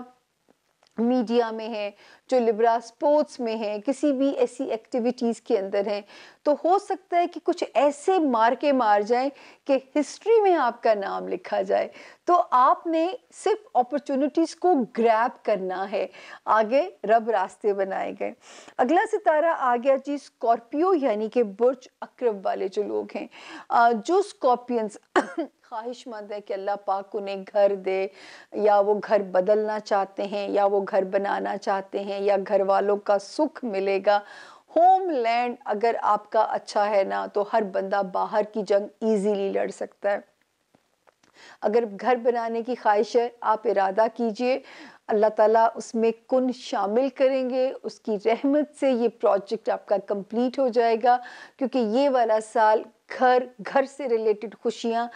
मीडिया में है जो लिब्रा स्पोर्ट्स में है किसी भी ऐसी एक्टिविटीज़ के अंदर हैं तो हो सकता है कि कुछ ऐसे मार के मार जाएं कि हिस्ट्री में आपका नाम लिखा जाए तो आपने सिर्फ अपॉर्चुनिटीज़ को ग्रैब करना है आगे रब रास्ते बनाए गए अगला सितारा आ गया जी स्कॉर्पियो यानी कि बुर्ज अक्रब वाले जो लोग हैं जो स्कॉर्पियंस ख्वाहिशमंद है कि अल्लाह पाक उन्हें घर दे या वो घर बदलना चाहते हैं या वो घर बनाना चाहते हैं या घर वालों का सुख मिलेगा होम लैंड अगर आपका अच्छा है ना तो हर बंदा बाहर की जंग इजीली लड़ सकता है अगर घर बनाने की ख्वाहिश है आप इरादा कीजिए अल्लाह ताला उसमें कुन शामिल करेंगे उसकी रहमत से ये प्रोजेक्ट आपका कंप्लीट हो जाएगा क्योंकि ये वाला साल घर घर से रिलेटेड खुशियाँ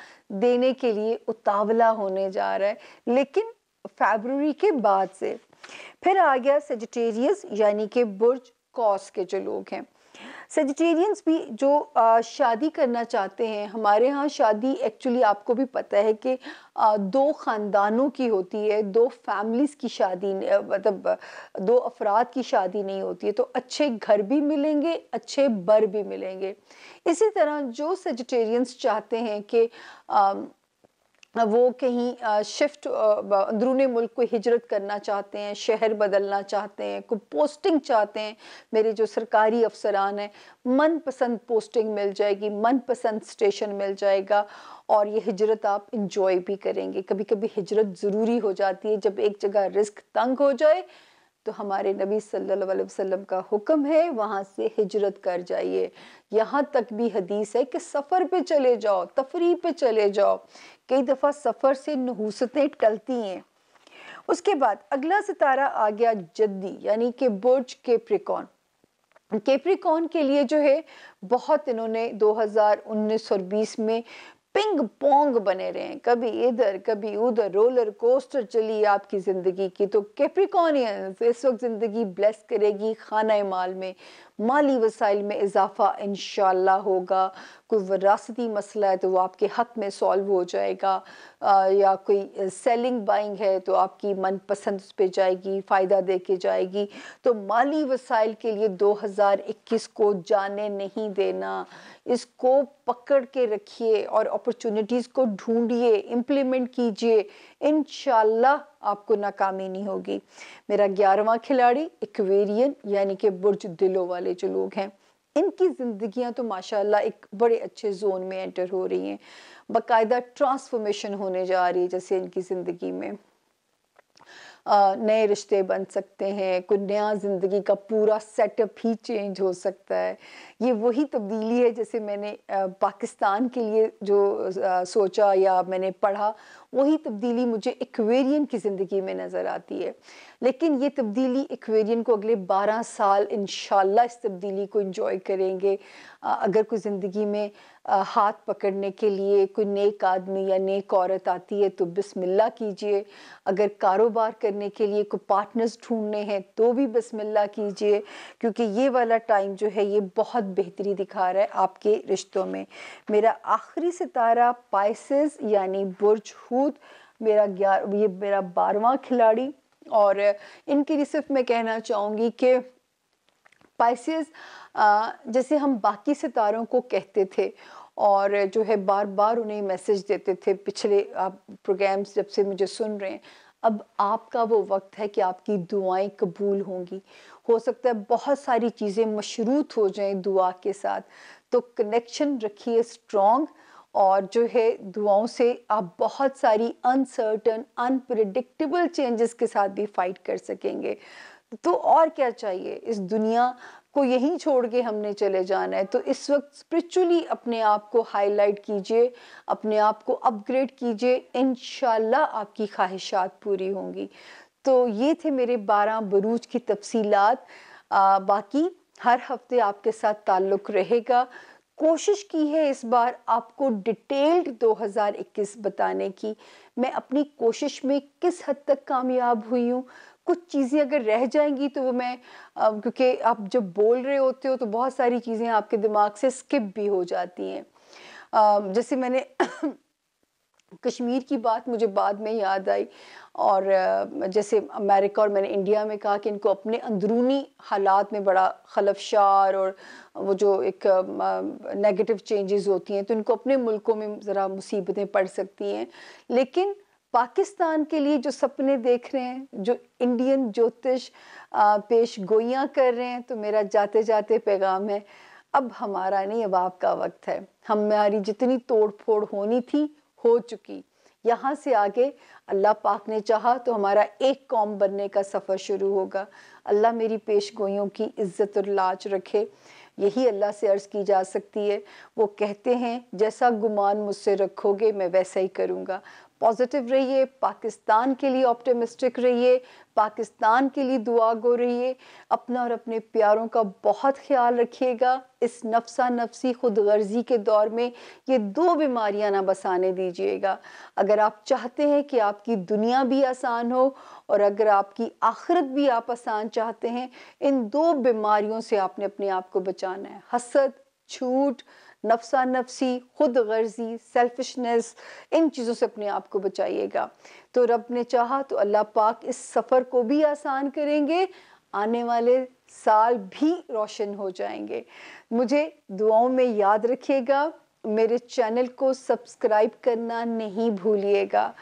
देने के लिए उतावला होने जा रहा है लेकिन फेबररी के बाद से फिर आ गया सेजिटेरियस यानी कि बुर्ज कॉस के जो लोग हैं सेजिटेरियंस भी जो शादी करना चाहते हैं हमारे यहाँ शादी एक्चुअली आपको भी पता है कि दो ख़ानदानों की होती है दो फैमिलीज़ की शादी मतलब दो अफराद की शादी नहीं होती है तो अच्छे घर भी मिलेंगे अच्छे बर भी मिलेंगे इसी तरह जो सेजिटेरियंस चाहते हैं कि वो कहीं शिफ्ट अंदरून मुल्क को हिजरत करना चाहते हैं शहर बदलना चाहते हैं को पोस्टिंग चाहते हैं मेरे जो सरकारी अफसरान हैं मनपसंद पोस्टिंग मिल जाएगी मनपसंद स्टेशन मिल जाएगा और ये हिजरत आप इंजॉय भी करेंगे कभी कभी हिजरत ज़रूरी हो जाती है जब एक जगह रिस्क तंग हो जाए तो हमारे नबी सल्लल्लाहु अलैहि वसल्लम का हुक्म है वहाँ से हिजरत कर जाइए यहाँ तक भी हदीस है कि सफ़र पे चले जाओ तफरी पे चले जाओ कई दफ़ा सफ़र से नहूसतें टलती हैं उसके बाद अगला सितारा आ गया जद्दी यानी कि बुर्ज केप्रिकॉन केप्रिकॉन के लिए जो है बहुत इन्होंने 2019 और 20 में पिंग पोंग बने रहे हैं कभी इधर कभी उधर रोलर कोस्टर चली आपकी ज़िंदगी की तो कैप्रिकॉनियंस इस वक्त ज़िंदगी ब्लेस करेगी खाना माल में माली वसाइल में इजाफा इन होगा कोई वरासती मसला है तो वो आपके हक में सॉल्व हो जाएगा आ, या कोई सेलिंग बाइंग है तो आपकी मनपसंद उस पर जाएगी फ़ायदा दे के जाएगी तो माली वसाइल के लिए 2021 को जाने नहीं देना इसको पकड़ के रखिए और अपॉर्चुनिटीज़ को ढूंढिए इम्प्लीमेंट कीजिए इन आपको नाकामी नहीं होगी मेरा ग्यारहवा खिलाड़ी इक्वेरियन यानी कि बुर्ज दिलों वाले जो लोग हैं इनकी ज़िंदगियां तो माशाल्लाह एक बड़े अच्छे जोन में एंटर हो रही हैं बकायदा ट्रांसफॉर्मेशन होने जा रही है जैसे इनकी ज़िंदगी में नए रिश्ते बन सकते हैं कोई नया ज़िंदगी का पूरा सेटअप ही चेंज हो सकता है ये वही तब्दीली है जैसे मैंने पाकिस्तान के लिए जो सोचा या मैंने पढ़ा वही तब्दीली मुझे एक्वेरियन की ज़िंदगी में नज़र आती है लेकिन ये तब्दीली एक्वेरियन को अगले 12 साल इन इस तब्दीली को इन्जॉय करेंगे अगर कोई ज़िंदगी में हाथ पकड़ने के लिए कोई नेक आदमी या नेक औरत आती है तो बसमिल्ला कीजिए अगर कारोबार करने के लिए कोई पार्टनर्स ढूंढने हैं तो भी बसमिल्ला कीजिए क्योंकि ये वाला टाइम जो है ये बहुत बेहतरी दिखा रहा है आपके रिश्तों में मेरा आखिरी सितारा पाइसिस यानी बुर्ज हु मजबूत मेरा ग्यारह ये मेरा बारवा खिलाड़ी और इनके लिए सिर्फ मैं कहना चाहूँगी कि पाइसिस जैसे हम बाकी सितारों को कहते थे और जो है बार बार उन्हें मैसेज देते थे पिछले आप प्रोग्राम्स जब से मुझे सुन रहे हैं अब आपका वो वक्त है कि आपकी दुआएं कबूल होंगी हो सकता है बहुत सारी चीज़ें मशरूत हो जाएं दुआ के साथ तो कनेक्शन रखिए स्ट्रॉन्ग और जो है दुआओं से आप बहुत सारी अनसर्टन अनप्रिडिक्टेबल चेंजेस के साथ भी फाइट कर सकेंगे तो और क्या चाहिए इस दुनिया को यहीं छोड़ के हमने चले जाना है तो इस वक्त स्पिरिचुअली अपने आप को हाईलाइट कीजिए अपने आप को अपग्रेड कीजिए इन आपकी ख्वाहिशात पूरी होंगी तो ये थे मेरे बारह बरूज की तफसीलत बाकी हर हफ्ते आपके साथ ताल्लुक़ रहेगा कोशिश की है इस बार आपको डिटेल्ड 2021 बताने की मैं अपनी कोशिश में किस हद तक कामयाब हुई हूँ कुछ चीज़ें अगर रह जाएंगी तो वो मैं क्योंकि आप जब बोल रहे होते हो तो बहुत सारी चीज़ें आपके दिमाग से स्किप भी हो जाती हैं जैसे मैंने कश्मीर की बात मुझे बाद में याद आई और जैसे अमेरिका और मैंने इंडिया में कहा कि इनको अपने अंदरूनी हालात में बड़ा खलफशार और वो जो एक नेगेटिव चेंजेस होती हैं तो इनको अपने मुल्कों में ज़रा मुसीबतें पड़ सकती हैं लेकिन पाकिस्तान के लिए जो सपने देख रहे हैं जो इंडियन ज्योतिष पेश गोइयाँ कर रहे हैं तो मेरा जाते जाते पैगाम है अब हमारा नहीं अब आपका वक्त है हमारी जितनी तोड़ फोड़ होनी थी हो चुकी यहाँ से आगे अल्लाह पाक ने चाहा तो हमारा एक कौम बनने का सफ़र शुरू होगा अल्लाह मेरी पेश गोइयों की इज़्ज़त और लाज रखे यही अल्लाह से अर्ज़ की जा सकती है वो कहते हैं जैसा गुमान मुझसे रखोगे मैं वैसा ही करूँगा पॉजिटिव रहिए पाकिस्तान के लिए ऑप्टिमिस्टिक रहिए पाकिस्तान के लिए दुआ गो रहिए अपना और अपने प्यारों का बहुत ख्याल रखिएगा इस नफसा नफसी खुद गर्जी के दौर में ये दो बीमारियां ना बसाने दीजिएगा अगर आप चाहते हैं कि आपकी दुनिया भी आसान हो और अगर आपकी आखिरत भी आप आसान चाहते हैं इन दो बीमारियों से आपने अपने आप को बचाना है हसद छूट नफसा नफसी खुद गर्जी सेल्फिशनेस इन चीज़ों से अपने आप को बचाइएगा तो रब ने चाहा तो अल्लाह पाक इस सफ़र को भी आसान करेंगे आने वाले साल भी रोशन हो जाएंगे मुझे दुआओं में याद रखिएगा मेरे चैनल को सब्सक्राइब करना नहीं भूलिएगा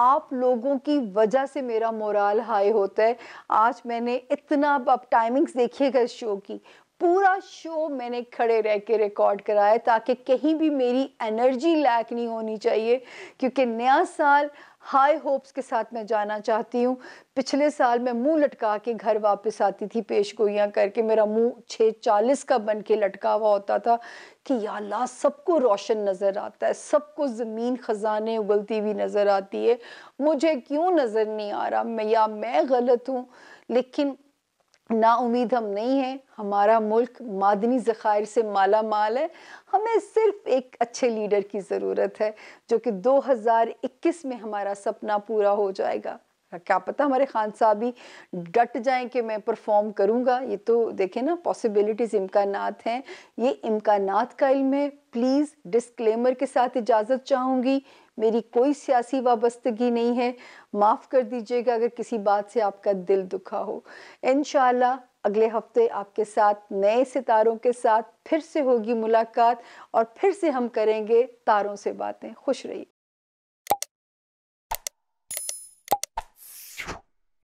आप लोगों की वजह से मेरा मोराल हाई होता है आज मैंने इतना अब टाइमिंग्स देखिएगा इस शो की पूरा शो मैंने खड़े रह के रिकॉर्ड कराया ताकि कहीं भी मेरी एनर्जी लैक नहीं होनी चाहिए क्योंकि नया साल हाई होप्स के साथ मैं जाना चाहती हूँ पिछले साल मैं मुंह लटका के घर वापस आती थी पेश गोइयाँ करके मेरा मुंह छः चालीस का बन के लटका हुआ होता था कि या अल्लाह सबको रोशन नज़र आता है सबको ज़मीन ख़जाने उगलती हुई नज़र आती है मुझे क्यों नज़र नहीं आ रहा मैं या मैं गलत हूँ लेकिन ना उम्मीद हम नहीं हैं हमारा मुल्क मादनी ज़खायर से माला माल है हमें सिर्फ एक अच्छे लीडर की ज़रूरत है जो कि 2021 में हमारा सपना पूरा हो जाएगा क्या पता हमारे खान साहब ही डट जाएं कि मैं परफॉर्म करूंगा ये तो देखें ना पॉसिबिलिटीज़ इम्कान हैं ये इम्कान का इल्म है प्लीज़ डिस्क्लेमर के साथ इजाज़त चाहूंगी मेरी कोई सियासी वाबस्तगी नहीं है माफ़ कर दीजिएगा अगर किसी बात से आपका दिल दुखा हो इन अगले हफ्ते आपके साथ नए सितारों के साथ फिर से होगी मुलाकात और फिर से हम करेंगे तारों से बातें खुश रहिए